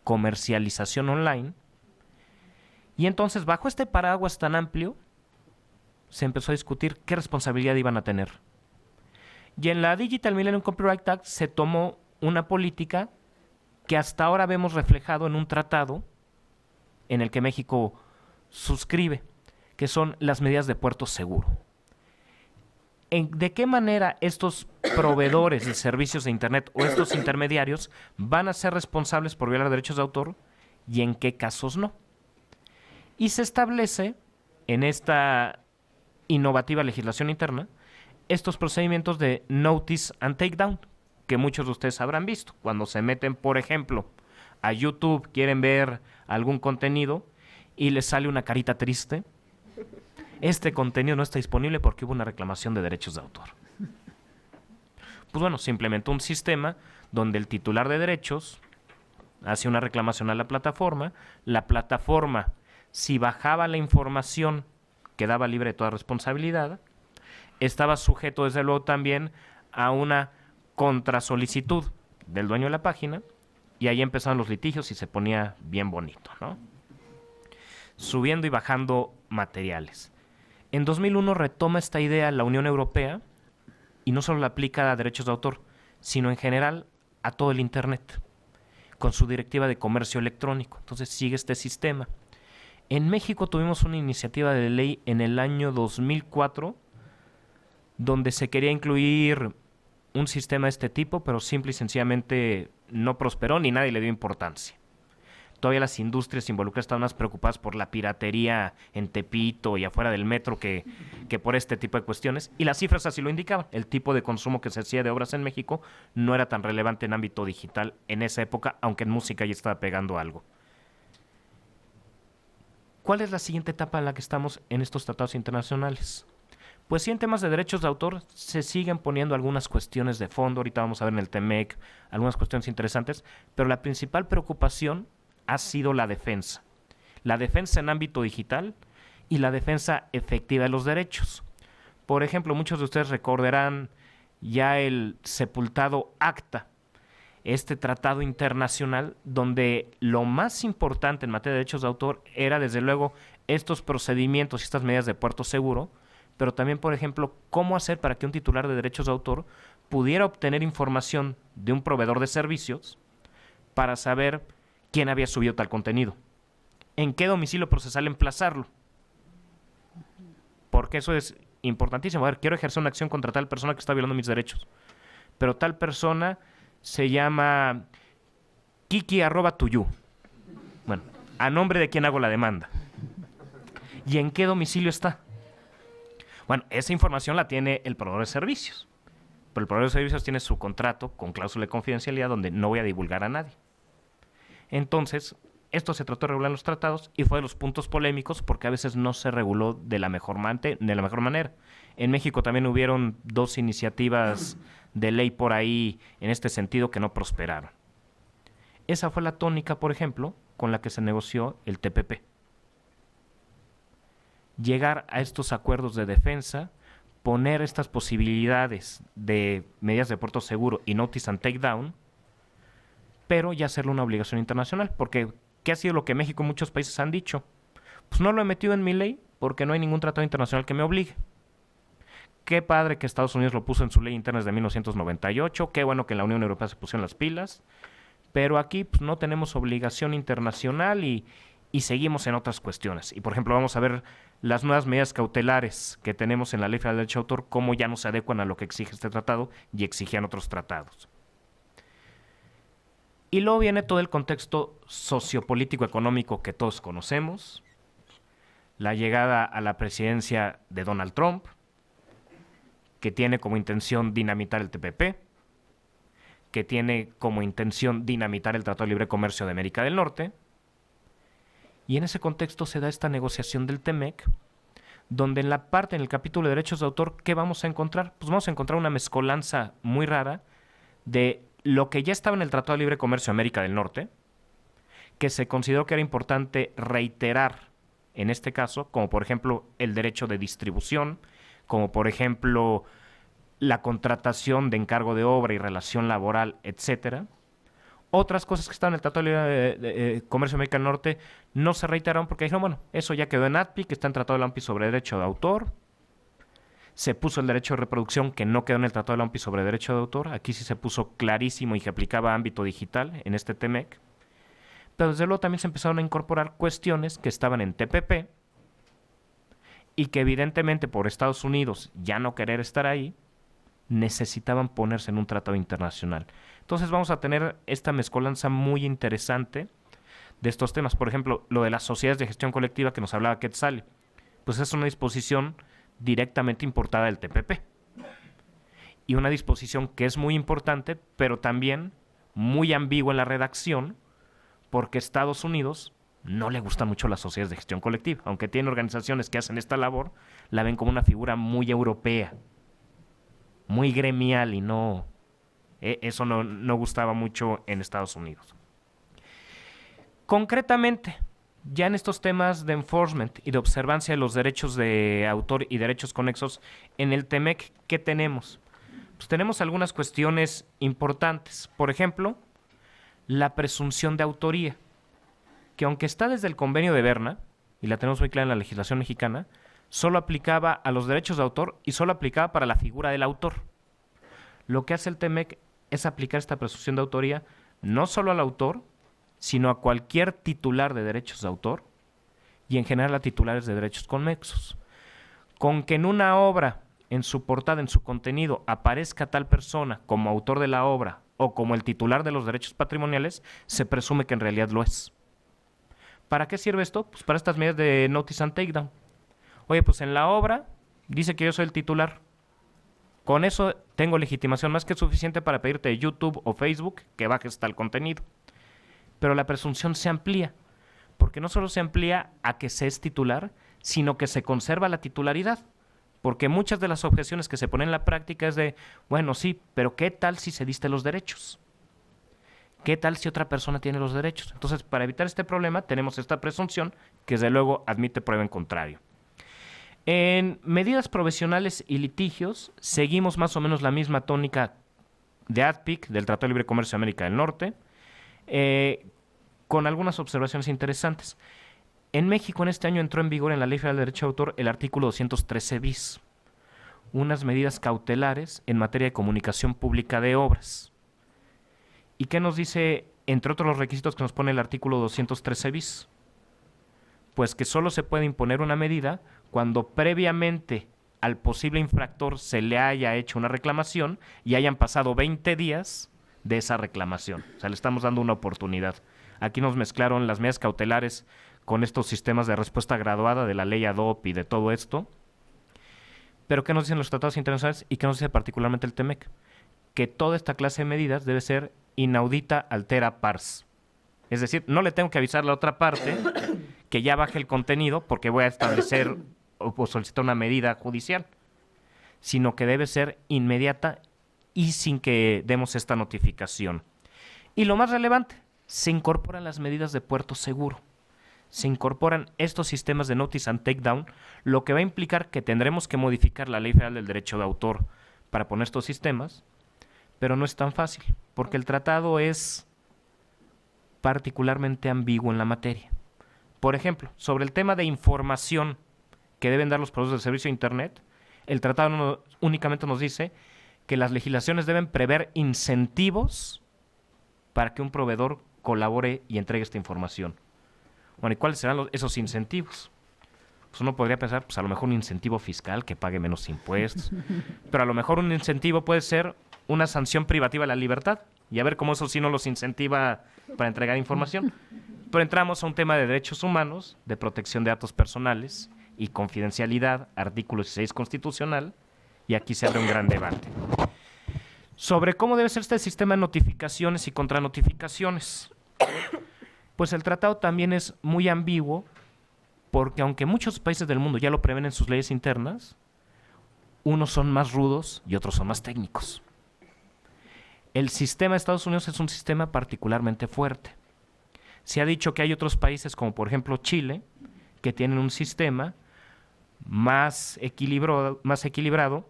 [SPEAKER 4] comercialización online. Y entonces, bajo este paraguas tan amplio, se empezó a discutir qué responsabilidad iban a tener y en la Digital Millennium Copyright Act se tomó una política que hasta ahora vemos reflejado en un tratado en el que México suscribe, que son las medidas de puerto seguro. En, ¿De qué manera estos proveedores de servicios de Internet o estos intermediarios van a ser responsables por violar derechos de autor y en qué casos no? Y se establece en esta innovativa legislación interna estos procedimientos de notice and takedown, que muchos de ustedes habrán visto. Cuando se meten, por ejemplo, a YouTube, quieren ver algún contenido y les sale una carita triste, este contenido no está disponible porque hubo una reclamación de derechos de autor. Pues bueno, se implementó un sistema donde el titular de derechos hace una reclamación a la plataforma, la plataforma, si bajaba la información, quedaba libre de toda responsabilidad, estaba sujeto desde luego también a una contrasolicitud del dueño de la página y ahí empezaron los litigios y se ponía bien bonito, ¿no? Subiendo y bajando materiales. En 2001 retoma esta idea la Unión Europea y no solo la aplica a derechos de autor, sino en general a todo el Internet, con su directiva de comercio electrónico. Entonces sigue este sistema. En México tuvimos una iniciativa de ley en el año 2004 donde se quería incluir un sistema de este tipo, pero simple y sencillamente no prosperó ni nadie le dio importancia. Todavía las industrias involucradas estaban más preocupadas por la piratería en Tepito y afuera del metro que, que por este tipo de cuestiones. Y las cifras así lo indicaban. El tipo de consumo que se hacía de obras en México no era tan relevante en ámbito digital en esa época, aunque en música ya estaba pegando algo. ¿Cuál es la siguiente etapa en la que estamos en estos tratados internacionales? pues sí, en temas de derechos de autor se siguen poniendo algunas cuestiones de fondo, ahorita vamos a ver en el TEMEC algunas cuestiones interesantes, pero la principal preocupación ha sido la defensa. La defensa en ámbito digital y la defensa efectiva de los derechos. Por ejemplo, muchos de ustedes recordarán ya el sepultado ACTA, este tratado internacional donde lo más importante en materia de derechos de autor era desde luego estos procedimientos y estas medidas de puerto seguro, pero también, por ejemplo, cómo hacer para que un titular de derechos de autor pudiera obtener información de un proveedor de servicios para saber quién había subido tal contenido, en qué domicilio procesal emplazarlo, porque eso es importantísimo. A ver, quiero ejercer una acción contra tal persona que está violando mis derechos, pero tal persona se llama Kiki arroba Bueno, a nombre de quién hago la demanda. ¿Y en qué domicilio está? Bueno, esa información la tiene el proveedor de servicios, pero el proveedor de servicios tiene su contrato con cláusula de confidencialidad donde no voy a divulgar a nadie. Entonces, esto se trató de regular los tratados y fue de los puntos polémicos porque a veces no se reguló de la mejor, de la mejor manera. En México también hubieron dos iniciativas de ley por ahí en este sentido que no prosperaron. Esa fue la tónica, por ejemplo, con la que se negoció el TPP llegar a estos acuerdos de defensa, poner estas posibilidades de medidas de puerto seguro y notice and takedown, pero ya hacerlo una obligación internacional, porque ¿qué ha sido lo que México y muchos países han dicho? Pues no lo he metido en mi ley porque no hay ningún tratado internacional que me obligue. Qué padre que Estados Unidos lo puso en su ley interna desde 1998, qué bueno que la Unión Europea se en las pilas, pero aquí pues, no tenemos obligación internacional y seguimos en otras cuestiones. Y por ejemplo, vamos a ver las nuevas medidas cautelares que tenemos en la Ley Federal Derecho de Autor, cómo ya no se adecuan a lo que exige este tratado y exigían otros tratados. Y luego viene todo el contexto sociopolítico-económico que todos conocemos, la llegada a la presidencia de Donald Trump, que tiene como intención dinamitar el TPP, que tiene como intención dinamitar el Tratado de Libre Comercio de América del Norte, y en ese contexto se da esta negociación del TEMEC, donde en la parte, en el capítulo de derechos de autor, ¿qué vamos a encontrar? Pues vamos a encontrar una mezcolanza muy rara de lo que ya estaba en el Tratado de Libre Comercio América del Norte, que se consideró que era importante reiterar en este caso, como por ejemplo el derecho de distribución, como por ejemplo la contratación de encargo de obra y relación laboral, etcétera, otras cosas que estaban en el Tratado de, eh, eh, Comercio de Comercio del Norte no se reiteraron porque dijeron, bueno, eso ya quedó en ATPI, que está en Tratado de la OMPI sobre derecho de autor. Se puso el derecho de reproducción que no quedó en el Tratado de la OMPI sobre derecho de autor. Aquí sí se puso clarísimo y que aplicaba ámbito digital en este TMEC Pero desde luego también se empezaron a incorporar cuestiones que estaban en TPP y que evidentemente por Estados Unidos ya no querer estar ahí, necesitaban ponerse en un tratado internacional. Entonces vamos a tener esta mezcolanza muy interesante de estos temas. Por ejemplo, lo de las sociedades de gestión colectiva que nos hablaba Quetzal, pues es una disposición directamente importada del TPP. Y una disposición que es muy importante, pero también muy ambigua en la redacción, porque Estados Unidos no le gustan mucho las sociedades de gestión colectiva. Aunque tiene organizaciones que hacen esta labor, la ven como una figura muy europea muy gremial y no... E, eso no, no gustaba mucho en Estados Unidos. Concretamente, ya en estos temas de enforcement y de observancia de los derechos de autor y derechos conexos en el TEMEC, ¿qué tenemos? Pues tenemos algunas cuestiones importantes. Por ejemplo, la presunción de autoría, que aunque está desde el convenio de Berna, y la tenemos muy clara en la legislación mexicana, solo aplicaba a los derechos de autor y solo aplicaba para la figura del autor. Lo que hace el TEMEC es aplicar esta presunción de autoría no solo al autor, sino a cualquier titular de derechos de autor y en general a titulares de derechos conexos. Con que en una obra, en su portada, en su contenido, aparezca tal persona como autor de la obra o como el titular de los derechos patrimoniales, se presume que en realidad lo es. ¿Para qué sirve esto? Pues para estas medidas de notice and takedown oye, pues en la obra dice que yo soy el titular. Con eso tengo legitimación más que suficiente para pedirte YouTube o Facebook que bajes tal contenido. Pero la presunción se amplía, porque no solo se amplía a que se es titular, sino que se conserva la titularidad. Porque muchas de las objeciones que se ponen en la práctica es de, bueno, sí, pero ¿qué tal si se diste los derechos? ¿Qué tal si otra persona tiene los derechos? Entonces, para evitar este problema, tenemos esta presunción que, desde luego, admite prueba en contrario. En medidas provisionales y litigios, seguimos más o menos la misma tónica de ADPIC, del Tratado de Libre Comercio de América del Norte, eh, con algunas observaciones interesantes. En México, en este año, entró en vigor en la Ley Federal de Derecho de Autor el artículo 213 bis, unas medidas cautelares en materia de comunicación pública de obras. ¿Y qué nos dice, entre otros los requisitos que nos pone el artículo 213 bis? pues que solo se puede imponer una medida cuando previamente al posible infractor se le haya hecho una reclamación y hayan pasado 20 días de esa reclamación. O sea, le estamos dando una oportunidad. Aquí nos mezclaron las medidas cautelares con estos sistemas de respuesta graduada de la ley ADOP y de todo esto. Pero ¿qué nos dicen los tratados internacionales y qué nos dice particularmente el TEMEC? Que toda esta clase de medidas debe ser inaudita altera pars. Es decir, no le tengo que avisar la otra parte que ya baje el contenido porque voy a establecer (coughs) o solicitar una medida judicial, sino que debe ser inmediata y sin que demos esta notificación. Y lo más relevante, se incorporan las medidas de puerto seguro. Se incorporan estos sistemas de notice and takedown, lo que va a implicar que tendremos que modificar la ley federal del derecho de autor para poner estos sistemas, pero no es tan fácil, porque el tratado es particularmente ambiguo en la materia. Por ejemplo, sobre el tema de información que deben dar los productos de servicio de Internet, el tratado únicamente nos dice que las legislaciones deben prever incentivos para que un proveedor colabore y entregue esta información. Bueno, ¿y cuáles serán esos incentivos? Pues uno podría pensar, pues a lo mejor un incentivo fiscal que pague menos impuestos, (laughs) pero a lo mejor un incentivo puede ser una sanción privativa de la libertad y a ver cómo eso sí no los incentiva para entregar información. Pero entramos a un tema de derechos humanos, de protección de datos personales y confidencialidad, artículo 16 constitucional, y aquí se abre un gran debate. Sobre cómo debe ser este sistema de notificaciones y contranotificaciones. Pues el tratado también es muy ambiguo, porque aunque muchos países del mundo ya lo prevén en sus leyes internas, unos son más rudos y otros son más técnicos. El sistema de Estados Unidos es un sistema particularmente fuerte se ha dicho que hay otros países, como por ejemplo Chile, que tienen un sistema más equilibrado, más equilibrado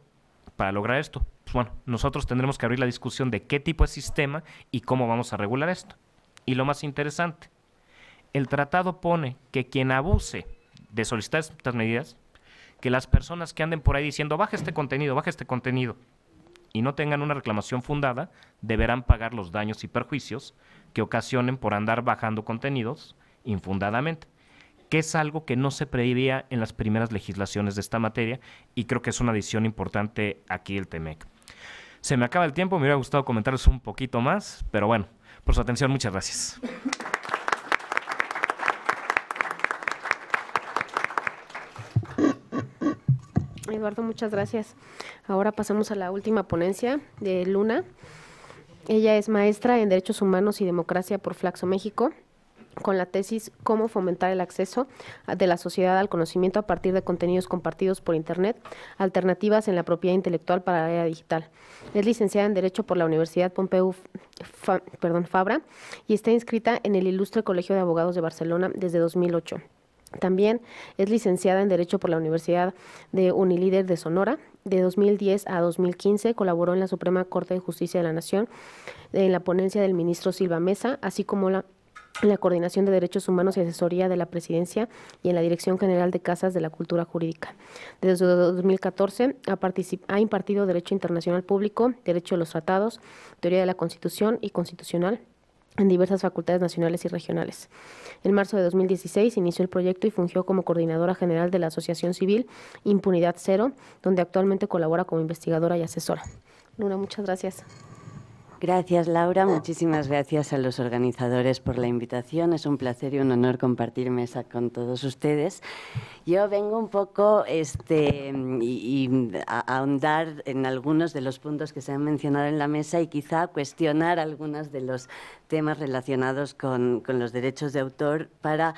[SPEAKER 4] para lograr esto. Pues bueno, nosotros tendremos que abrir la discusión de qué tipo de sistema y cómo vamos a regular esto. Y lo más interesante, el tratado pone que quien abuse de solicitar estas medidas, que las personas que anden por ahí diciendo, baja este contenido, baja este contenido, y no tengan una reclamación fundada, deberán pagar los daños y perjuicios que ocasionen por andar bajando contenidos infundadamente, que es algo que no se prohibía en las primeras legislaciones de esta materia y creo que es una adición importante aquí el TEMEC. Se me acaba el tiempo, me hubiera gustado comentarles un poquito más, pero bueno, por su atención, muchas gracias.
[SPEAKER 1] Eduardo, muchas gracias. Ahora pasamos a la última ponencia de Luna. Ella es maestra en Derechos Humanos y Democracia por Flaxo México con la tesis Cómo fomentar el acceso de la sociedad al conocimiento a partir de contenidos compartidos por Internet, alternativas en la propiedad intelectual para la era digital. Es licenciada en Derecho por la Universidad Pompeu perdón, Fabra y está inscrita en el Ilustre Colegio de Abogados de Barcelona desde 2008. También es licenciada en Derecho por la Universidad de Unilíder de Sonora de 2010 a 2015 colaboró en la Suprema Corte de Justicia de la Nación, en la ponencia del ministro Silva Mesa, así como la, en la Coordinación de Derechos Humanos y Asesoría de la Presidencia y en la Dirección General de Casas de la Cultura Jurídica. Desde 2014 ha, ha impartido Derecho Internacional Público, Derecho de los Tratados, Teoría de la Constitución y Constitucional en diversas facultades nacionales y regionales. En marzo de 2016 inició el proyecto y fungió como coordinadora general de la Asociación Civil Impunidad Cero, donde actualmente colabora como investigadora y asesora. Luna, muchas gracias.
[SPEAKER 5] Gracias Laura, muchísimas gracias a los organizadores por la invitación. Es un placer y un honor compartir mesa con todos ustedes. Yo vengo un poco este, a ahondar en algunos de los puntos que se han mencionado en la mesa y quizá cuestionar algunos de los temas relacionados con, los derechos de autor para,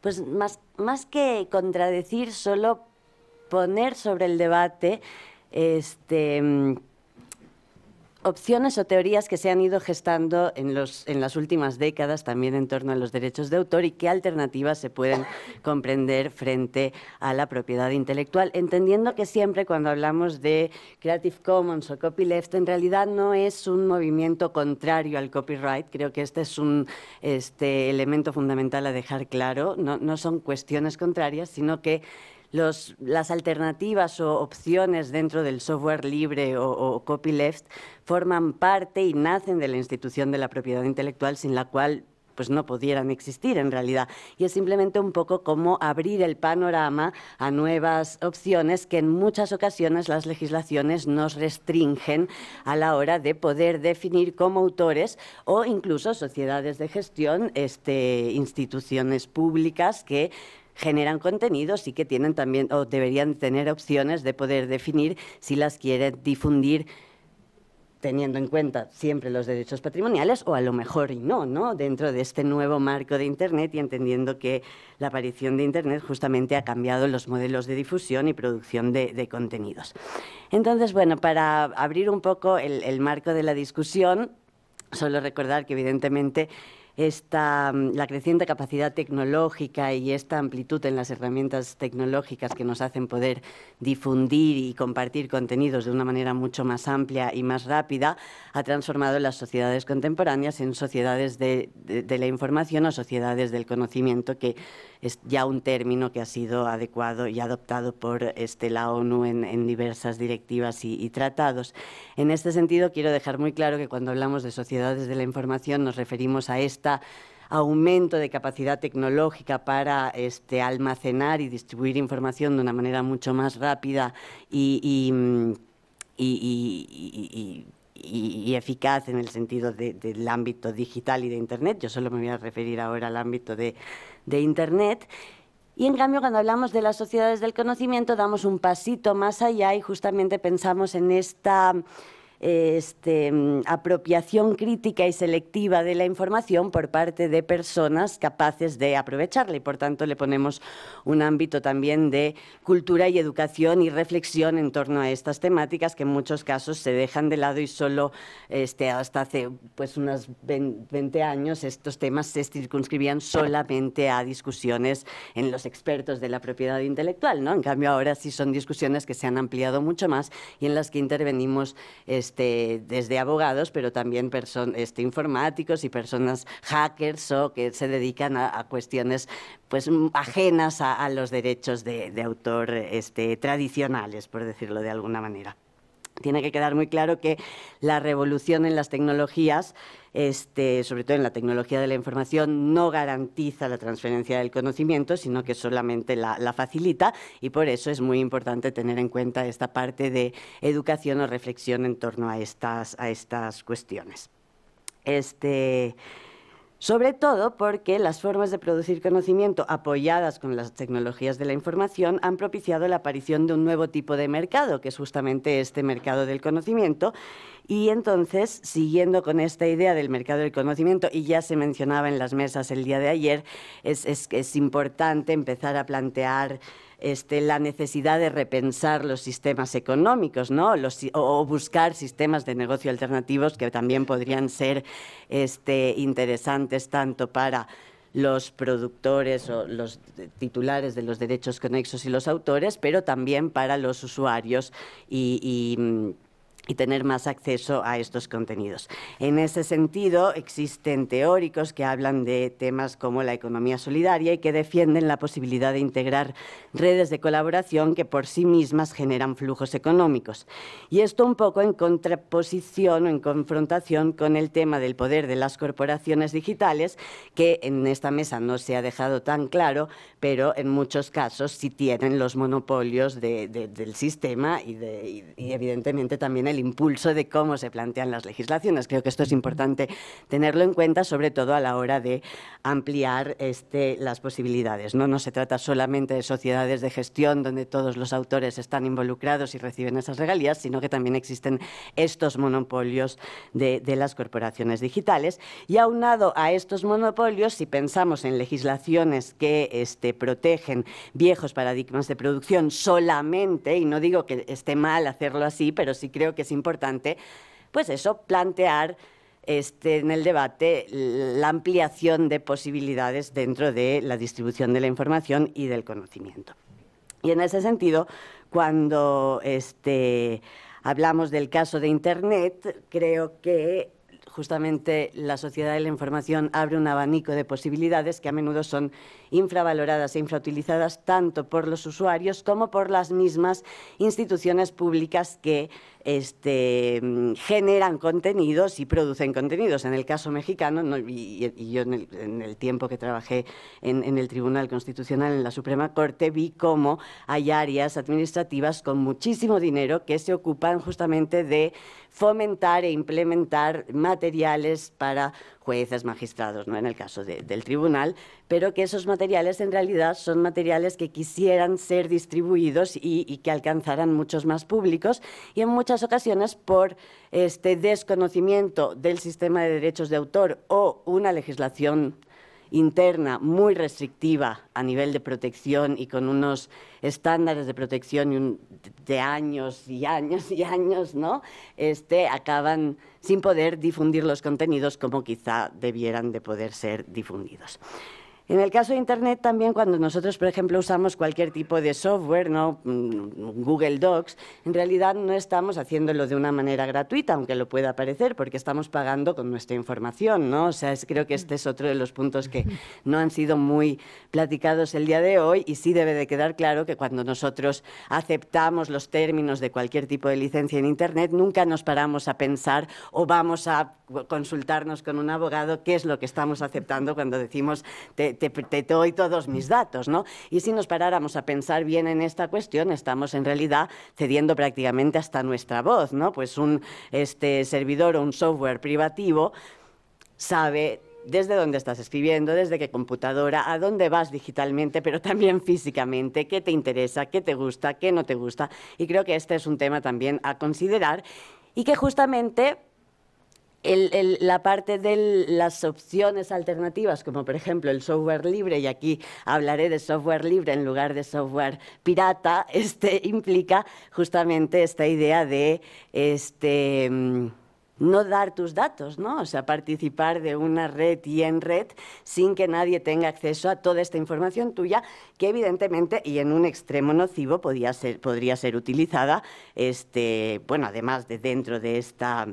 [SPEAKER 5] pues más, más que contradecir, solo poner sobre el debate este, opciones o teorías que se han ido gestando en, los, en las últimas décadas también en torno a los derechos de autor y qué alternativas se pueden comprender frente a la propiedad intelectual, entendiendo que siempre cuando hablamos de Creative Commons o copyleft en realidad no es un movimiento contrario al copyright, creo que este es un este, elemento fundamental a dejar claro, no, no son cuestiones contrarias, sino que las alternativas o opciones dentro del software libre o, copyleft forman parte y nacen de la institución de la propiedad intelectual sin la cual pues no pudieran existir en realidad. Y es simplemente un poco como abrir el panorama a nuevas opciones que en muchas ocasiones las legislaciones nos restringen a la hora de poder definir como autores o incluso sociedades de gestión, este, instituciones públicas que generan contenidos y que tienen también o deberían tener opciones de poder definir si las quieren difundir teniendo en cuenta siempre los derechos patrimoniales o a lo mejor y no, ¿no? Dentro de este nuevo marco de Internet y entendiendo que la aparición de Internet justamente ha cambiado los modelos de difusión y producción de, contenidos. Entonces, bueno, para abrir un poco el marco de la discusión, solo recordar que evidentemente esta, mm, la creciente capacidad tecnológica y esta amplitud en las herramientas tecnológicas que nos hacen poder difundir y compartir contenidos de una manera mucho más amplia y más rápida, ha transformado las sociedades contemporáneas en sociedades de, la información o sociedades del conocimiento que es ya un término que ha sido adecuado y adoptado por este, la ONU en, en diversas directivas y, tratados. En este sentido, quiero dejar muy claro que cuando hablamos de sociedades de la información nos referimos a esta aumento de capacidad tecnológica para este, almacenar y distribuir información de una manera mucho más rápida y, y, eficaz en el sentido del ámbito digital y de Internet. Yo solo me voy a referir ahora al ámbito de, de Internet. Y en cambio, cuando hablamos de las sociedades del conocimiento, damos un pasito más allá y justamente pensamos en esta este, mm, apropiación crítica y selectiva de la información por parte de personas capaces de aprovecharla y por tanto le ponemos un ámbito también de cultura y educación y reflexión en torno a estas temáticas que en muchos casos se dejan de lado y solo este, hasta hace pues unos 20 años estos temas se circunscribían solamente a discusiones en los expertos de la propiedad intelectual, ¿no? En cambio ahora sí son discusiones que se han ampliado mucho más y en las que intervenimos este, este, desde abogados, pero también este, informáticos y personas hackers o que se dedican a, cuestiones pues, ajenas a, los derechos de, de, autor este, tradicionales, por decirlo de alguna manera tiene que quedar muy claro que la revolución en las tecnologías, este, sobre todo en la tecnología de la información, no garantiza la transferencia del conocimiento, sino que solamente la, facilita y por eso es muy importante tener en cuenta esta parte de educación o reflexión en torno a estas, a estas cuestiones. Este, sobre todo porque las formas de producir conocimiento apoyadas con las tecnologías de la información han propiciado la aparición de un nuevo tipo de mercado, que es justamente este mercado del conocimiento. Y entonces, siguiendo con esta idea del mercado del conocimiento, y ya se mencionaba en las mesas el día de ayer, es, es, es importante empezar a plantear... Este, la necesidad de repensar los sistemas económicos, ¿no? o, buscar sistemas de negocio alternativos que también podrían ser este, interesantes tanto para los productores o los titulares de los derechos conexos y los autores, pero también para los usuarios y, y mm, y tener más acceso a estos contenidos. En ese sentido, existen teóricos que hablan de temas como la economía solidaria y que defienden la posibilidad de integrar redes de colaboración que por sí mismas generan flujos económicos. Y esto un poco en contraposición o en confrontación con el tema del poder de las corporaciones digitales, que en esta mesa no se ha dejado tan claro, pero en muchos casos sí tienen los monopolios del sistema y, evidentemente también el el impulso de cómo se plantean las legislaciones. Creo que esto es importante tenerlo en cuenta, sobre todo a la hora de ampliar este, las posibilidades. ¿no? no se trata solamente de sociedades de gestión donde todos los autores están involucrados y reciben esas regalías, sino que también existen estos monopolios de, las corporaciones digitales. Y aunado a estos monopolios, si pensamos en legislaciones que este, protegen viejos paradigmas de producción solamente, y no digo que esté mal hacerlo así, pero sí creo que es importante, pues eso, plantear este, en el debate la ampliación de posibilidades dentro de la distribución de la información y del conocimiento. Y en ese sentido, cuando este, hablamos del caso de Internet, creo que justamente la sociedad de la información abre un abanico de posibilidades que a menudo son infravaloradas e infrautilizadas tanto por los usuarios como por las mismas instituciones públicas que este, mm, generan contenidos y producen contenidos. En el caso mexicano, y, yo en el, tiempo que trabajé en, el Tribunal Constitucional, en la Suprema Corte, vi cómo hay áreas administrativas con muchísimo dinero que se ocupan justamente de fomentar e implementar materiales para jueces, magistrados, ¿no? en el caso del tribunal, pero que esos materiales en realidad son materiales que quisieran ser distribuidos y, y que alcanzaran muchos más públicos y en muchas ocasiones por este desconocimiento del sistema de derechos de autor o una legislación interna muy restrictiva a nivel de protección y con unos estándares de protección de años y años y años, ¿no? Este, acaban sin poder difundir los contenidos como quizá debieran de poder ser difundidos. En el caso de Internet también cuando nosotros, por ejemplo, usamos cualquier tipo de software, ¿no? Mm, Google Docs, en realidad no estamos haciéndolo de una manera gratuita, aunque lo pueda parecer, porque estamos pagando con nuestra información, ¿no? O sea, creo que este es otro de los puntos que no han sido muy platicados el día de hoy y sí debe de quedar claro que cuando nosotros aceptamos los términos de cualquier tipo de licencia en Internet, nunca nos paramos a pensar o vamos a consultarnos con un abogado qué es lo que estamos aceptando cuando decimos te, doy todos mis datos, ¿no? Y si nos paráramos a pensar bien en esta cuestión, estamos en realidad cediendo prácticamente hasta nuestra voz, ¿no? Pues un este, servidor o un software privativo sabe desde dónde estás escribiendo, desde qué computadora, a dónde vas digitalmente, pero también físicamente, qué te interesa, qué te gusta, qué no te gusta. Y creo que este es un tema también a considerar y que justamente la parte de las opciones alternativas, como por ejemplo el software libre, y aquí hablaré de software libre en lugar de software pirata, (laughs) este, implica justamente esta idea de este, mm, no dar tus datos, ¿no? O sea, participar de una red y en red sin que nadie tenga acceso a toda esta información tuya, que evidentemente y en un extremo nocivo ser, podría ser utilizada, este, bueno, además de dentro de esta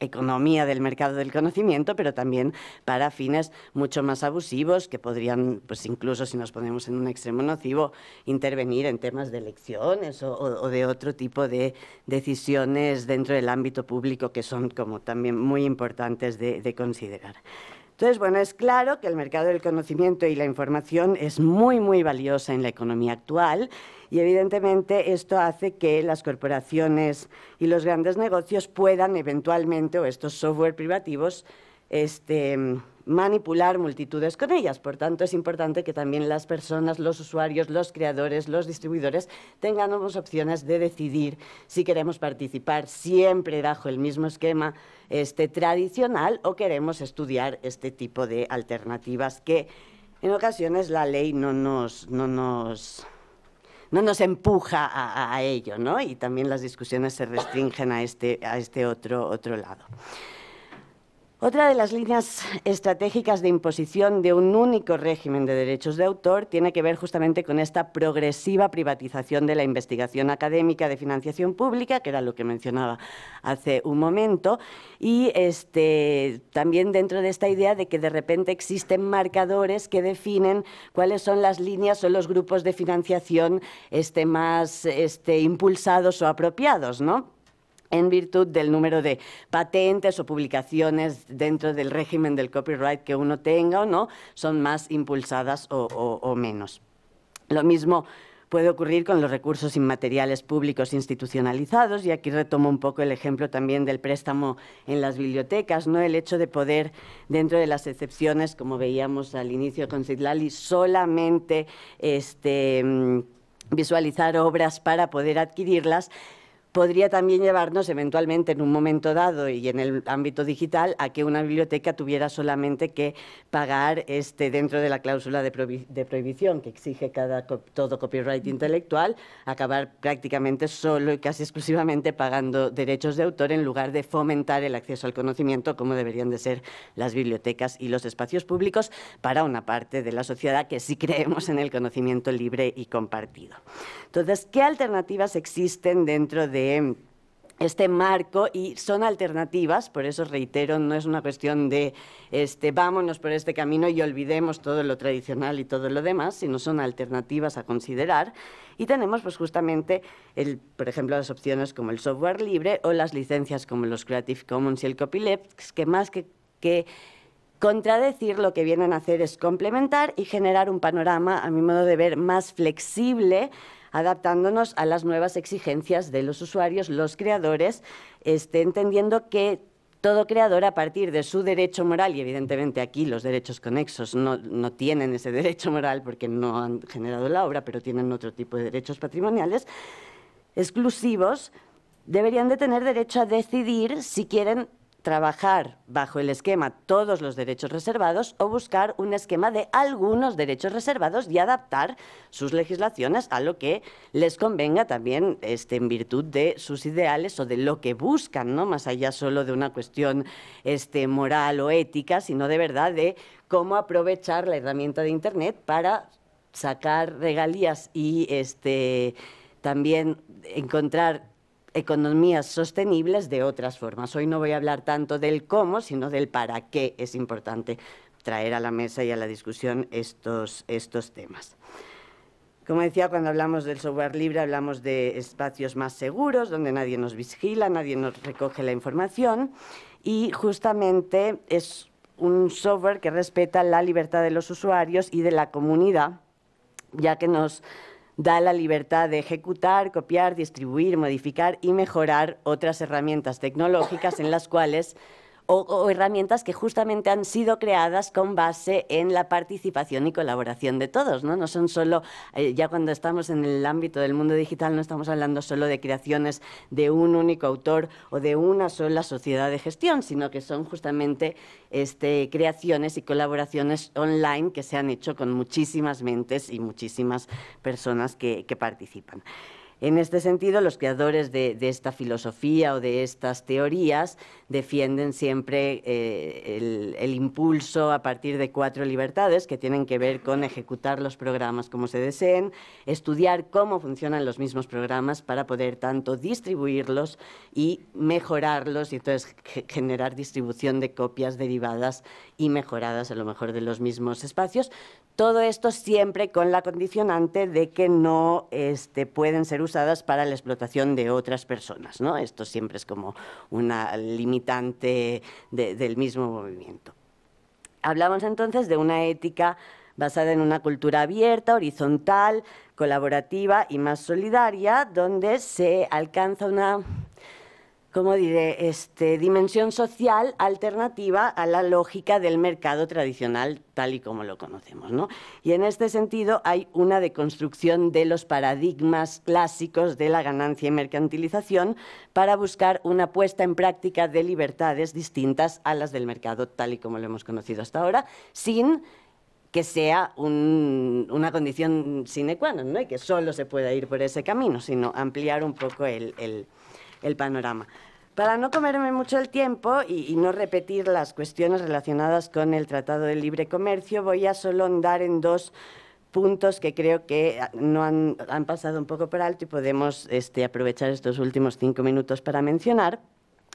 [SPEAKER 5] economía del mercado del conocimiento, pero también para fines mucho más abusivos que podrían, pues incluso si nos ponemos en un extremo nocivo, intervenir en temas de elecciones o, de otro tipo de decisiones dentro del ámbito público que son como también muy importantes de, de considerar. Entonces, bueno, es claro que el mercado del conocimiento y la información es muy, muy valiosa en la economía actual y evidentemente esto hace que las corporaciones y los grandes negocios puedan eventualmente, o estos software privativos, este, manipular multitudes con ellas. Por tanto, es importante que también las personas, los usuarios, los creadores, los distribuidores tengamos opciones de decidir si queremos participar siempre bajo el mismo esquema este, tradicional o queremos estudiar este tipo de alternativas que en ocasiones la ley no nos, no nos no nos empuja a, ello, ¿no? Y también las discusiones se restringen a este, a este otro, otro lado. Otra de las líneas estratégicas de imposición de un único régimen de derechos de autor tiene que ver justamente con esta progresiva privatización de la investigación académica de financiación pública, que era lo que mencionaba hace un momento, y este, también dentro de esta idea de que de repente existen marcadores que definen cuáles son las líneas o los grupos de financiación este, más este, impulsados o apropiados, ¿no? en virtud del número de patentes o publicaciones dentro del régimen del copyright que uno tenga o no, son más impulsadas o, menos. Lo mismo puede ocurrir con los recursos inmateriales públicos institucionalizados, y aquí retomo un poco el ejemplo también del préstamo en las bibliotecas, ¿no? el hecho de poder, dentro de las excepciones, como veíamos al inicio con Sidlali, solamente este, mm, visualizar obras para poder adquirirlas, podría también llevarnos eventualmente en un momento dado y en el ámbito digital a que una biblioteca tuviera solamente que pagar este, dentro de la cláusula de, de prohibición que exige cada, todo copyright mm. intelectual, acabar prácticamente solo y casi exclusivamente pagando derechos de autor en lugar de fomentar el acceso al conocimiento como deberían de ser las bibliotecas y los espacios públicos para una parte de la sociedad que sí creemos en el conocimiento libre y compartido. Entonces, ¿qué alternativas existen dentro de este, este marco y son alternativas, por eso reitero, no es una cuestión de este, vámonos por este camino y olvidemos todo lo tradicional y todo lo demás, sino son alternativas a considerar. Y tenemos pues justamente, el, por ejemplo, las opciones como el software libre o las licencias como los Creative Commons y el Copyleft, que más que, que contradecir lo que vienen a hacer es complementar y generar un panorama, a mi modo de ver, más flexible adaptándonos a las nuevas exigencias de los usuarios, los creadores, esté entendiendo que todo creador a partir de su derecho moral, y evidentemente aquí los derechos conexos no, no, tienen ese derecho moral porque no han generado la obra, pero tienen otro tipo de derechos patrimoniales exclusivos, deberían de tener derecho a decidir si quieren trabajar bajo el esquema todos los derechos reservados o buscar un esquema de algunos derechos reservados y adaptar sus legislaciones a lo que les convenga también este, en virtud de sus ideales o de lo que buscan, ¿no? más allá solo de una cuestión este, moral o ética, sino de verdad de cómo aprovechar la herramienta de Internet para sacar regalías y este, también encontrar economías sostenibles de otras formas. Hoy no voy a hablar tanto del cómo, sino del para qué es importante traer a la mesa y a la discusión estos, estos temas. Como decía, cuando hablamos del software libre hablamos de espacios más seguros, donde nadie nos vigila, nadie nos recoge la información y justamente es un software que respeta la libertad de los usuarios y de la comunidad, ya que nos da la libertad de ejecutar, copiar, distribuir, modificar y mejorar otras herramientas tecnológicas en las cuales o, herramientas que justamente han sido creadas con base en la participación y colaboración de todos, ¿no? son solo, eh, ya cuando estamos en el ámbito del mundo digital, no estamos hablando solo de creaciones de un único autor o de una sola sociedad de gestión, sino que son justamente este, creaciones y colaboraciones online que se han hecho con muchísimas mentes y muchísimas personas que participan. En este sentido, los creadores de, esta filosofía o de estas teorías defienden siempre eh, el, impulso a partir de cuatro libertades que tienen que ver con ejecutar los programas como se deseen, estudiar cómo funcionan los mismos programas para poder tanto distribuirlos y mejorarlos y entonces generar distribución de copias derivadas y mejoradas a lo mejor de los mismos espacios. Todo esto siempre con la condicionante de que no este, pueden ser usadas para la explotación de otras personas. ¿no? Esto siempre es como una limitante del mismo movimiento. Hablamos entonces de una ética basada en una cultura abierta, horizontal, colaborativa y más solidaria, donde se alcanza una como diré, este, dimensión social alternativa a la lógica del mercado tradicional tal y como lo conocemos. ¿no? Y en este sentido hay una deconstrucción de los paradigmas clásicos de la ganancia y mercantilización para buscar una puesta en práctica de libertades distintas a las del mercado tal y como lo hemos conocido hasta ahora, sin que sea una condición sine qua non, ¿no? y que solo se pueda ir por ese camino, sino ampliar un poco el panorama. Para no comerme mucho el tiempo y, no repetir las cuestiones relacionadas con el Tratado de Libre Comercio, voy a solo andar en dos puntos que creo que no han, pasado un poco por alto y podemos este, aprovechar estos últimos cinco minutos para mencionar.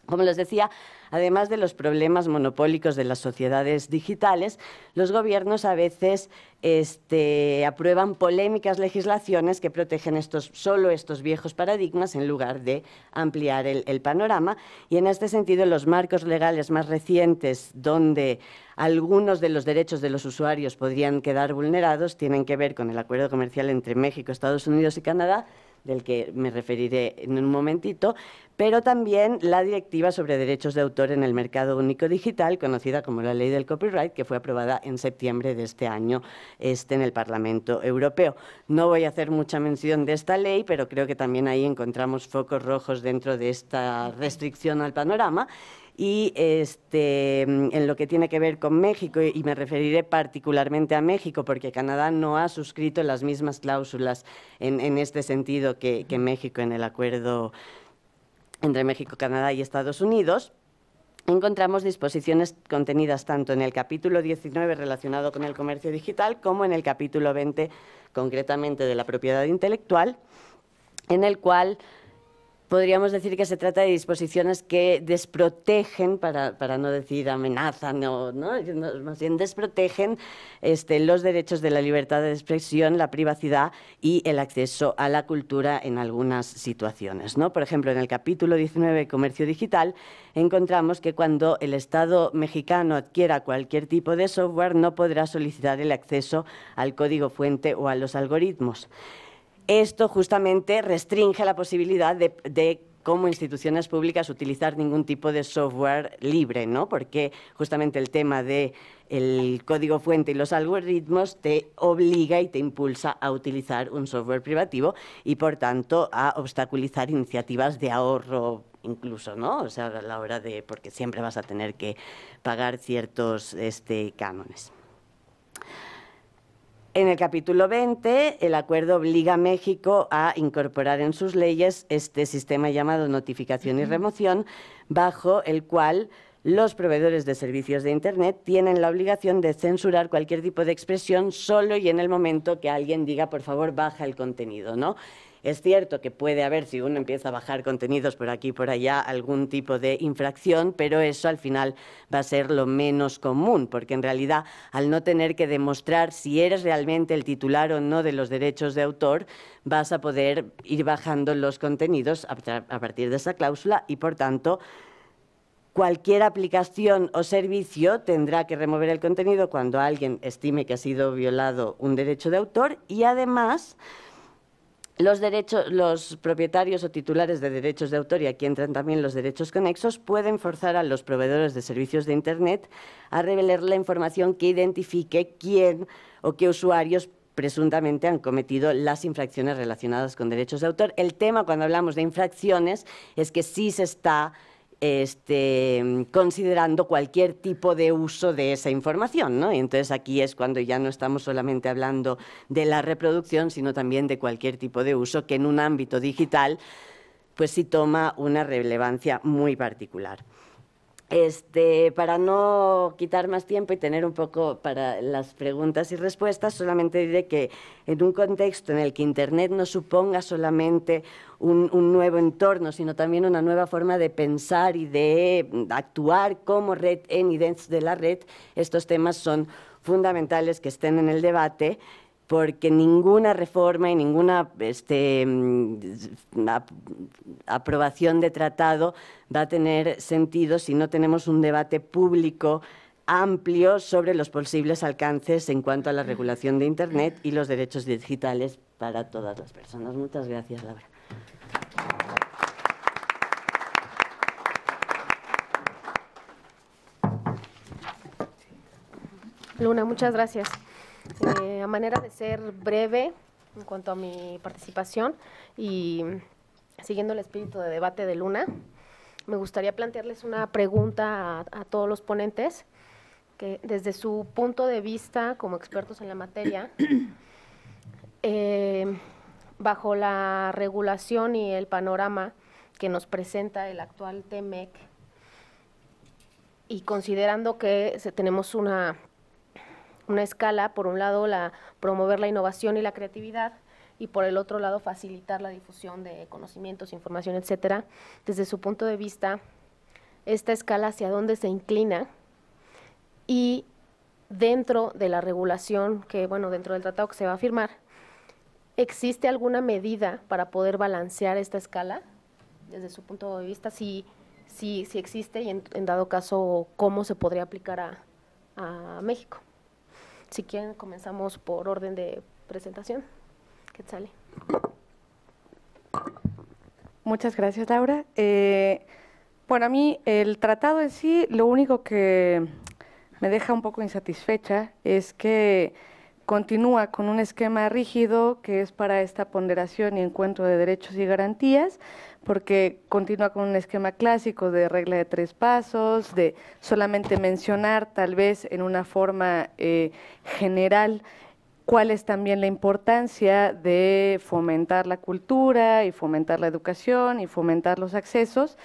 [SPEAKER 5] Como les decía, además de los problemas monopólicos de las sociedades digitales, los gobiernos a veces este, aprueban polémicas legislaciones que protegen estos, solo estos viejos paradigmas en lugar de ampliar el panorama. Y en este sentido, los marcos legales más recientes donde algunos de los derechos de los usuarios podrían quedar vulnerados tienen que ver con el acuerdo comercial entre México, Estados Unidos y Canadá del que me referiré en un momentito, pero también la Directiva sobre Derechos de Autor en el Mercado Único Digital, conocida como la Ley del Copyright, que fue aprobada en septiembre de este año este, en el Parlamento Europeo. No voy a hacer mucha mención de esta ley, pero creo que también ahí encontramos focos rojos dentro de esta restricción al panorama y este, mm, en lo que tiene que ver con México, y me referiré particularmente a México, porque Canadá no ha suscrito las mismas cláusulas en, este sentido que, que México en el acuerdo entre México, Canadá y Estados Unidos, encontramos disposiciones contenidas tanto en el capítulo 19 relacionado con el comercio digital como en el capítulo 20 concretamente de la propiedad intelectual, en el cual podríamos decir que se trata de disposiciones que desprotegen, para, no decir amenazan, ¿no? más bien desprotegen este, los derechos de la libertad de expresión, la privacidad y el acceso a la cultura en algunas situaciones. Por ejemplo, en el capítulo 19, Comercio Digital, encontramos que cuando el Estado mexicano adquiera cualquier tipo de software, no podrá solicitar el acceso al código fuente o a los algoritmos. Esto justamente restringe la posibilidad de, como instituciones públicas utilizar ningún tipo de software libre, ¿no? Porque justamente el tema de el código fuente y los algoritmos te obliga y te impulsa a utilizar un software privativo y por tanto a obstaculizar iniciativas de ahorro incluso, ¿no? O sea, a la hora de porque siempre vas a tener que pagar ciertos este, cánones. En el capítulo 20, el acuerdo obliga a México a incorporar en sus leyes este sistema llamado notificación y remoción, bajo el cual los proveedores de servicios de Internet tienen la obligación de censurar cualquier tipo de expresión solo y en el momento que alguien diga, por favor, baja el contenido, ¿no? Es cierto que puede haber, si uno empieza a bajar contenidos por aquí y por allá, algún tipo de infracción, pero eso al final va a ser lo menos común, porque en realidad al no tener que demostrar si eres realmente el titular o no de los derechos de autor, vas a poder ir bajando los contenidos a, partir de esa cláusula y por tanto Cualquier aplicación o servicio tendrá que remover el contenido cuando alguien estime que ha sido violado un derecho de autor y además los, derechos, los propietarios o titulares de derechos de autor, y aquí entran también los derechos conexos, pueden forzar a los proveedores de servicios de Internet a revelar la información que identifique quién o qué usuarios presuntamente han cometido las infracciones relacionadas con derechos de autor. El tema cuando hablamos de infracciones es que sí se está este, considerando cualquier tipo de uso de esa información. Y entonces aquí es cuando ya no estamos solamente hablando de la reproducción, sino también de cualquier tipo de uso que en un ámbito digital pues sí toma una relevancia muy particular. Este, para no quitar más tiempo y tener un poco para las preguntas y respuestas, solamente diré que en un contexto en el que Internet no suponga solamente un, un, nuevo entorno, sino también una nueva forma de pensar y de mm, actuar como red en y dentro de la red, estos temas son fundamentales que estén en el debate porque ninguna reforma y ninguna este, mm, aprobación de tratado va a tener sentido si no tenemos un debate público amplio sobre los posibles alcances en cuanto a la regulación de Internet y los derechos digitales para todas las personas. Muchas gracias, Laura.
[SPEAKER 1] Luna, muchas gracias. Eh, a manera de ser breve en cuanto a mi participación y siguiendo el espíritu de debate de Luna, me gustaría plantearles una pregunta a, todos los ponentes, que desde su punto de vista como expertos en la materia, (clears throat) eh, bajo la regulación y el panorama que nos presenta el actual TEMEC, y considerando que tenemos una una escala, por un lado, la, promover la innovación y la creatividad, y por el otro lado, facilitar la difusión de conocimientos, información, etcétera. Desde su punto de vista, esta escala hacia dónde se inclina y dentro de la regulación que, bueno, dentro del tratado que se va a firmar, ¿existe alguna medida para poder balancear esta escala? Desde su punto de vista, si, si, si existe y en, dado caso, ¿cómo se podría aplicar a México? Si quieren, comenzamos por orden de presentación. ¿Qué sale?
[SPEAKER 2] Muchas gracias, Laura. Eh, bueno, a mí el tratado en sí, lo único que me deja un poco insatisfecha es que continúa con un esquema rígido que es para esta ponderación y encuentro de derechos y garantías, porque continúa con un esquema clásico de regla de tres pasos, de solamente mencionar tal vez en una forma eh, general cuál es también la importancia de fomentar la cultura y fomentar la educación y fomentar los accesos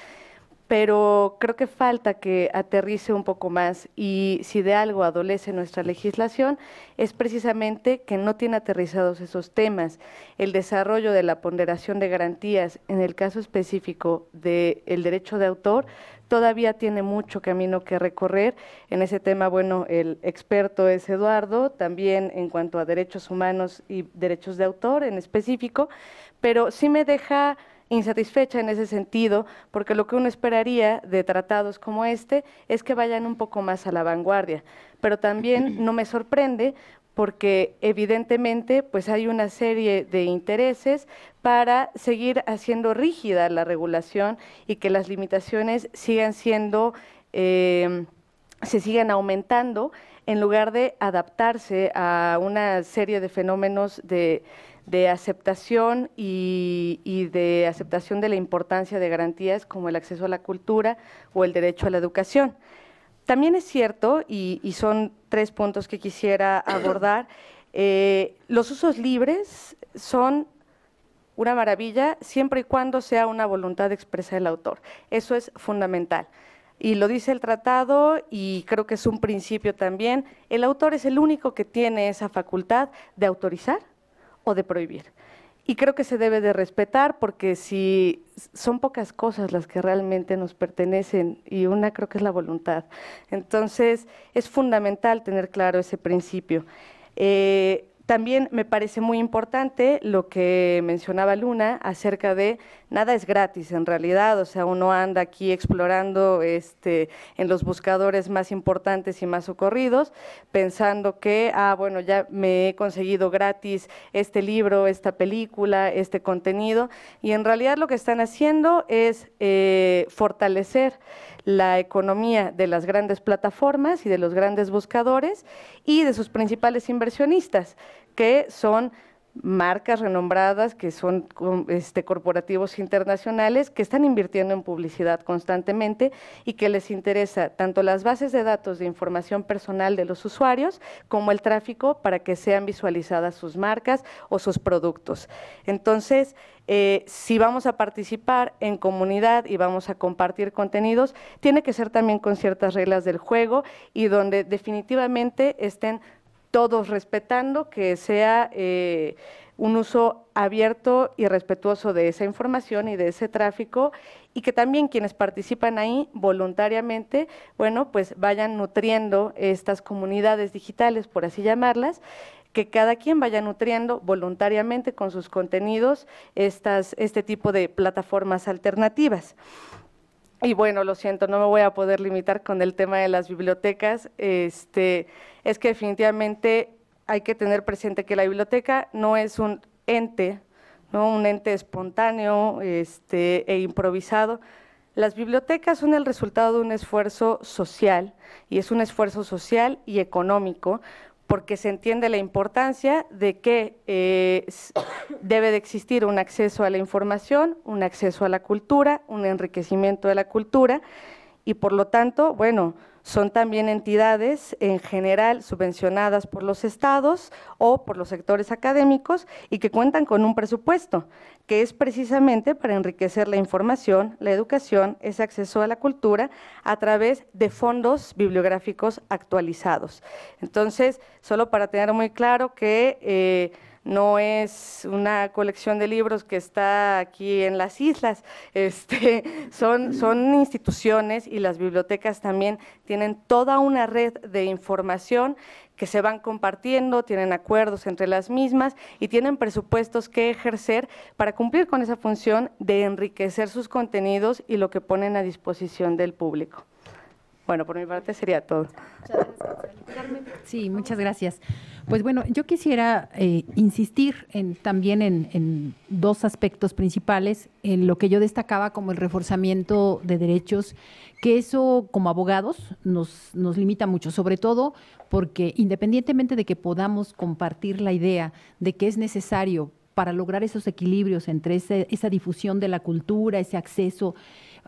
[SPEAKER 2] pero creo que falta que aterrice un poco más y si de algo adolece nuestra legislación es precisamente que no tiene aterrizados esos temas. El desarrollo de la ponderación de garantías en el caso específico del derecho de autor todavía tiene mucho camino que recorrer. En ese tema, bueno, el experto es Eduardo, también en cuanto a derechos humanos y derechos de autor en específico, pero sí me deja insatisfecha en ese sentido, porque lo que uno esperaría de tratados como este es que vayan un poco más a la vanguardia. Pero también (clears throat) no me sorprende porque evidentemente pues hay una serie de intereses para seguir haciendo rígida la regulación y que las limitaciones sigan siendo, eh, se sigan aumentando en lugar de adaptarse a una serie de fenómenos de, aceptación y, de aceptación de la importancia de garantías como el acceso a la cultura o el derecho a la educación. También es cierto, y, son tres puntos que quisiera (coughs) abordar, eh, los usos libres son una maravilla siempre y cuando sea una voluntad expresa del autor. Eso es fundamental y lo dice el tratado y creo que es un principio también, el autor es el único que tiene esa facultad de autorizar o de prohibir. Y creo que se debe de respetar porque si son pocas cosas las que realmente nos pertenecen y una creo que es la voluntad. Entonces es fundamental tener claro ese principio. Eh, también me parece muy importante lo que mencionaba Luna acerca de nada es gratis en realidad, o sea, uno anda aquí explorando este, en los buscadores más importantes y más socorridos, pensando que, ah, bueno, ya me he conseguido gratis este libro, esta película, este contenido, y en realidad lo que están haciendo es eh, fortalecer la economía de las grandes plataformas y de los grandes buscadores y de sus principales inversionistas, que son marcas renombradas que son este, corporativos internacionales que están invirtiendo en publicidad constantemente y que les interesa tanto las bases de datos de información personal de los usuarios como el tráfico para que sean visualizadas sus marcas o sus productos. Entonces, eh, si vamos a participar en comunidad y vamos a compartir contenidos, tiene que ser también con ciertas reglas del juego y donde definitivamente estén todos respetando que sea eh, un uso abierto y respetuoso de esa información y de ese tráfico y que también quienes participan ahí voluntariamente, bueno, pues vayan nutriendo estas comunidades digitales, por así llamarlas, que cada quien vaya nutriendo voluntariamente con sus contenidos estas, este tipo de plataformas alternativas. Y bueno, lo siento, no me voy a poder limitar con el tema de las bibliotecas. Este, es que definitivamente hay que tener presente que la biblioteca no es un ente, ¿no? un ente espontáneo este, e improvisado. Las bibliotecas son el resultado de un esfuerzo social, y es un esfuerzo social y económico, porque se entiende la importancia de que eh, debe de existir un acceso a la información, un acceso a la cultura, un enriquecimiento de la cultura y por lo tanto, bueno, son también entidades en general subvencionadas por los estados o por los sectores académicos y que cuentan con un presupuesto, que es precisamente para enriquecer la información, la educación, ese acceso a la cultura a través de fondos bibliográficos actualizados. Entonces, solo para tener muy claro que... Eh, no es una colección de libros que está aquí en las islas, (laughs) este, son, son instituciones y las bibliotecas también tienen toda una red de información que se van compartiendo, tienen acuerdos entre las mismas y tienen presupuestos que ejercer para cumplir con esa función de enriquecer sus contenidos y lo que ponen a disposición del público. Bueno, por mi parte sería todo.
[SPEAKER 3] Sí, muchas gracias. Pues bueno, yo quisiera eh, insistir en, también en, dos aspectos principales, en lo que yo destacaba como el reforzamiento de derechos, que eso como abogados nos, nos limita mucho, sobre todo porque independientemente de que podamos compartir la idea de que es necesario para lograr esos equilibrios entre esa difusión de la cultura, ese acceso,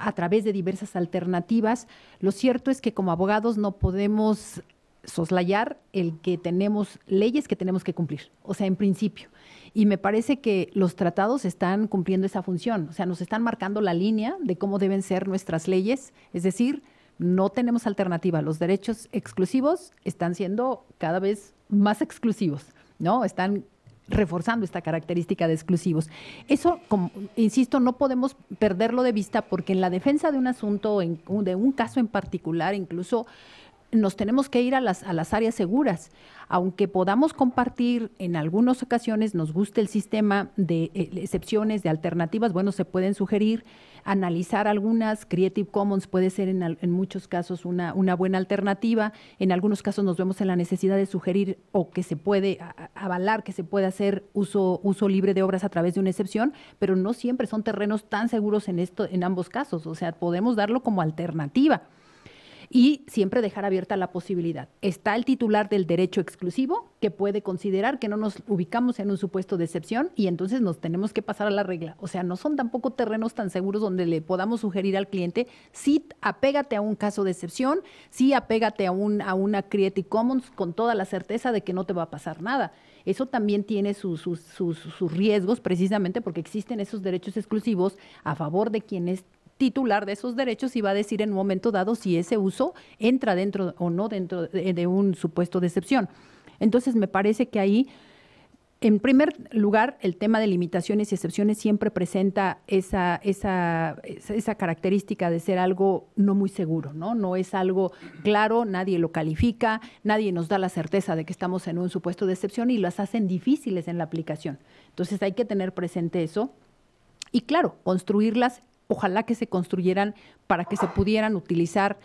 [SPEAKER 3] a través de diversas alternativas. Lo cierto es que como abogados no podemos soslayar el que tenemos leyes que tenemos que cumplir, o sea, en principio. Y me parece que los tratados están cumpliendo esa función, o sea, nos están marcando la línea de cómo deben ser nuestras leyes, es decir, no tenemos alternativa, los derechos exclusivos están siendo cada vez más exclusivos, ¿no? Están reforzando esta característica de exclusivos. Eso, insisto, no podemos perderlo de vista porque en la defensa de un asunto, de un caso en particular, incluso nos tenemos que ir a las, a las áreas seguras. Aunque podamos compartir en algunas ocasiones, nos guste el sistema de eh, excepciones, de alternativas, bueno, se pueden sugerir, analizar algunas. Creative Commons puede ser en, muchos casos una, buena alternativa. En algunos casos nos vemos en la necesidad de sugerir o que se puede avalar que se puede hacer uso, uso libre de obras a través de una excepción, pero no siempre son terrenos tan seguros en, esto, en ambos casos. O sea, podemos darlo como alternativa y siempre dejar abierta la posibilidad. Está el titular del derecho exclusivo que puede considerar que no nos ubicamos en un supuesto de excepción y entonces nos tenemos que pasar a la regla. O sea, no son tampoco terrenos tan seguros donde le podamos sugerir al cliente, sí, apégate a un caso de excepción, sí, apégate a, un, a una Creative Commons con toda la certeza de que no te va a pasar nada. Eso también tiene sus, sus, sus riesgos precisamente porque existen esos derechos exclusivos a favor de quienes titular de esos derechos y va a decir en un momento dado si ese uso entra dentro o no dentro de, un supuesto de excepción. Entonces, me parece que ahí... En primer lugar, el tema de limitaciones y excepciones siempre presenta esa, esa, esa, característica de ser algo no muy seguro, ¿no? No es algo claro, nadie lo califica, nadie nos da la certeza de que estamos en un supuesto de excepción y las hacen difíciles en la aplicación. Entonces hay que tener presente eso y claro, construirlas ojalá que se construyeran para que se pudieran utilizar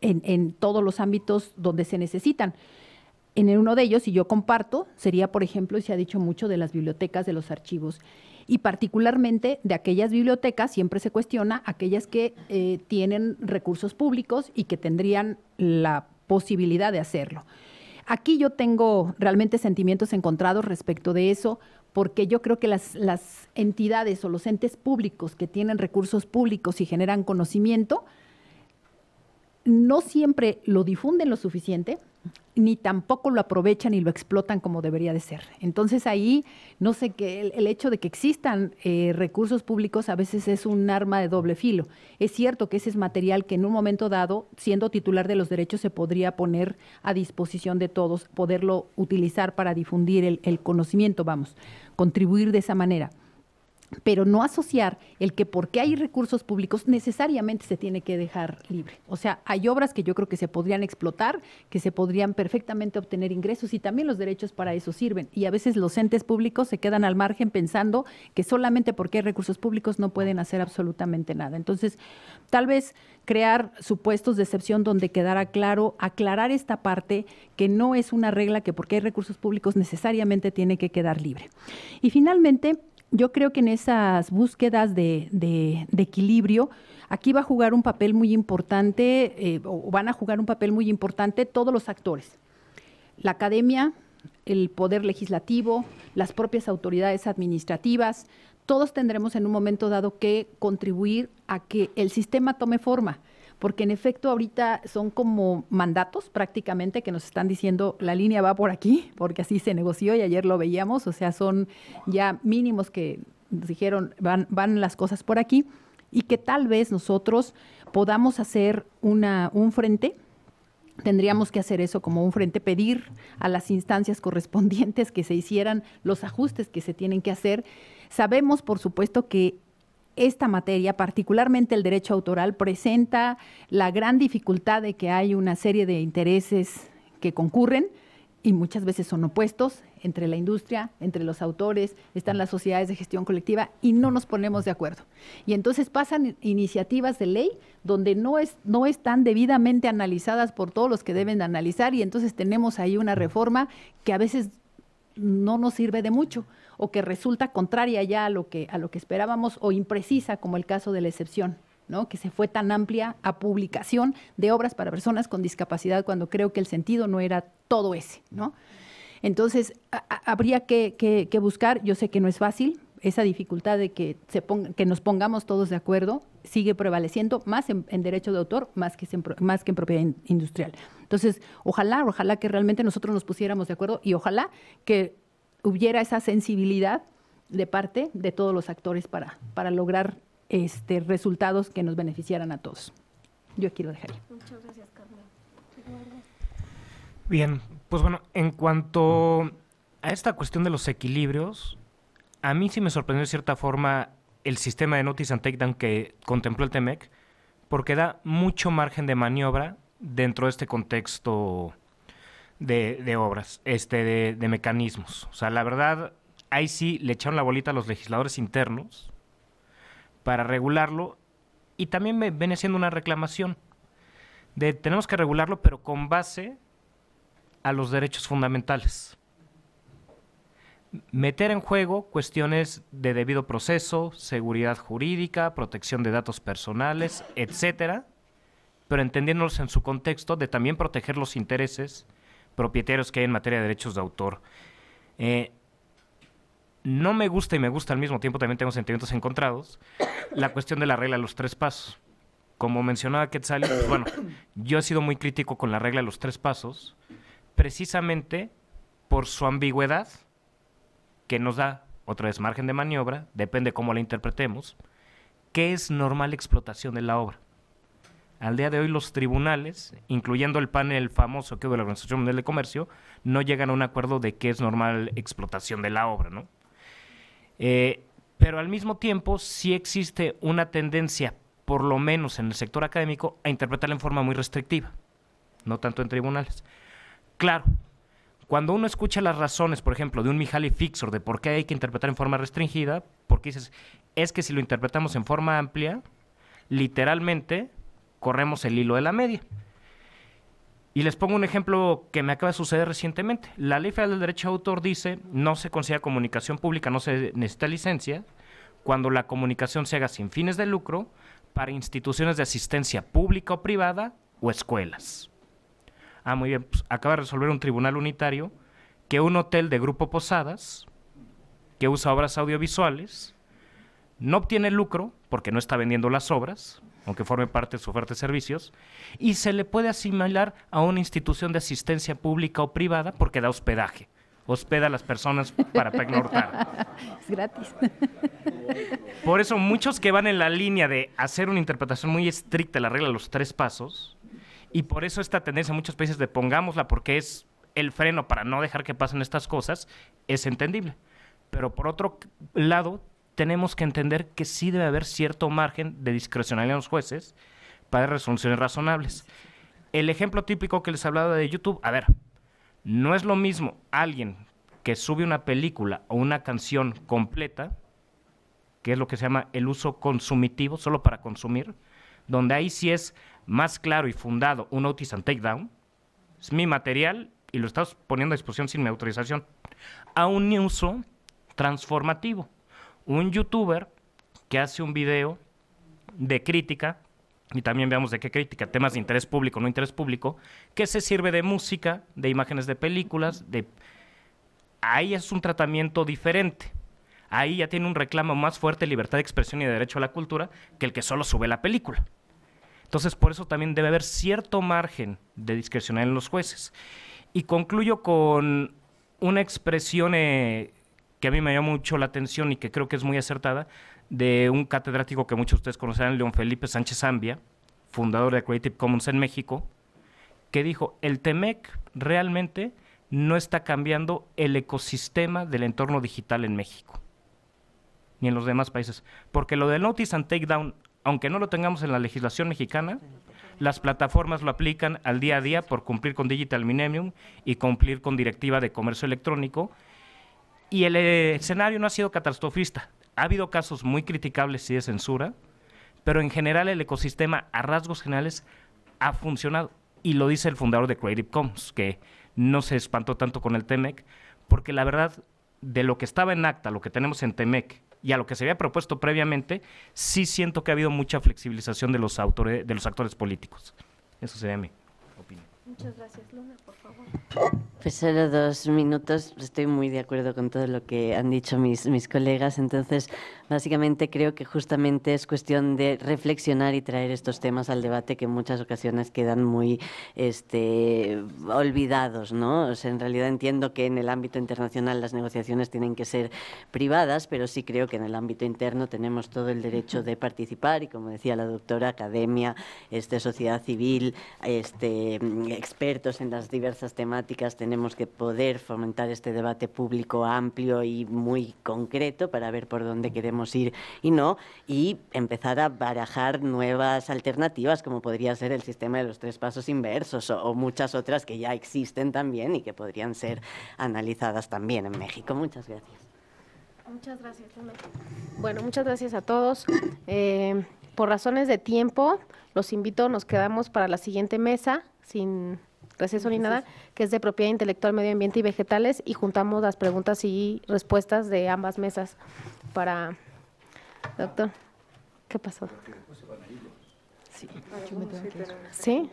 [SPEAKER 3] en, todos los ámbitos donde se necesitan. En uno de ellos, y yo comparto, sería, por ejemplo, y se ha dicho mucho de las bibliotecas, de los archivos, y particularmente de aquellas bibliotecas, siempre se cuestiona, aquellas que eh, tienen recursos públicos y que tendrían la posibilidad de hacerlo. Aquí yo tengo realmente sentimientos encontrados respecto de eso, porque yo creo que las, las entidades o los entes públicos que tienen recursos públicos y generan conocimiento, no siempre lo difunden lo suficiente, ni tampoco lo aprovechan y lo explotan como debería de ser. Entonces ahí, no sé, que el, hecho de que existan eh, recursos públicos a veces es un arma de doble filo. Es cierto que ese es material que en un momento dado, siendo titular de los derechos, se podría poner a disposición de todos, poderlo utilizar para difundir el conocimiento, vamos, contribuir de esa manera pero no asociar el que porque hay recursos públicos necesariamente se tiene que dejar libre. O sea, hay obras que yo creo que se podrían explotar, que se podrían perfectamente obtener ingresos y también los derechos para eso sirven. Y a veces los entes públicos se quedan al margen pensando que solamente porque hay recursos públicos no pueden hacer absolutamente nada. Entonces, tal vez crear supuestos de excepción donde quedara claro, aclarar esta parte que no es una regla que porque hay recursos públicos necesariamente tiene que quedar libre. Y finalmente, yo creo que en esas búsquedas de, equilibrio, aquí va a jugar un papel muy importante, eh, o van a jugar un papel muy importante todos los actores. La academia, el poder legislativo, las propias autoridades administrativas, todos tendremos en un momento dado que contribuir a que el sistema tome forma porque en efecto ahorita son como mandatos prácticamente que nos están diciendo la línea va por aquí, porque así se negoció y ayer lo veíamos, o sea, son ya mínimos que nos dijeron van, van las cosas por aquí y que tal vez nosotros podamos hacer una, un frente tendríamos que hacer eso como un frente, pedir a las instancias correspondientes que se hicieran los ajustes que se tienen que hacer. Sabemos, por supuesto, que esta materia, particularmente el derecho autoral, presenta la gran dificultad de que hay una serie de intereses que concurren y muchas veces son opuestos entre la industria, entre los autores, están las sociedades de gestión colectiva y no nos ponemos de acuerdo. Y entonces pasan iniciativas de ley donde no, es, no están debidamente analizadas por todos los que deben analizar y entonces tenemos ahí una reforma que a veces no nos sirve de mucho o que resulta contraria ya a lo que, a lo que esperábamos o imprecisa, como el caso de la excepción. ¿no? que se fue tan amplia a publicación de obras para personas con discapacidad cuando creo que el sentido no era todo ese. ¿no? Entonces, habría que, buscar, yo sé que no es fácil, esa dificultad de que, se que nos pongamos todos de acuerdo sigue prevaleciendo más en, derecho de autor, más que, más que en propiedad industrial. Entonces, ojalá, ojalá que realmente nosotros nos pusiéramos de acuerdo y ojalá que hubiera esa sensibilidad de parte de todos los actores para, para lograr este, resultados que nos beneficiaran a
[SPEAKER 4] todos. Yo quiero dejar. Muchas gracias, Carmen. Bien, pues bueno, en cuanto a esta cuestión de los equilibrios, a mí sí me sorprendió de cierta forma el sistema de notice and takedown que contempló el TEMEC, porque da mucho margen de maniobra dentro de este contexto de, obras, este, de, mecanismos. O sea, la verdad, ahí sí le echaron la bolita a los legisladores internos para regularlo y también me, viene siendo una reclamación de tenemos que regularlo, pero con base a los derechos fundamentales. Meter en juego cuestiones de debido proceso, seguridad jurídica, protección de datos personales, etcétera, pero entendiéndolos en su contexto de también proteger los intereses propietarios que hay en materia de derechos de autor. Eh, no me gusta y me gusta al mismo tiempo, también tengo sentimientos encontrados, la cuestión de la regla de los tres pasos. Como mencionaba Quetzal, pues, bueno, yo he sido muy crítico con la regla de los tres pasos, precisamente por su ambigüedad que nos da, otra vez, margen de maniobra, depende cómo la interpretemos, que es normal explotación de la obra. Al día de hoy los tribunales, incluyendo el panel famoso que hubo de la Organización Mundial de Comercio, no llegan a un acuerdo de que es normal explotación de la obra, eh, pero al mismo tiempo sí existe una tendencia, por lo menos en el sector académico, a interpretarla en forma muy restrictiva, no tanto en tribunales. Claro, cuando uno escucha las razones, por ejemplo, de un Mihaly Fixor de por qué hay que interpretar en forma restringida, porque dices, es que si lo interpretamos en forma amplia, literalmente corremos el hilo de la media. Y les pongo un ejemplo que me acaba de suceder recientemente. La Ley Federal del Derecho de Autor dice no se considera comunicación pública, no se necesita licencia, cuando la comunicación se haga sin fines de lucro para instituciones de asistencia pública o privada o escuelas. Ah, muy bien, pues acaba de resolver un tribunal unitario que un hotel de Grupo Posadas, que usa obras audiovisuales, no obtiene lucro porque no está vendiendo las obras, aunque forme parte de su oferta de servicios, y se le puede asimilar a una institución de asistencia pública o privada porque da hospedaje. Hospeda a las personas para pagnortar.
[SPEAKER 3] (laughs) Es gratis.
[SPEAKER 4] Por eso muchos que van en la línea de hacer una interpretación muy estricta de la regla de los tres pasos, y por eso esta tendencia en muchos países de pongámosla porque es el freno para no dejar que pasen estas cosas, es entendible. Pero por otro lado, tenemos que entender que sí debe haber cierto margen de discrecionalidad en los jueces para resoluciones razonables. El ejemplo típico que les hablaba de YouTube, a ver, no es lo mismo alguien que sube una película o una canción completa, que es lo que se llama el uso consumitivo, solo para consumir, donde ahí sí es más claro y fundado un notice and takedown, es mi material y lo estás poniendo a disposición sin mi autorización, a un uso transformativo un youtuber que hace un video de crítica, y también veamos de qué crítica, temas de interés público, no interés público, que se sirve de música, de imágenes de películas, de... Ahí es un tratamiento diferente. Ahí ya tiene un reclamo más fuerte de libertad de expresión y de derecho a la cultura que el que solo sube la película. Entonces, por eso también debe haber cierto margen de discrecionalidad en los jueces. Y concluyo con una expresión eh, que a mí me llamó mucho la atención y que creo que es muy acertada, de un catedrático que muchos de ustedes conocerán, León Felipe Sánchez Zambia, fundador de Creative Commons en México, que dijo, el TEMEC realmente no está cambiando el ecosistema del entorno digital en México, ni en los demás países. Porque lo de notice and takedown, aunque no lo tengamos en la legislación mexicana, las plataformas lo aplican al día a día por cumplir con Digital Minimum y cumplir con Directiva de Comercio Electrónico, y el eh, escenario no ha sido catastrofista. Ha habido casos muy criticables y de censura, pero en general el ecosistema a rasgos generales ha funcionado. Y lo dice el fundador de Creative Commons, que no se espantó tanto con el TEMEC, porque la verdad, de lo que estaba en acta, lo que tenemos en TEMEC y a lo que se había propuesto previamente, sí siento que ha habido mucha flexibilización de los, autores, de los actores políticos. Eso sería mi
[SPEAKER 1] opinión. Muchas gracias, Luna, por favor.
[SPEAKER 5] Pues solo dos minutos. Estoy muy de acuerdo con todo lo que han dicho mis, mis colegas. Entonces, Básicamente creo que justamente es cuestión de reflexionar y traer estos temas al debate que en muchas ocasiones quedan muy este, olvidados, ¿no? en realidad entiendo que en el ámbito internacional las negociaciones tienen que ser privadas, pero sí creo que en el ámbito interno tenemos todo el derecho de participar y, como decía la doctora, academia, este, sociedad civil, este, expertos en las diversas temáticas, tenemos que poder fomentar este debate público amplio y muy concreto para ver por dónde queremos ir y no, y empezar a barajar nuevas alternativas, como podría ser el sistema de los tres pasos inversos o, muchas otras que ya existen también y que podrían ser analizadas también en México. Muchas gracias.
[SPEAKER 1] Muchas gracias. Bueno, muchas gracias a todos. Eh, por razones de tiempo, los invito, nos quedamos para la siguiente mesa, sin receso ni nada, que es de propiedad intelectual, medio ambiente y vegetales, y juntamos las preguntas y respuestas de ambas mesas para Doctor, ¿qué pasó? Sí.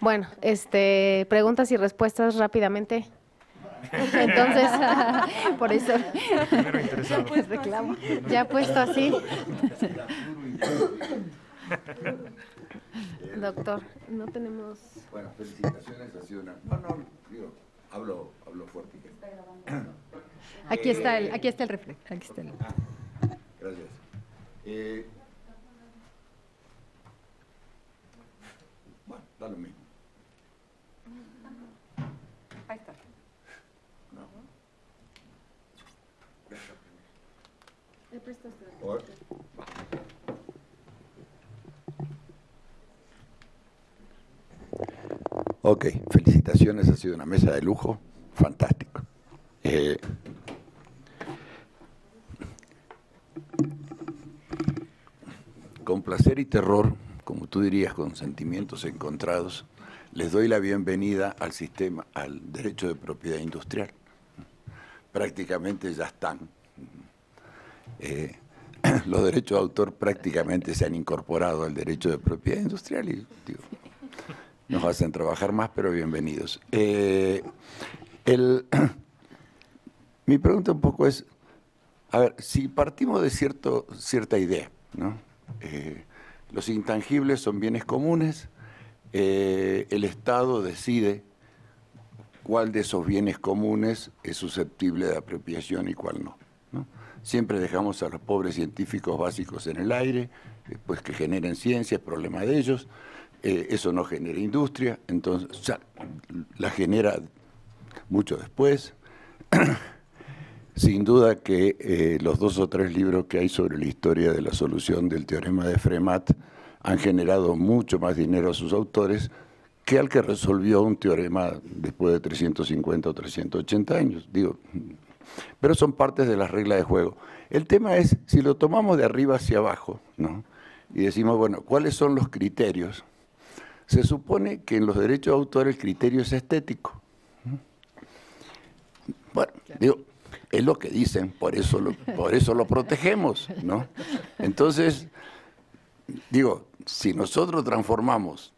[SPEAKER 1] Bueno, este, preguntas y respuestas rápidamente. Entonces, (laughs) por eso. Pues ya puesto así. Doctor, no tenemos.
[SPEAKER 6] Bueno, felicitaciones, ha sido una. No, no, hablo, hablo fuerte. Aquí está el, aquí
[SPEAKER 3] está el reflejo. Aquí está ah.
[SPEAKER 6] Gracias. Eh, bueno, da lo mismo.
[SPEAKER 4] Ahí está. No.
[SPEAKER 6] Le este Ok, felicitaciones, ha sido una mesa de lujo, fantástico. Eh, Con placer y terror, como tú dirías, con sentimientos encontrados, les doy la bienvenida al sistema, al derecho de propiedad industrial. Prácticamente ya están. Eh, (clears throat) los derechos de autor prácticamente se han incorporado al derecho de propiedad industrial y nos hacen trabajar más, pero bienvenidos. Eh, (clears throat) mi pregunta un poco es, a ver, si partimos de cierto, cierta idea, ¿no? Eh, los intangibles son bienes comunes, eh, el Estado decide cuál de esos bienes comunes es susceptible de apropiación y cuál no. Siempre dejamos a los pobres científicos básicos en el aire, pues que generen ciencia, es problema de ellos, eh, eso no genera industria, entonces la genera mucho después. (clears throat) Sin duda que eh, los dos o tres libros que hay sobre la historia de la solución del teorema de Fremat han generado mucho más dinero a sus autores que al que resolvió un teorema después de 350 o 380 años. Digo, pero son partes de las reglas de juego. El tema es, si lo tomamos de arriba hacia abajo, ¿no? y decimos, bueno, ¿cuáles son los criterios? Se supone que en los derechos de autor el criterio es estético. Bueno, digo, es lo que dicen, por eso lo, por eso lo protegemos, ¿no? Entonces, digo, si nosotros transformamos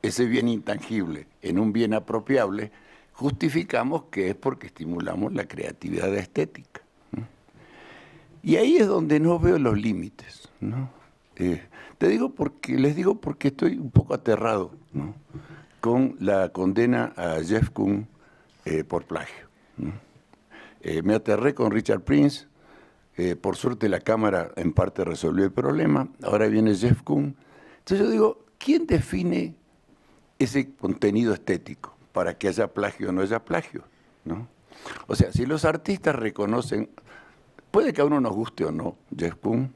[SPEAKER 6] ese bien intangible en un bien apropiable, justificamos que es porque estimulamos la creatividad estética. Y ahí es donde no veo los límites. ¿no? Eh, te digo porque, les digo porque estoy un poco aterrado con la condena a Jeff Kuhn eh, por plagio. Eh, me aterré con Richard Prince. Eh, por suerte la Cámara en parte resolvió el problema. Ahora viene Jeff Kuhn. Entonces yo digo, ¿quién define ese contenido estético para que haya plagio o no haya plagio? ¿no? O sea, si los artistas reconocen, puede que a uno nos guste o no Jeff Kuhn,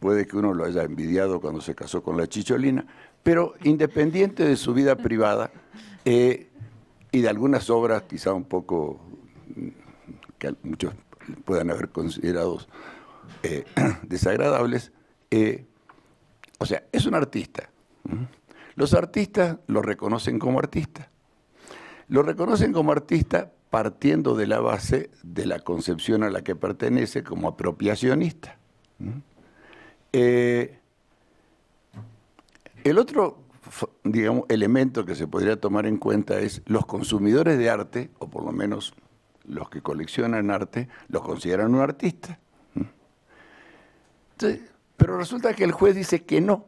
[SPEAKER 6] puede que uno lo haya envidiado cuando se casó con la chicholina, pero independiente de su vida privada eh, y de algunas obras quizá un poco mm, que muchos puedan haber considerado eh, (clears throat) desagradables, eh, o sea, es un artista. Los artistas lo reconocen como artista. Lo reconocen como artista partiendo de la base de la concepción a la que pertenece como apropiacionista. Eh, el otro elemento que se podría tomar en cuenta es los consumidores de arte, o por lo menos los que coleccionan arte los consideran un artista. pero resulta que el juez dice que no,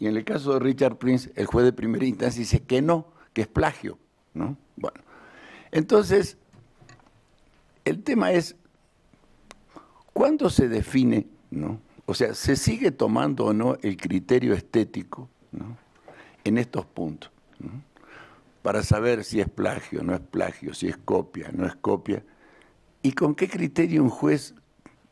[SPEAKER 6] Y en el caso de Richard Prince, el juez de primera instancia dice que no, que es plagio. ¿no? Bueno, entonces, el tema es, ¿cuándo se define, ¿no? o sea, se sigue tomando o no el criterio estético ¿no? en estos puntos? ¿no? para saber si es plagio, no es plagio, si es copia, no es copia, y con qué criterio un juez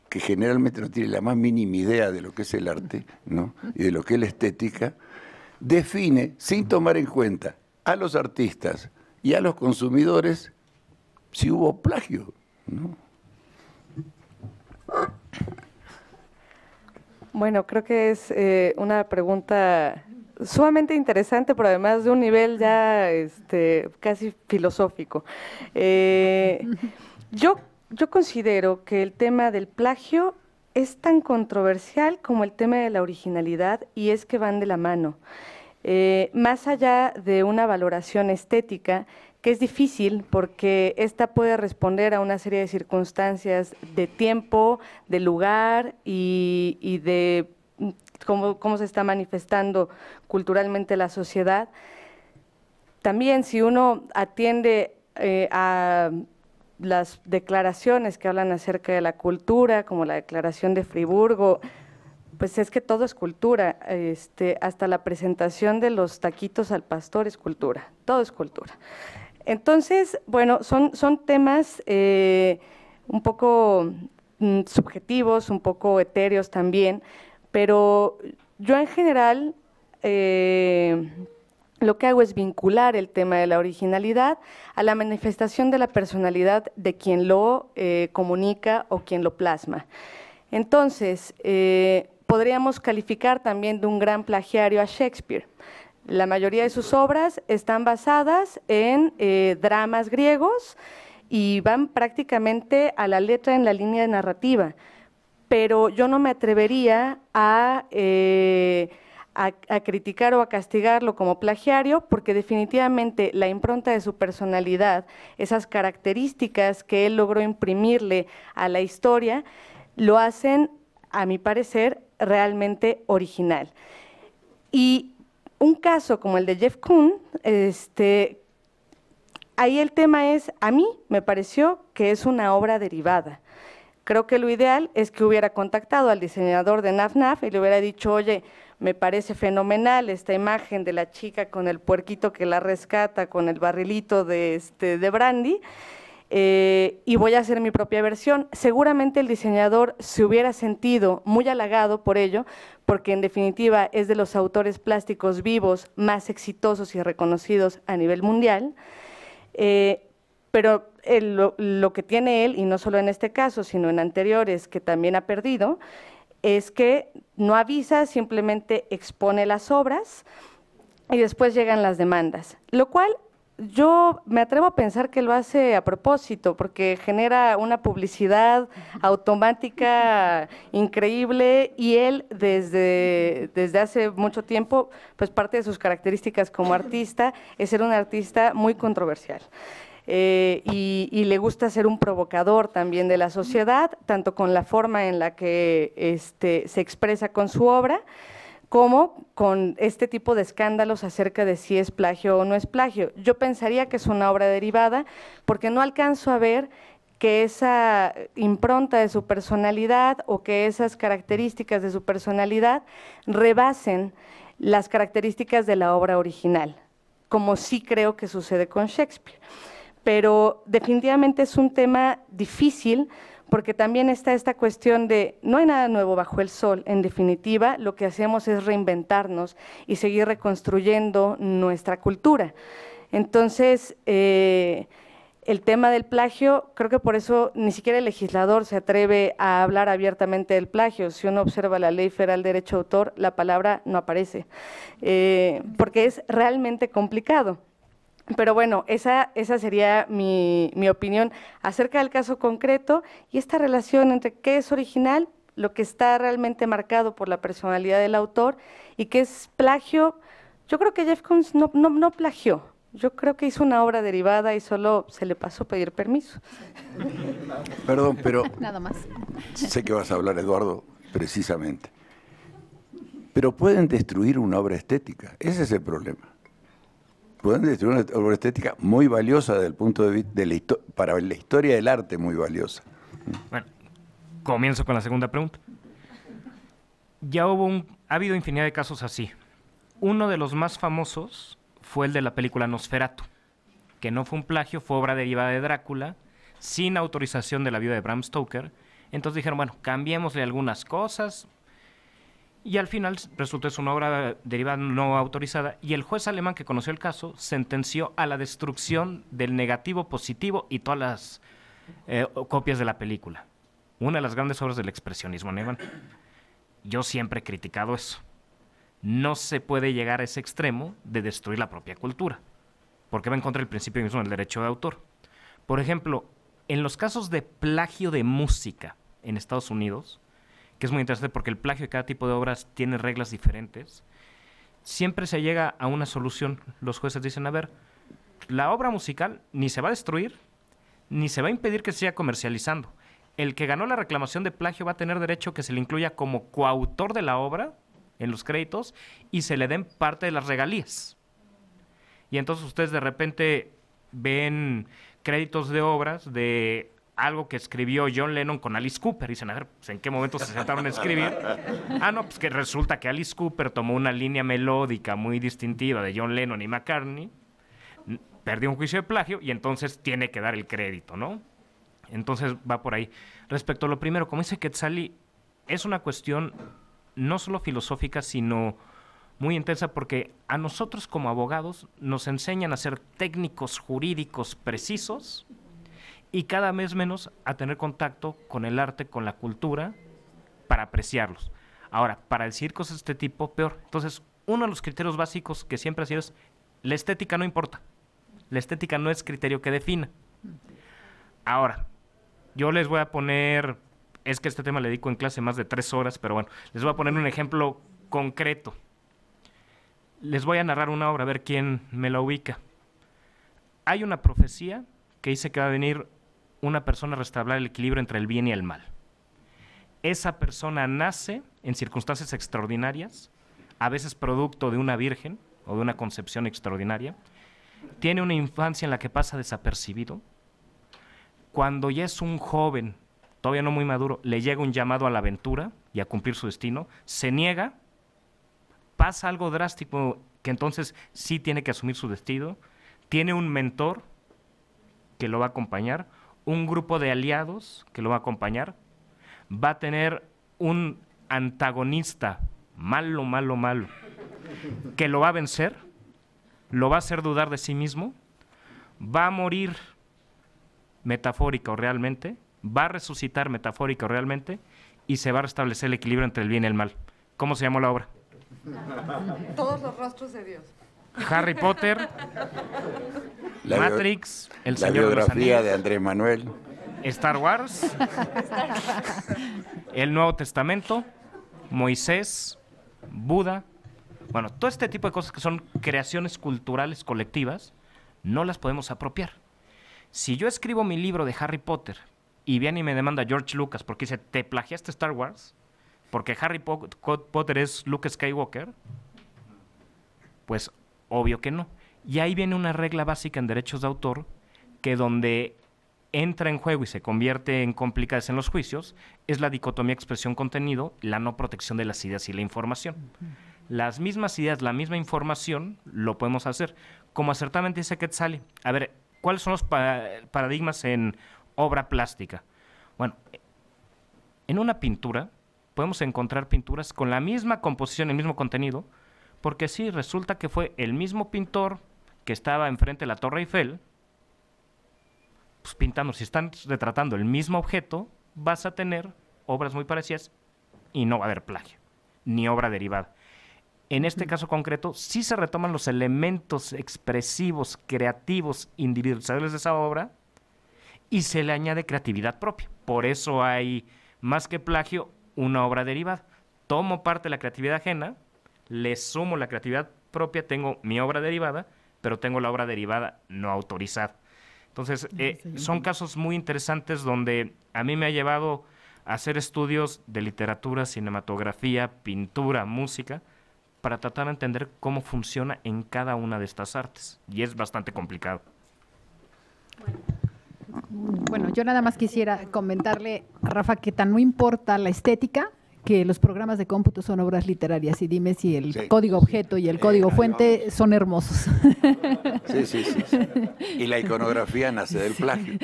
[SPEAKER 6] que generalmente no tiene la más mínima idea de lo que es el arte ¿no? y de lo que es la estética, define, sin tomar en cuenta a los artistas y a los consumidores, si hubo plagio. ¿no?
[SPEAKER 2] Bueno, creo que es eh, una pregunta sumamente interesante, pero además de un nivel ya este, casi filosófico. Eh, yo, yo considero que el tema del plagio es tan controversial como el tema de la originalidad y es que van de la mano. Eh, más allá de una valoración estética, que es difícil porque esta puede responder a una serie de circunstancias de tiempo, de lugar y de cómo, se está manifestando culturalmente la sociedad. También si uno atiende eh, a las declaraciones que hablan acerca de la cultura, como la declaración de Friburgo, pues es que todo es cultura, este, hasta la presentación de los taquitos al pastor es cultura, todo es cultura. Entonces, bueno, son, son temas eh, un poco mm, subjetivos, un poco etéreos también, pero yo en general eh, lo que hago es vincular el tema de la originalidad a la manifestación de la personalidad de quien lo eh, comunica o quien lo plasma. Entonces, eh, podríamos calificar también de un gran plagiario a Shakespeare. La mayoría de sus obras están basadas en dramas griegos y van prácticamente a la letra en la línea narrativa pero yo no me atrevería eh, a, criticar o a castigarlo como plagiario, porque definitivamente la impronta de su personalidad, esas características que él logró imprimirle a la historia, lo hacen, a mi parecer, realmente original. Y un caso como el de Jeff Kuhn, este, ahí el tema es, a mí me pareció que es una obra derivada. Creo que lo ideal es que hubiera contactado al diseñador de NAFNAF y le hubiera dicho, oye, me parece fenomenal esta imagen de la chica con el puerquito que la rescata, con el barrilito de, este, brandy, eh, y voy a hacer mi propia versión. Seguramente el diseñador se hubiera sentido muy halagado por ello, porque en definitiva es de los autores plásticos vivos más exitosos y reconocidos a nivel mundial, eh, pero lo, que tiene él, y no solo en este caso, sino en anteriores que también ha perdido, es que no avisa, simplemente expone las obras y después llegan las demandas, lo cual yo me atrevo a pensar que lo hace a propósito, porque genera una publicidad automática (laughs) increíble y él desde, desde hace mucho tiempo, pues parte de sus características como artista es ser un artista muy controversial. Eh, y, le gusta ser un provocador también de la sociedad, tanto con la forma en la que este, se expresa con su obra, como con este tipo de escándalos acerca de si es plagio o no es plagio. Yo pensaría que es una obra derivada porque no alcanzo a ver que esa impronta de su personalidad o que esas características de su personalidad rebasen las características de la obra original, como sí creo que sucede con Shakespeare pero definitivamente es un tema difícil porque también está esta cuestión de no hay nada nuevo bajo el sol. En definitiva, lo que hacemos es reinventarnos y seguir reconstruyendo nuestra cultura. Entonces, eh, el tema del plagio, creo que por eso ni siquiera el legislador se atreve a hablar abiertamente del plagio. Si uno observa la ley federal de derecho de autor, la palabra no aparece, eh, porque es realmente complicado. Pero bueno, esa, sería mi, opinión acerca del caso concreto y esta relación entre qué es original, lo que está realmente marcado por la personalidad del autor y qué es plagio. Yo creo que Jeff Koons no, no, no plagió, yo creo que hizo una obra derivada y solo se le pasó pedir permiso. (laughs) Perdón, pero... Nada más.
[SPEAKER 6] Sé que vas a hablar, Eduardo, precisamente. Pero pueden destruir una obra estética. Ese es el problema pueden decir una obra estética muy valiosa punto de para la historia del arte muy valiosa.
[SPEAKER 4] Bueno, comienzo con la segunda pregunta. Ya hubo un, ha habido infinidad de casos así. Uno de los más famosos fue el de la película Nosferatu, que no fue un plagio, fue obra derivada de Drácula, sin autorización de la vida de Bram Stoker. Entonces dijeron, bueno, cambiémosle algunas cosas, y al final resultó es una obra derivada no autorizada y el juez alemán que conoció el caso sentenció a la destrucción del negativo positivo y todas las eh, copias de la película. Una de las grandes obras del expresionismo alemán. Yo siempre he criticado eso. No se puede llegar a ese extremo de destruir la propia cultura, porque va en contra del principio mismo del derecho de autor. Por ejemplo, en los casos de plagio de música en Estados Unidos, que es muy interesante porque el plagio de cada tipo de obras tiene reglas diferentes, siempre se llega a una solución. Los jueces dicen, a ver, la obra musical ni se va a destruir, ni se va a impedir que se siga comercializando. El que ganó la reclamación de plagio va a tener derecho que se le incluya como coautor de la obra en los créditos y se le den parte de las regalías. Y entonces ustedes de repente ven créditos de obras de algo que escribió John Lennon con Alice Cooper. Dicen, a ver, pues, ¿en qué momento se sentaron a escribir? ah, no, pues que resulta que Alice Cooper tomó una línea melódica muy distintiva de John Lennon y McCartney, perdió un juicio de plagio y entonces tiene que dar el crédito, ¿no? Entonces va por ahí. Respecto a lo primero, como dice Quetzali, es una cuestión no solo filosófica, sino muy intensa porque a nosotros como abogados nos enseñan a ser técnicos jurídicos precisos y cada vez menos a tener contacto con el arte, con la cultura, para apreciarlos. Ahora, para el circo es este tipo, peor. Entonces, uno de los criterios básicos que siempre ha sido es, la estética no importa. La estética no es criterio que defina. Ahora, yo les voy a poner, es que este tema le dedico en clase más de tres horas, pero bueno, les voy a poner un ejemplo concreto. Les voy a narrar una obra, a ver quién me la ubica. Hay una profecía que dice que va a venir una persona restablecer el equilibrio entre el bien y el mal. Esa persona nace en circunstancias extraordinarias, a veces producto de una virgen o de una concepción extraordinaria, tiene una infancia en la que pasa desapercibido. Cuando ya es un joven, todavía no muy maduro, le llega un llamado a la aventura y a cumplir su destino, se niega, pasa algo drástico que entonces sí tiene que asumir su destino, tiene un mentor que lo va a acompañar, un grupo de aliados que lo va a acompañar, va a tener un antagonista malo, malo, malo, que lo va a vencer, lo va a hacer dudar de sí mismo, va a morir metafórico o realmente, va a resucitar metafórica o realmente, y se va a restablecer el equilibrio entre el bien y el mal. ¿Cómo se llamó la obra?
[SPEAKER 2] Todos los rostros de Dios.
[SPEAKER 4] Harry Potter, Matrix, El Señor de, los Andrés Manuel, Star Wars, el Nuevo Testamento, Moisés, Buda. Bueno, todo este tipo de cosas que son creaciones culturales colectivas, no las podemos apropiar. Si yo escribo mi libro de Harry Potter y viene y me demanda George Lucas porque dice, ¿te plagiaste Star Wars? Porque Harry Potter es Luke Skywalker. Pues Obvio que no. Y ahí viene una regla básica en derechos de autor que donde entra en juego y se convierte en complicadas en los juicios es la dicotomía expresión-contenido, la no protección de las ideas y la información. Las mismas ideas, la misma información, lo podemos hacer. Como acertadamente dice Quetzal, a ver, ¿cuáles son los paradigmas en obra plástica? Bueno, en una pintura podemos encontrar pinturas con la misma composición, el mismo contenido, porque sí, resulta que fue el mismo pintor que estaba enfrente de la Torre Eiffel, pues pintando, si están retratando el mismo objeto, vas a tener obras muy parecidas y no va a haber plagio, ni obra derivada. En este caso concreto, sí se retoman los elementos expresivos, creativos, individuales de esa obra y se le añade creatividad propia. Por eso hay, más que plagio, una obra derivada. Tomo parte de la creatividad ajena, le sumo la creatividad propia, tengo mi obra derivada, pero tengo la obra derivada no autorizada. Entonces, ah, eh, son casos muy interesantes donde a mí me ha llevado a hacer estudios de literatura, cinematografía, pintura, música, para tratar de entender cómo funciona en cada una de estas artes. Y es bastante complicado.
[SPEAKER 1] Bueno,
[SPEAKER 3] yo nada más quisiera comentarle, Rafa, que tan no importa la estética que los programas de cómputo son obras literarias y dime si el código objeto y el eh, código fuente son hermosos.
[SPEAKER 6] Sí, sí, sí, Y la iconografía nace del plagio. (laughs)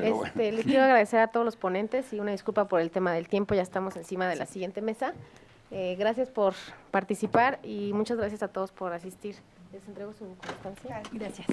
[SPEAKER 1] Eh, bueno, este, les quiero agradecer a todos los ponentes y una disculpa por el tema del tiempo, ya estamos encima de la siguiente mesa. Eh, gracias por participar y muchas gracias a todos por asistir. Les entrego su constancia. Gracias.